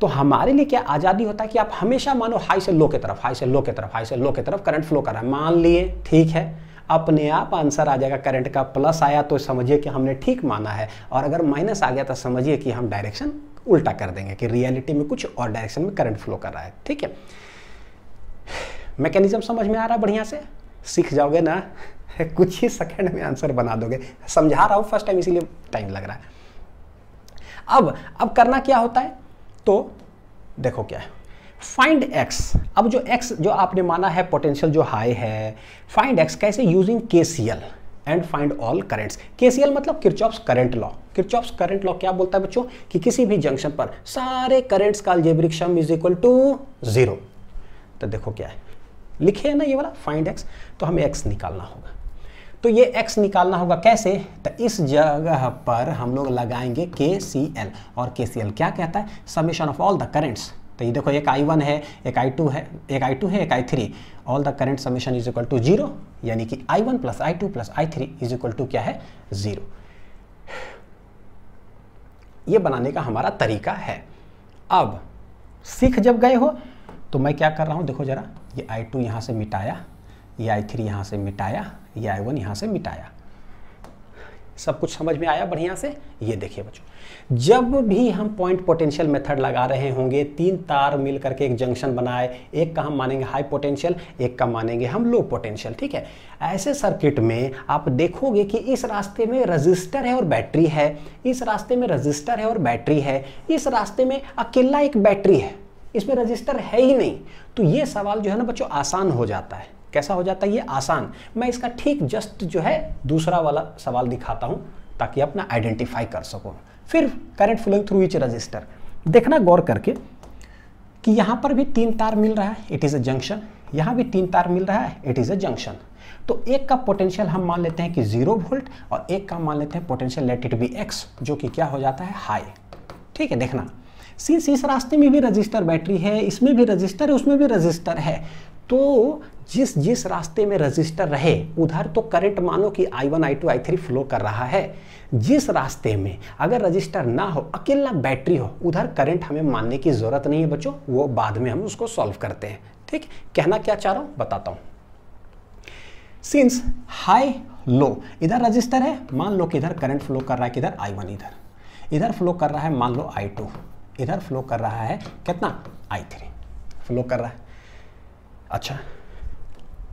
तो हमारे लिए क्या आज़ादी होता है कि आप हमेशा मानो हाई से लो की तरफ हाई से लो के तरफ हाई से लो के तरफ करंट फ्लो कर रहा है मान लिए ठीक है अपने आप आंसर आ जाएगा करंट का प्लस आया तो समझिए कि हमने ठीक माना है और अगर माइनस आ गया तो समझिए कि हम डायरेक्शन उल्टा कर देंगे कि रियलिटी में कुछ और डायरेक्शन में करंट फ्लो कर रहा है ठीक है मैकेनिज्म समझ में आ रहा है बढ़िया से सीख जाओगे ना कुछ ही सेकंड में आंसर बना दोगे समझा रहा हूं फर्स्ट टाइम इसीलिए टाइम लग रहा है अब अब करना क्या होता है तो देखो क्या है फाइंड एक्स अब जो एक्स जो आपने माना है पोटेंशियल जो हाई है फाइंड एक्स कैसे using K C L and find all currents K C L मतलब Kirchhoff's current law Kirchhoff's current law क्या बोलता है बच्चों कि किसी भी जंक्शन पर सारे करेंट्स का algebraic sum is equal to zero तो देखो क्या है लिखे है ना ये वाला फाइंड एक्स तो हमें एक्स निकालना होगा तो ये एक्स निकालना होगा कैसे तो इस जगह पर हम लोग लगाएंगे के सी एल और के सी एल क्या कहता है summation of all the currents तो ये देखो एक आई वन है एक आई टू है एक आई टू है एक I three all the current summation is equal to zero यानी कि I one plus I two plus I three is equal to क्या है ज़ीरो ये बनाने का हमारा तरीका है अब सीख जब गए हो तो मैं क्या कर रहा हूं देखो ज़रा ये आई टू यहां से मिटाया ये आई थ्री यहां से मिटाया ये आई वन यहां से मिटाया सब कुछ समझ में आया बढ़िया से ये देखिए बच्चों जब भी हम पॉइंट पोटेंशियल मेथड लगा रहे होंगे तीन तार मिल करके एक जंक्शन बनाए एक का हम मानेंगे हाई पोटेंशियल एक का मानेंगे हम लो पोटेंशियल ठीक है ऐसे सर्किट में आप देखोगे कि इस रास्ते में रजिस्टर है और बैटरी है इस रास्ते में रजिस्टर है और बैटरी है इस रास्ते में अकेला एक बैटरी है इसमें रजिस्टर है ही नहीं तो ये सवाल जो है ना बच्चों आसान हो जाता है कैसा हो जाता है ये आसान मैं इसका ठीक जस्ट जो है दूसरा वाला सवाल दिखाता हूँ ताकि अपना आइडेंटिफाई कर सको फिर current flowing through each resistor देखना गौर करके कि यहाँ पर भी तीन तार मिल रहा है इट इज़ अ जंक्शन यहाँ भी तीन तार मिल रहा है इट इज़ अ जंक्शन तो एक का पोटेंशियल हम मान लेते हैं कि जीरो वोल्ट और एक का मान लेते हैं potential let it be x जो कि क्या हो जाता है हाई ठीक है देखना सिंस इस रास्ते में भी रजिस्टर बैटरी है इसमें भी रजिस्टर है उसमें भी रजिस्टर है तो जिस जिस रास्ते में रजिस्टर रहे उधर तो करंट मानो कि I one I two I three flow कर रहा है जिस रास्ते में अगर रजिस्टर ना हो अकेला बैटरी हो उधर करंट हमें मानने की ज़रूरत नहीं है बच्चों वो बाद में हम उसको सॉल्व करते हैं ठीक कहना क्या चाह रहा हूं बताता हूं सिंस हाई लो इधर रजिस्टर है मान लो कि इधर करंट फ्लो कर रहा है किधर आई वन इधर इधर फ्लो कर रहा है मान लो आई टू इधर फ्लो कर रहा है कितना आई थ्री फ्लो कर रहा है अच्छा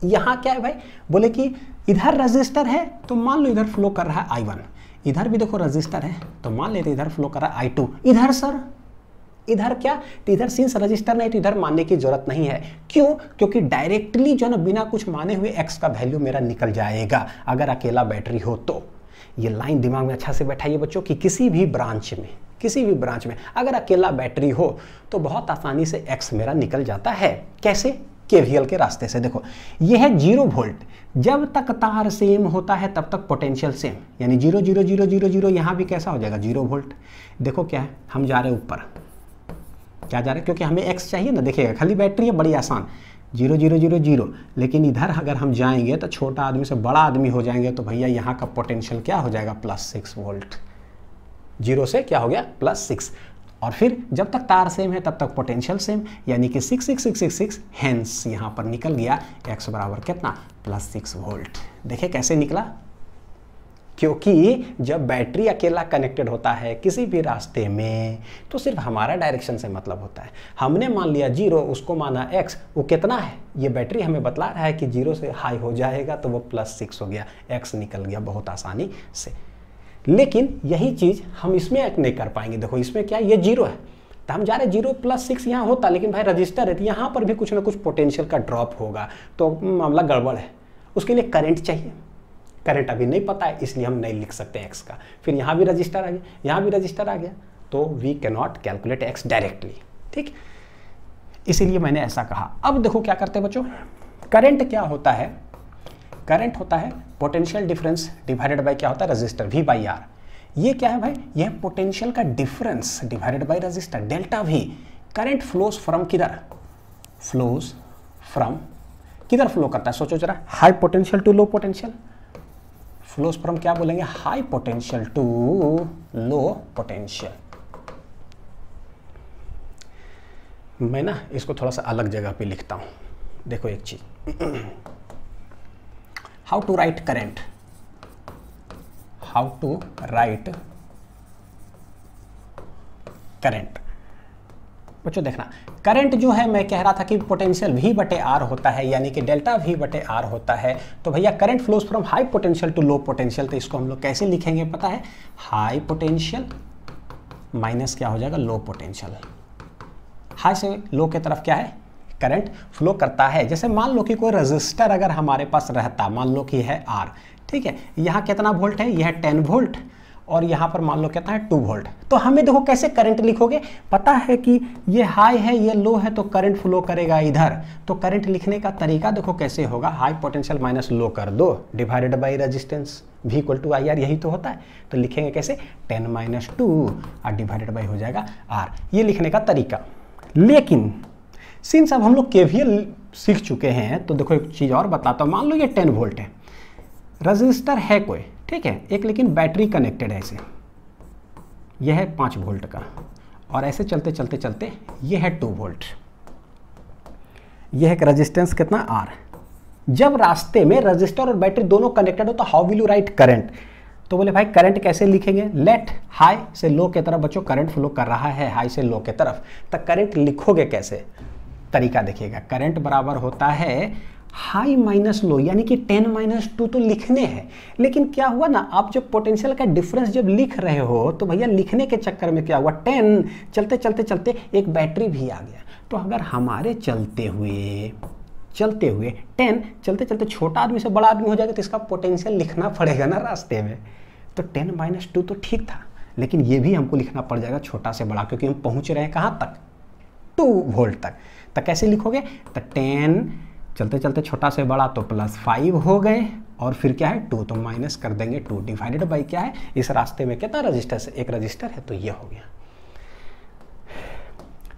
यहाँ क्या है भाई बोले कि इधर रजिस्टर है तो मान लो इधर फ्लो कर रहा है आई वन इधर भी देखो रजिस्टर है तो मान लेते इधर फ्लो कर रहा है आई टू इधर सर इधर क्या तो इधर सिंस रजिस्टर नहीं तो इधर मानने की जरूरत नहीं है क्यों क्योंकि डायरेक्टली जो ना बिना कुछ माने हुए एक्स का वैल्यू मेरा निकल जाएगा अगर अकेला बैटरी हो तो ये लाइन दिमाग में अच्छा से बैठाइए बच्चों कि किसी भी ब्रांच में किसी भी ब्रांच में अगर अकेला बैटरी हो तो बहुत आसानी से एक्स मेरा निकल जाता है कैसे केवीएल के रास्ते से देखो ये है जीरो वोल्ट जब तक तार सेम होता है तब तक पोटेंशियल सेम यानी zero zero zero zero zero यहां भी कैसा हो जाएगा जीरो वोल्ट देखो क्या है हम जा रहे ऊपर क्या जा रहे क्योंकि हमें एक्स चाहिए ना देखिएगा खाली बैटरी है बड़ी आसान जीरो जीरो जीरो जीरो लेकिन इधर अगर हम जाएंगे तो छोटा आदमी से बड़ा आदमी हो जाएंगे तो भैया यहाँ का पोटेंशियल क्या हो जाएगा प्लस सिक्स वोल्ट जीरो से क्या हो गया प्लस सिक्स और फिर जब तक तार सेम है तब तक पोटेंशियल सेम यानी कि six six six six six hence यहाँ पर निकल गया एक्स बराबर कितना प्लस सिक्स वोल्ट देखिए कैसे निकला क्योंकि जब बैटरी अकेला कनेक्टेड होता है किसी भी रास्ते में तो सिर्फ हमारा डायरेक्शन से मतलब होता है हमने मान लिया जीरो उसको माना एक्स वो कितना है ये बैटरी हमें बतला रहा है कि जीरो से हाई हो जाएगा तो वो प्लस सिक्स हो गया एक्स निकल गया बहुत आसानी से लेकिन यही चीज़ हम इसमें एक्ट नहीं कर पाएंगे देखो इसमें क्या ये जीरो है तो हम जा रहे जीरो प्लस सिक्स यहाँ होता लेकिन भाई रजिस्टर है तो यहाँ पर भी कुछ ना कुछ पोटेंशियल का ड्रॉप होगा तो मामला गड़बड़ है उसके लिए करंट चाहिए करंट अभी नहीं पता है इसलिए हम नहीं लिख सकते एक्स का फिर यहाँ भी रजिस्टर आ गया यहाँ भी रजिस्टर आ गया तो we cannot calculate x directly ठीक इसीलिए मैंने ऐसा कहा अब देखो क्या करते हैं बच्चों करंट क्या होता है करंट होता है पोटेंशियल डिफरेंस डिवाइडेड बाय क्या होता है रजिस्टर वी बाई आर ये क्या है भाई यह पोटेंशियल का difference divided by resistor delta V current flows from किधर फ्लोज फ्रॉम किधर फ्लो करता है सोचो जरा high potential to low potential flows from क्या बोलेंगे high potential to low potential मैं ना इसको थोड़ा सा अलग जगह पे लिखता हूं देखो एक चीज़ how to write current how to write current बच्चों देखना करंट जो है मैं कह रहा था कि पोटेंशियल वी बटे आर होता है यानी कि डेल्टा वी बटे आर होता है तो भैया current flows from high potential to low potential तो इसको हम लोग कैसे लिखेंगे पता है हाई पोटेंशियल माइनस क्या हो जाएगा लो पोटेंशियल हाई से लो के तरफ क्या है करंट फ्लो करता है जैसे मान लो कि कोई रजिस्टर अगर हमारे पास रहता मान लो कि है आर ठीक है यहाँ कितना वोल्ट है यह है टेन वोल्ट और यहाँ पर मान लो कहता है टू वोल्ट तो हमें देखो कैसे करंट लिखोगे पता है कि ये हाई है ये लो है तो करंट फ्लो करेगा इधर तो करंट लिखने का तरीका देखो कैसे होगा हाई पोटेंशियल माइनस लो कर दो डिवाइडेड बाई रेजिस्टेंस भी इक्वल टू आई आर यही तो होता है तो लिखेंगे कैसे टेन माइनस टू और डिवाइडेड बाई हो जाएगा आर ये लिखने का तरीका लेकिन सिंस अब हम लोग केवीएल सीख चुके हैं तो देखो एक चीज़ और बताता हूँ मान लो ये टेन वोल्ट है रजिस्टर है कोई ठीक है एक लेकिन बैटरी कनेक्टेड है इसे यह है पाँच वोल्ट का और ऐसे चलते चलते चलते यह है टू वोल्ट यह एक रजिस्टेंस कितना आर जब रास्ते में रजिस्टर और बैटरी दोनों कनेक्टेड हो तो how will you write current तो बोले भाई करंट कैसे लिखेंगे लेट हाई से लो के तरफ बच्चों करंट फ्लो कर रहा है हाई से लो के तरफ तो करंट लिखोगे कैसे तरीका देखिएगा करंट बराबर होता है हाई माइनस लो यानी कि टेन माइनस टू तो लिखने हैं लेकिन क्या हुआ ना आप जब पोटेंशियल का डिफरेंस जब लिख रहे हो तो भैया लिखने के चक्कर में क्या हुआ टेन चलते चलते चलते एक बैटरी भी आ गया तो अगर हमारे चलते हुए चलते हुए टेन चलते चलते छोटा आदमी से बड़ा आदमी हो जाएगा तो इसका पोटेंशियल लिखना पड़ेगा ना रास्ते में तो टेन माइनस टू तो ठीक था लेकिन ये भी हमको लिखना पड़ जाएगा छोटा से बड़ा क्योंकि हम पहुँच रहे हैं कहाँ तक टू वोल्ट तक तो कैसे लिखोगे तो टेन चलते चलते छोटा से बड़ा तो प्लस फाइव हो गए और फिर क्या है टू तो माइनस कर देंगे टू डिवाइडेड बाई क्या है इस रास्ते में कितना रजिस्टर से एक रजिस्टर है तो ये हो गया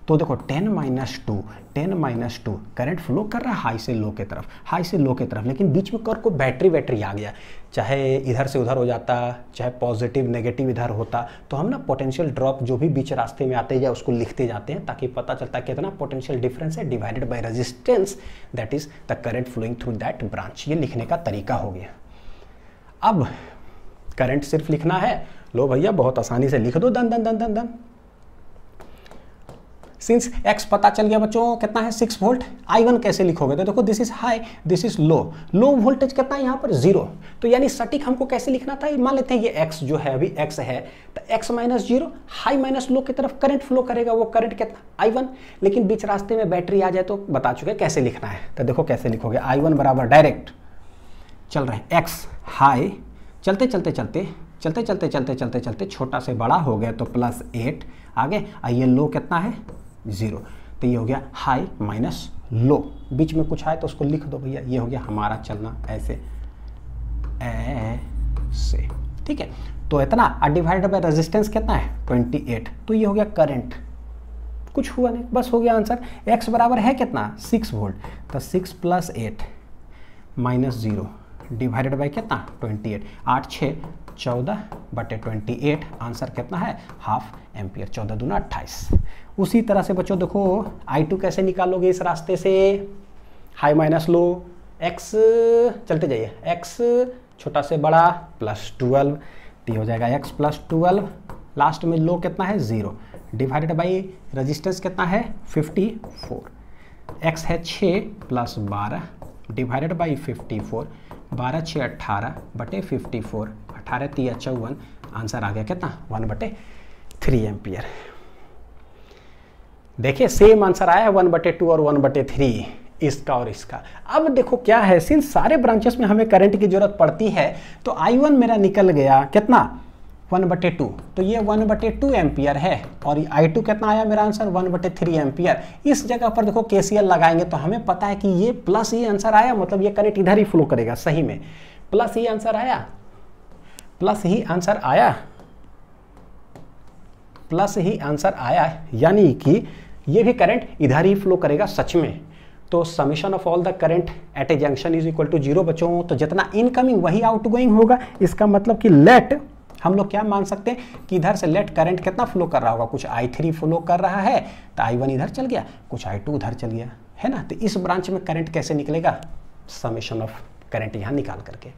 तो देखो 10 minus two ten minus two current flow कर रहा है हाई से लो के तरफ हाई से लो के तरफ लेकिन बीच में कर को बैटरी वैटरी आ गया चाहे इधर से उधर हो जाता चाहे पॉजिटिव नेगेटिव इधर होता तो हम ना पोटेंशियल ड्रॉप जो भी बीच रास्ते में आते हैं या उसको लिखते जाते हैं ताकि पता चलता है कितना पोटेंशियल डिफरेंस है divided by resistance that is the current flowing through that branch ये लिखने का तरीका हो गया अब करंट सिर्फ लिखना है लो भैया बहुत आसानी से लिख दो दन दन दन दन दन सिंस एक्स पता चल गया बच्चों कितना है सिक्स वोल्ट आई वन कैसे लिखोगे तो देखो this is high this is low low voltage कितना है यहाँ पर जीरो तो यानी सटीक हमको कैसे लिखना था मान लेते हैं ये एक्स जो है अभी एक्स है तो x minus zero high minus low की तरफ करंट फ्लो करेगा वो करंट कितना आई वन लेकिन बीच रास्ते में बैटरी आ जाए तो बता चुके कैसे लिखना है तो देखो कैसे लिखोगे आई वन बराबर डायरेक्ट चल रहे एक्स हाई चलते चलते चलते चलते चलते चलते चलते चलते छोटा से बड़ा हो गया तो प्लस एट आगे आइए लो कितना है ज़ीरो तो ये हो गया हाई माइनस लो बीच में कुछ आए तो उसको लिख दो भैया ये हो गया हमारा चलना ऐसे ऐसे ठीक है तो इतना और डिवाइडेड बाय रेजिस्टेंस कितना है 28 तो ये हो गया करंट कुछ हुआ नहीं बस हो गया आंसर x बराबर है कितना 6 वोल्ट तो 6 plus eight minus zero divided by कितना 28 आठ छः चौदह बटे ट्वेंटी एट आंसर कितना है हाफ एम्पियर चौदह दूना अट्ठाईस उसी तरह से बच्चों देखो आई टू कैसे निकालोगे इस रास्ते से हाई माइनस लो एक्स चलते जाइए एक्स छोटा से बड़ा प्लस ट्वेल्व तो हो जाएगा एक्स प्लस ट्वेल्व लास्ट में लो कितना है ज़ीरो डिवाइडेड बाई रजिस्टेंस कितना है फिफ्टी फोर एक्स है छः प्लस बारह डिवाइडेड बाई फिफ्टी फोर बारह छः अट्ठारह बटे फिफ्टी फोर अठारह तीन चौवन अच्छा आंसर आ गया कितना वन बटे थ्री एम्पियर देखिए सेम आंसर आया वन बटे टू और वन बटे थ्री इसका और इसका अब देखो क्या है सिंस सारे ब्रांचेस में हमें करंट की जरूरत पड़ती है तो आई वन मेरा निकल गया कितना वन बटे टू तो ये वन बटे टू एम्पियर है और ये आई टू कितना आया मेरा आंसर वन बटे थ्री एम्पियर इस जगह पर देखो के सी एल लगाएंगे तो हमें पता है कि ये प्लस ये आंसर आया मतलब ये करंट इधर ही फ्लो करेगा सही में प्लस ये आंसर आया प्लस ही आंसर आया प्लस ही आंसर आया यानी कि ये भी करंट इधर ही फ्लो करेगा सच में तो summation of all the current at a junction is equal to zero बच्चों तो जितना इनकमिंग वही आउटगोइंग होगा इसका मतलब कि लेट हम लोग क्या मान सकते हैं कि इधर से लेट करंट कितना फ्लो कर रहा होगा कुछ आई थ्री फ्लो कर रहा है तो आई वन इधर चल गया कुछ आई टू उधर चल गया है ना तो इस ब्रांच में करंट कैसे निकलेगा समीशन ऑफ करंट यहाँ निकाल करके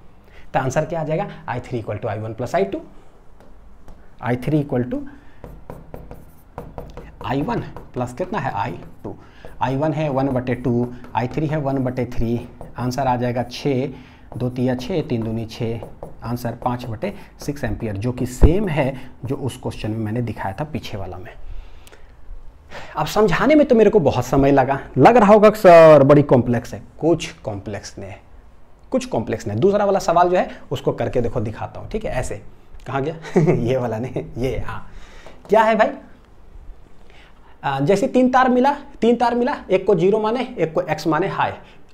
तो आंसर क्या आ जाएगा I three equal to I one plus I two I three equal to I one plus कितना है आई टू आई वन है वन बटे टू आई थ्री है वन बटे थ्री आंसर आ जाएगा छः दो तिया छः तीन दूनी छः आंसर पाँच बटे सिक्स एम्पियर जो कि सेम है जो उस क्वेश्चन में मैंने दिखाया था पीछे वाला में अब समझाने में तो मेरे को बहुत समय लगा लग रहा होगा सर बड़ी कॉम्प्लेक्स है कुछ कॉम्प्लेक्स नहीं है कुछ कॉम्प्लेक्स नहीं दूसरा वाला सवाल जो है उसको करके देखो दिखाता हूँ ठीक है ऐसे कहा गया ये वाला नहीं ये हाँ क्या है भाई जैसे तीन तार मिला तीन तार मिला एक को जीरो माने एक को एक्स माने हाई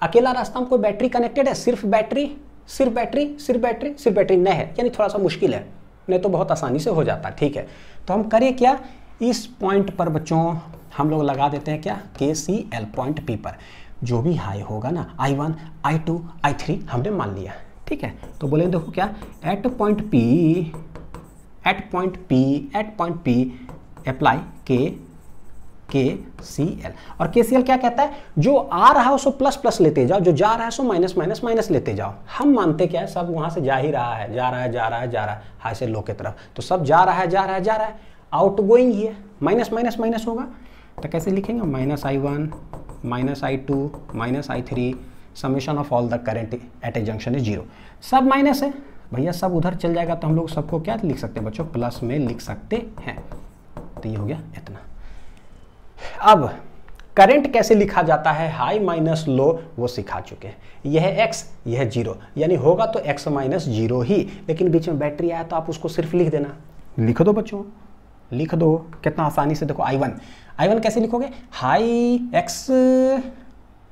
अकेला रास्ता हमको बैटरी कनेक्टेड है सिर्फ बैटरी सिर्फ बैटरी सिर्फ बैटरी सिर्फ बैटरी नहीं है यानी थोड़ा सा मुश्किल है नहीं तो बहुत आसानी से हो जाता ठीक है तो हम करें क्या इस पॉइंट पर बच्चों हम लोग लगा देते हैं क्या के सी एल पॉइंट पी पर जो भी हाई होगा ना I one I two I three हमने मान लिया ठीक है तो बोले देखो क्या at point P at point P at point P apply K K C L और के सी एल क्या कहता है जो आ रहा है उसको प्लस प्लस लेते जाओ जो जा रहा है सो माइनस माइनस माइनस लेते जाओ हम मानते क्या है सब वहां से जा ही रहा है जा रहा है जा रहा है जा रहा है हाई से लो की तरफ तो सब जा रहा है जा रहा है जा रहा है आउट गोइंग ही है माइनस माइनस माइनस होगा तो कैसे लिखेंगे minus I one minus I two minus I three summation of all the current at a junction is zero सब माइनस है भैया सब उधर चल जाएगा तो हम लोग सबको क्या लिख सकते हैं बच्चों प्लस में लिख सकते हैं तो ये हो गया इतना अब करंट कैसे लिखा जाता है हाई माइनस लो वो सिखा चुके हैं यह है एक्स यह जीरो यानी होगा तो एक्स माइनस जीरो ही लेकिन बीच में बैटरी आया तो आप उसको सिर्फ लिख देना लिख दो बच्चों लिख दो कितना आसानी से देखो आई वन आई वन कैसे लिखोगे हाई एक्स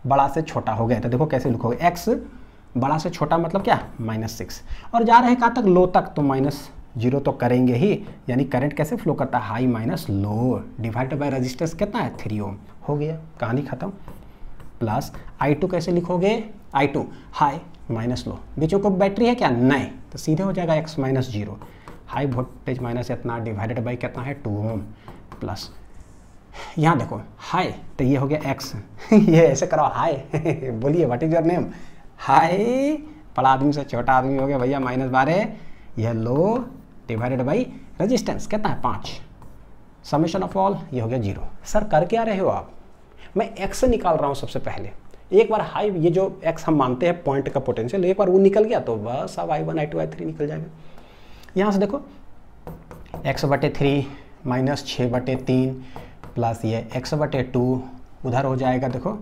बड़ा से छोटा हो गया तो देखो कैसे लिखोगे एक्स बड़ा से छोटा मतलब क्या माइनस सिक्स और जा रहे हैं कहाँ तक लो तक तो माइनस जीरो तो करेंगे ही यानी करंट कैसे फ्लो करता है high minus low divided by resistance कितना है थ्री ओम हो गया कहानी खत्म प्लस आई टू कैसे लिखोगे I two high minus low बीचों को बैटरी है क्या नहीं तो सीधे हो जाएगा x minus zero high voltage minus इतना डिवाइडेड बाई कितना है टू ओम प्लस यहाँ देखो हाय तो ये हो गया एक्स ये ऐसे करो हाय बोलिए what is your name hi बड़ा आदमी से छोटा आदमी हो गया भैया माइनस बारह ये लो डिवाइडेड बाई रजिस्टेंस कितना है पाँच समेशन ऑफ ऑल ये हो गया जीरो सर कर क्या रहे हो आप मैं एक्स निकाल रहा हूँ सबसे पहले एक बार हाई ये जो एक्स हम मानते हैं पॉइंट का पोटेंशियल एक बार वो निकल गया तो बस अब I one I two I three निकल जाएगा यहाँ से देखो एक्स बटे थ्री माइनस छः बटे तीन प्लस ये एक्स बटे टू उधर हो जाएगा देखो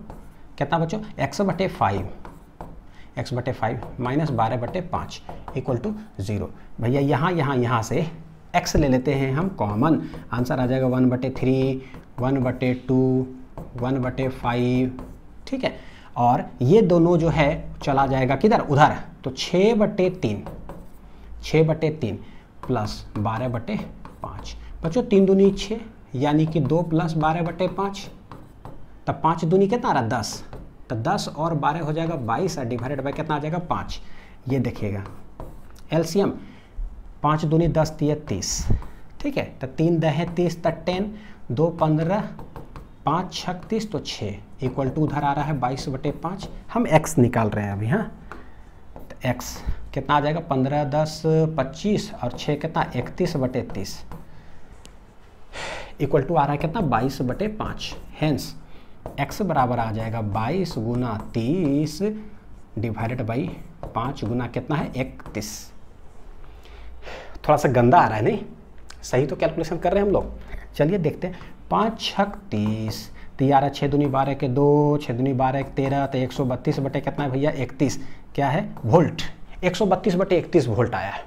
कितना बच्चों एक्स बटे फाइव एक्स बटे फाइव माइनस बारह बटे पाँच इक्वल टू ज़ीरो भैया यहाँ यहाँ यहाँ से एक्स ले लेते हैं हम कॉमन आंसर आ जाएगा वन बटे थ्री वन बटे टू वन बटे फाइव ठीक है और ये दोनों जो है चला जाएगा किधर उधर तो छः बटे तीन छः बटे तीन प्लस बारह बटे पाँच बच्चों तीन दूनी छः यानी कि दो प्लस बारह बटे पाँच तब तो पाँच दूनी कितना आ रहा दस तो दस और बारह हो जाएगा बाईस और डिवाइडेड बाई कितना आ जाएगा पाँच ये देखिएगा एलसीएम पाँच दूनी दस दिए तीस ठीक है तो तीन दहे तीस तक तो टेन दो पंद्रह पाँच छत्तीस तो छः इक्वल टू उधर आ रहा है बाईस बटे पाँच हम एक्स निकाल रहे हैं अभी हाँ तो एक्स कितना आ जाएगा पंद्रह दस पच्चीस और छः कितना इकतीस बटे तीस इक्वल टू आ रहा है कितना बाईस बटे पाँच हैंस एक्स बराबर आ जाएगा बाईस गुना तीस डिवाइडेड बाई पाँच गुना कितना है इकतीस थोड़ा सा गंदा आ रहा है नहीं सही तो कैलकुलेशन कर रहे हैं हम लोग चलिए देखते हैं पाँच छक तीस तो यार छः दूनी बारह के दो छः दुनी बारह एक तेरह तो एक सौ बत्तीस बटे कितना है भैया इकतीस क्या है वोल्ट एक सौ बत्तीस बटे इकतीस वोल्ट आया है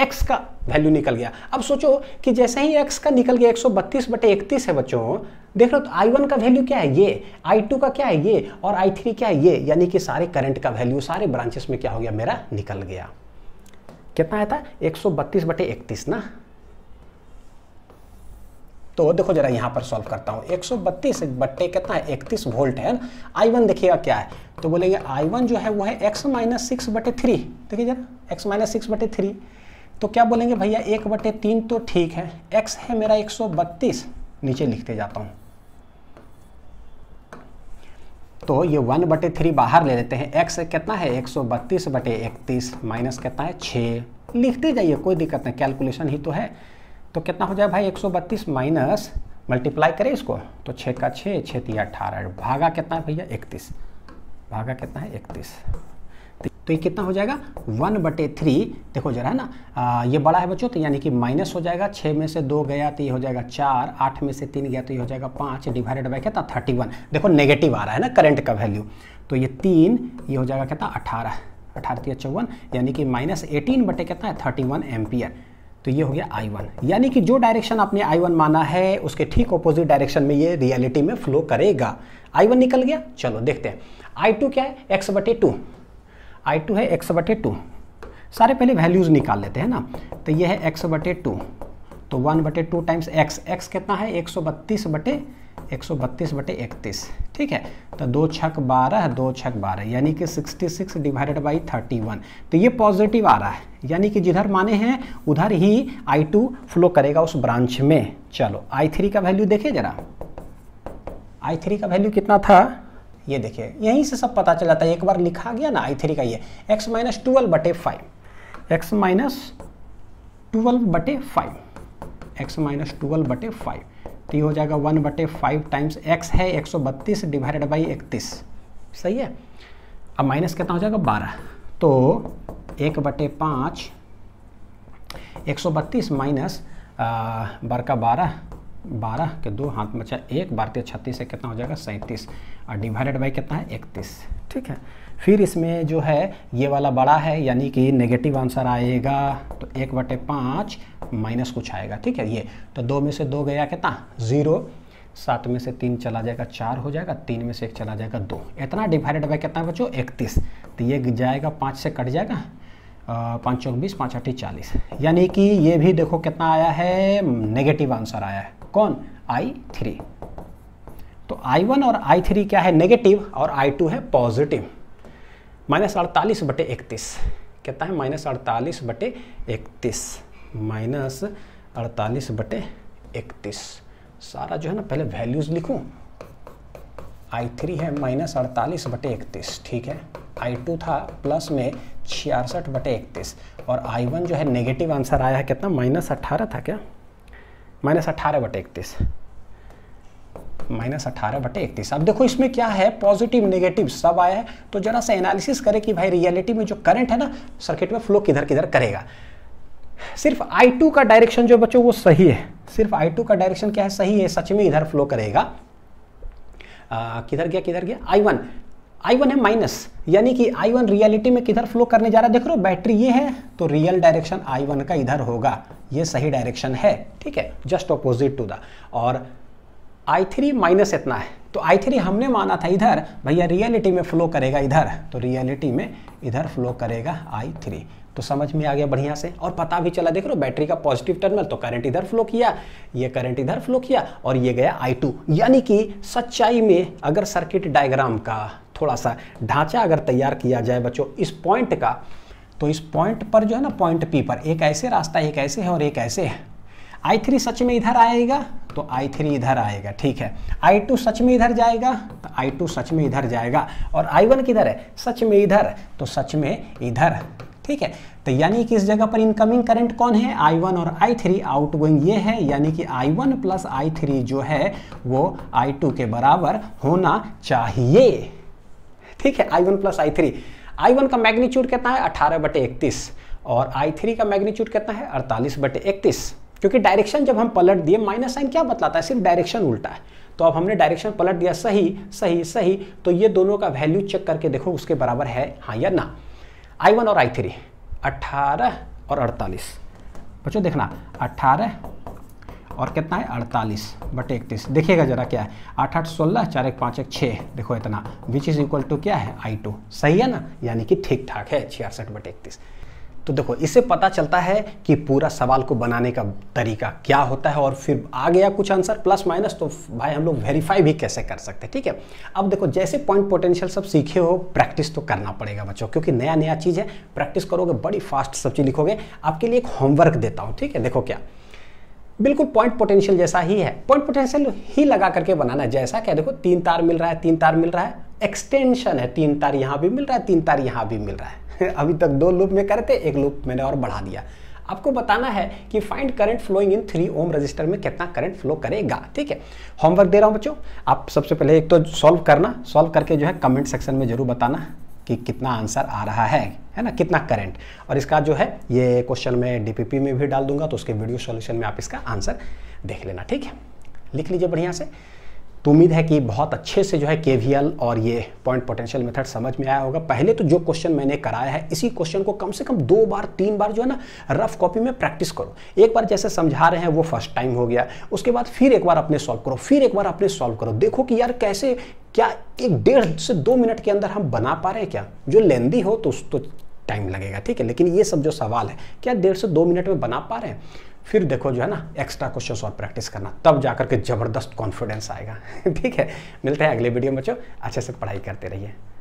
एक्स का वैल्यू निकल गया अब सोचो कि जैसे ही एक्स का निकल गया एक सौ बत्तीस बटे इकतीस है बच्चों देख लो तो आई वन का वैल्यू क्या है ये आई टू का क्या है ये और आई थ्री क्या है ये यानी कि सारे करंट का वैल्यू सारे ब्रांचेस में क्या हो गया मेरा निकल गया कितना आया था एक सौ बत्तीस बटे इकतीस ना तो देखो जरा यहां पर सॉल्व करता हूं हूँ 132 बट्टे कितना है इकतीस वोल्ट है आई वन देखिएगा क्या है तो बोलेंगे आई वन जो है वो है x माइनस सिक्स बटे थ्री देखिए जरा x माइनस सिक्स बटे थ्री तो क्या बोलेंगे भैया एक बटे तीन तो ठीक है एक्स है मेरा एक सौ बत्तीस नीचे लिखते जाता हूँ तो ये वन बटे थ्री बाहर ले लेते हैं एक्स कितना है एक सौ बत्तीस बटे इकतीस माइनस कितना है छ लिखते जाइए कोई दिक्कत नहीं कैलकुलेशन ही तो है तो कितना हो जाए भाई एक सौ बत्तीस माइनस मल्टीप्लाई करें इसको तो छ का छः छः तीन भागा कितना है भैया इकतीस भागा कितना है इकतीस तो ये कितना हो जाएगा वन बटे थ्री देखो जरा है ना आ, ये बड़ा है बच्चों तो यानी कि माइनस हो जाएगा छः में से दो गया तो ये हो जाएगा चार आठ में से तीन गया तो ये हो जाएगा पाँच डिवाइडेड बाई कहता थर्टी वन देखो नेगेटिव आ रहा है ना करंट का वैल्यू तो ये तीन ये हो जाएगा कहता अठारह अठारह तीन चौवन यानी कि माइनस एटीन बटे कहता है थर्टी वन एम्पियर तो ये हो गया आई यानी कि जो डायरेक्शन आपने आई माना है उसके ठीक ऑपोजिट डायरेक्शन में ये रियलिटी में फ्लो करेगा आई निकल गया चलो देखते हैं आई क्या है एक्स बटे टू आई टू है एक्स बटे टू सारे पहले वैल्यूज़ निकाल लेते हैं ना तो ये है एक्स बटे टू तो वन बटे टू टाइम्स एक्स एक्स कितना है एक सौ बत्तीस बटे एक सौ बत्तीस बटे इकतीस ठीक है तो दो छक बारह दो छक बारह यानी कि sixty six divided by thirty one तो ये पॉजिटिव आ रहा है यानी कि जिधर माने हैं उधर ही आई टू फ्लो करेगा उस ब्रांच में चलो आई थ्री का वैल्यू देखिए जरा आई थ्री का वैल्यू कितना था ये देखिए यहीं से सब पता चला था एक बार लिखा गया ना आई थ्री का ये x माइनस ट्वेल्व बटे फाइव एक्स माइनस ट्वेल्व बटे फाइव एक्स माइनस ट्वेल्व बटे फाइव तो ये हो जाएगा वन बटे फाइव टाइम्स एक्स है एक सौ बत्तीस डिवाइडेड बाई इकतीस सही है अब माइनस कितना हो जाएगा बारह तो एक बटे पाँच एक सौ बत्तीस माइनस बर का बारह बारह के दो हाथ बचा एक भारतीय छत्तीस से कितना हो जाएगा सैंतीस और डिवाइडेड बाई कितना है इकतीस ठीक है फिर इसमें जो है ये वाला बड़ा है यानी कि नेगेटिव आंसर आएगा तो एक बटे पाँच माइनस कुछ आएगा ठीक है ये तो दो में से दो गया कितना ज़ीरो सात में से तीन चला जाएगा चार हो जाएगा तीन में से एक चला जाएगा दो इतना डिवाइडेड बाई कितना बच्चों इकतीस तो ये जाएगा पाँच से कट जाएगा पाँच चौक बीस पाँच अट्ठी चालीस यानी कि ये भी देखो कितना आया है नेगेटिव आंसर आया है कौन आई थ्री तो आई वन और आई थ्री क्या है नेगेटिव और आई टू है पॉजिटिव माइनस अड़तालीस बटे इकतीस कहता है माइनस अड़तालीस बटे इकतीस माइनस अड़तालीस बटे इकतीस सारा जो है ना पहले वैल्यूज लिखूं आई थ्री है माइनस अड़तालीस बटे इकतीस ठीक है आई टू था प्लस में छियासठ बटे इकतीस और आई वन जो है नेगेटिव आंसर आया है कितना माइनस अट्ठारह था क्या माइनस अट्ठारह बटे इकतीस माइनस अट्ठारह बटे इकतीस अब देखो इसमें क्या है पॉजिटिव नेगेटिव सब आया है तो जरा सा एनालिसिस करें कि भाई रियलिटी में जो करंट है ना सर्किट में फ्लो किधर किधर करेगा सिर्फ I2 का डायरेक्शन जो बच्चों वो सही है सिर्फ I2 का डायरेक्शन क्या है सही है सच में इधर फ्लो करेगा किधर गया किधर गया I1 आई वन है माइनस यानी कि आई वन रियलिटी में किधर फ्लो करने जा रहा है देख रहे हो बैटरी ये है तो रियल डायरेक्शन आई वन का इधर होगा ये सही डायरेक्शन है ठीक है जस्ट अपोजिट टू द और आई थ्री माइनस इतना है तो आई थ्री हमने माना था इधर भैया रियलिटी में फ्लो करेगा इधर तो रियलिटी में इधर फ्लो करेगा आई थ्री तो समझ में आ गया बढ़िया से और पता भी चला देख लो बैटरी का पॉजिटिव टर्मिनल तो करंट इधर फ्लो किया ये करंट इधर फ्लो किया और ये गया आई टू यानी कि सच्चाई में अगर सर्किट डायग्राम का थोड़ा सा ढांचा अगर तैयार किया जाए बच्चों इस पॉइंट का तो इस पॉइंट पर जो है ना पॉइंट पी पर एक ऐसे रास्ता एक ऐसे है और एक ऐसे है आई थ्री सच में इधर आएगा तो आई थ्री इधर आएगा ठीक है आई टू सच में इधर जाएगा तो आई टू सच में इधर जाएगा और आई वन किधर है सच में इधर तो सच में इधर ठीक है तो यानी कि इस जगह पर इनकमिंग करंट कौन है आई वन और आई थ्री आउट गोइंग ये है यानी कि I one plus I three जो है वो आई टू के बराबर होना चाहिए ठीक है I one plus I three I one का मैग्नीच्यूड कितना है अठारह बटे इकतीस और आई थ्री का मैग्नीच्यूड कितना है अड़तालीस बटे इकतीस क्योंकि डायरेक्शन जब हम पलट दिए माइनस साइन क्या बतलाता है सिर्फ डायरेक्शन उल्टा है तो अब हमने डायरेक्शन पलट दिया सही सही सही तो ये दोनों का वैल्यू चेक करके देखो उसके बराबर है हाँ या ना आई वन और आई थ्री अट्ठारह और अड़तालीस बच्चों देखना अट्ठारह और कितना है अड़तालीस बटे इकतीस देखिएगा जरा क्या है आठ आठ सोलह चार एक पाँच एक छः देखो इतना विच इज़ इक्वल टू क्या है आई टू सही है ना यानी कि ठीक ठाक है छियासठ बटे इकतीस तो देखो इससे पता चलता है कि पूरा सवाल को बनाने का तरीका क्या होता है और फिर आ गया कुछ आंसर प्लस माइनस तो भाई हम लोग वेरीफाई भी कैसे कर सकते हैं ठीक है अब देखो जैसे पॉइंट पोटेंशियल सब सीखे हो प्रैक्टिस तो करना पड़ेगा बच्चों क्योंकि नया नया चीज़ है प्रैक्टिस करोगे बड़ी फास्ट सब चीज़ लिखोगे आपके लिए एक होमवर्क देता हूँ ठीक है देखो क्या बिल्कुल पॉइंट पोटेंशियल जैसा ही है पॉइंट पोटेंशियल ही लगा करके बनाना जैसा क्या देखो तीन तार मिल रहा है तीन तार मिल रहा है एक्सटेंशन है तीन तार यहाँ भी मिल रहा है तीन तार यहाँ भी मिल रहा है अभी तक दो लूप में करते एक लूप मैंने और बढ़ा दिया आपको बताना है कि find current flowing in three ohm resistor में कितना करंट फ्लो करेगा ठीक है होमवर्क दे रहा हूँ बच्चों आप सबसे पहले एक तो सॉल्व करना सॉल्व करके जो है कमेंट सेक्शन में जरूर बताना कि कितना आंसर आ रहा है है ना कितना करंट और इसका जो है ये क्वेश्चन मैं डीपीपी में भी डाल दूंगा तो उसके वीडियो सॉल्यूशन में आप इसका आंसर देख लेना ठीक है लिख लीजिए बढ़िया से तो उम्मीद है कि बहुत अच्छे से जो है के और ये पॉइंट पोटेंशियल मेथड समझ में आया होगा पहले तो जो क्वेश्चन मैंने कराया है इसी क्वेश्चन को कम से कम दो बार तीन बार जो है ना रफ कॉपी में प्रैक्टिस करो एक बार जैसे समझा रहे हैं वो फर्स्ट टाइम हो गया उसके बाद फिर एक बार अपने सॉल्व करो फिर एक बार अपने सॉल्व करो देखो कि यार कैसे क्या एक डेढ़ से दो मिनट के अंदर हम बना पा रहे हैं क्या जो लेंदी हो तो, उस तो टाइम लगेगा ठीक है लेकिन ये सब जो सवाल है क्या डेढ़ से दो मिनट में बना पा रहे हैं फिर देखो जो है ना एक्स्ट्रा क्वेश्चन और प्रैक्टिस करना तब जाकर के ज़बरदस्त कॉन्फिडेंस आएगा ठीक है मिलते हैं अगले वीडियो में बच्चों अच्छे से पढ़ाई करते रहिए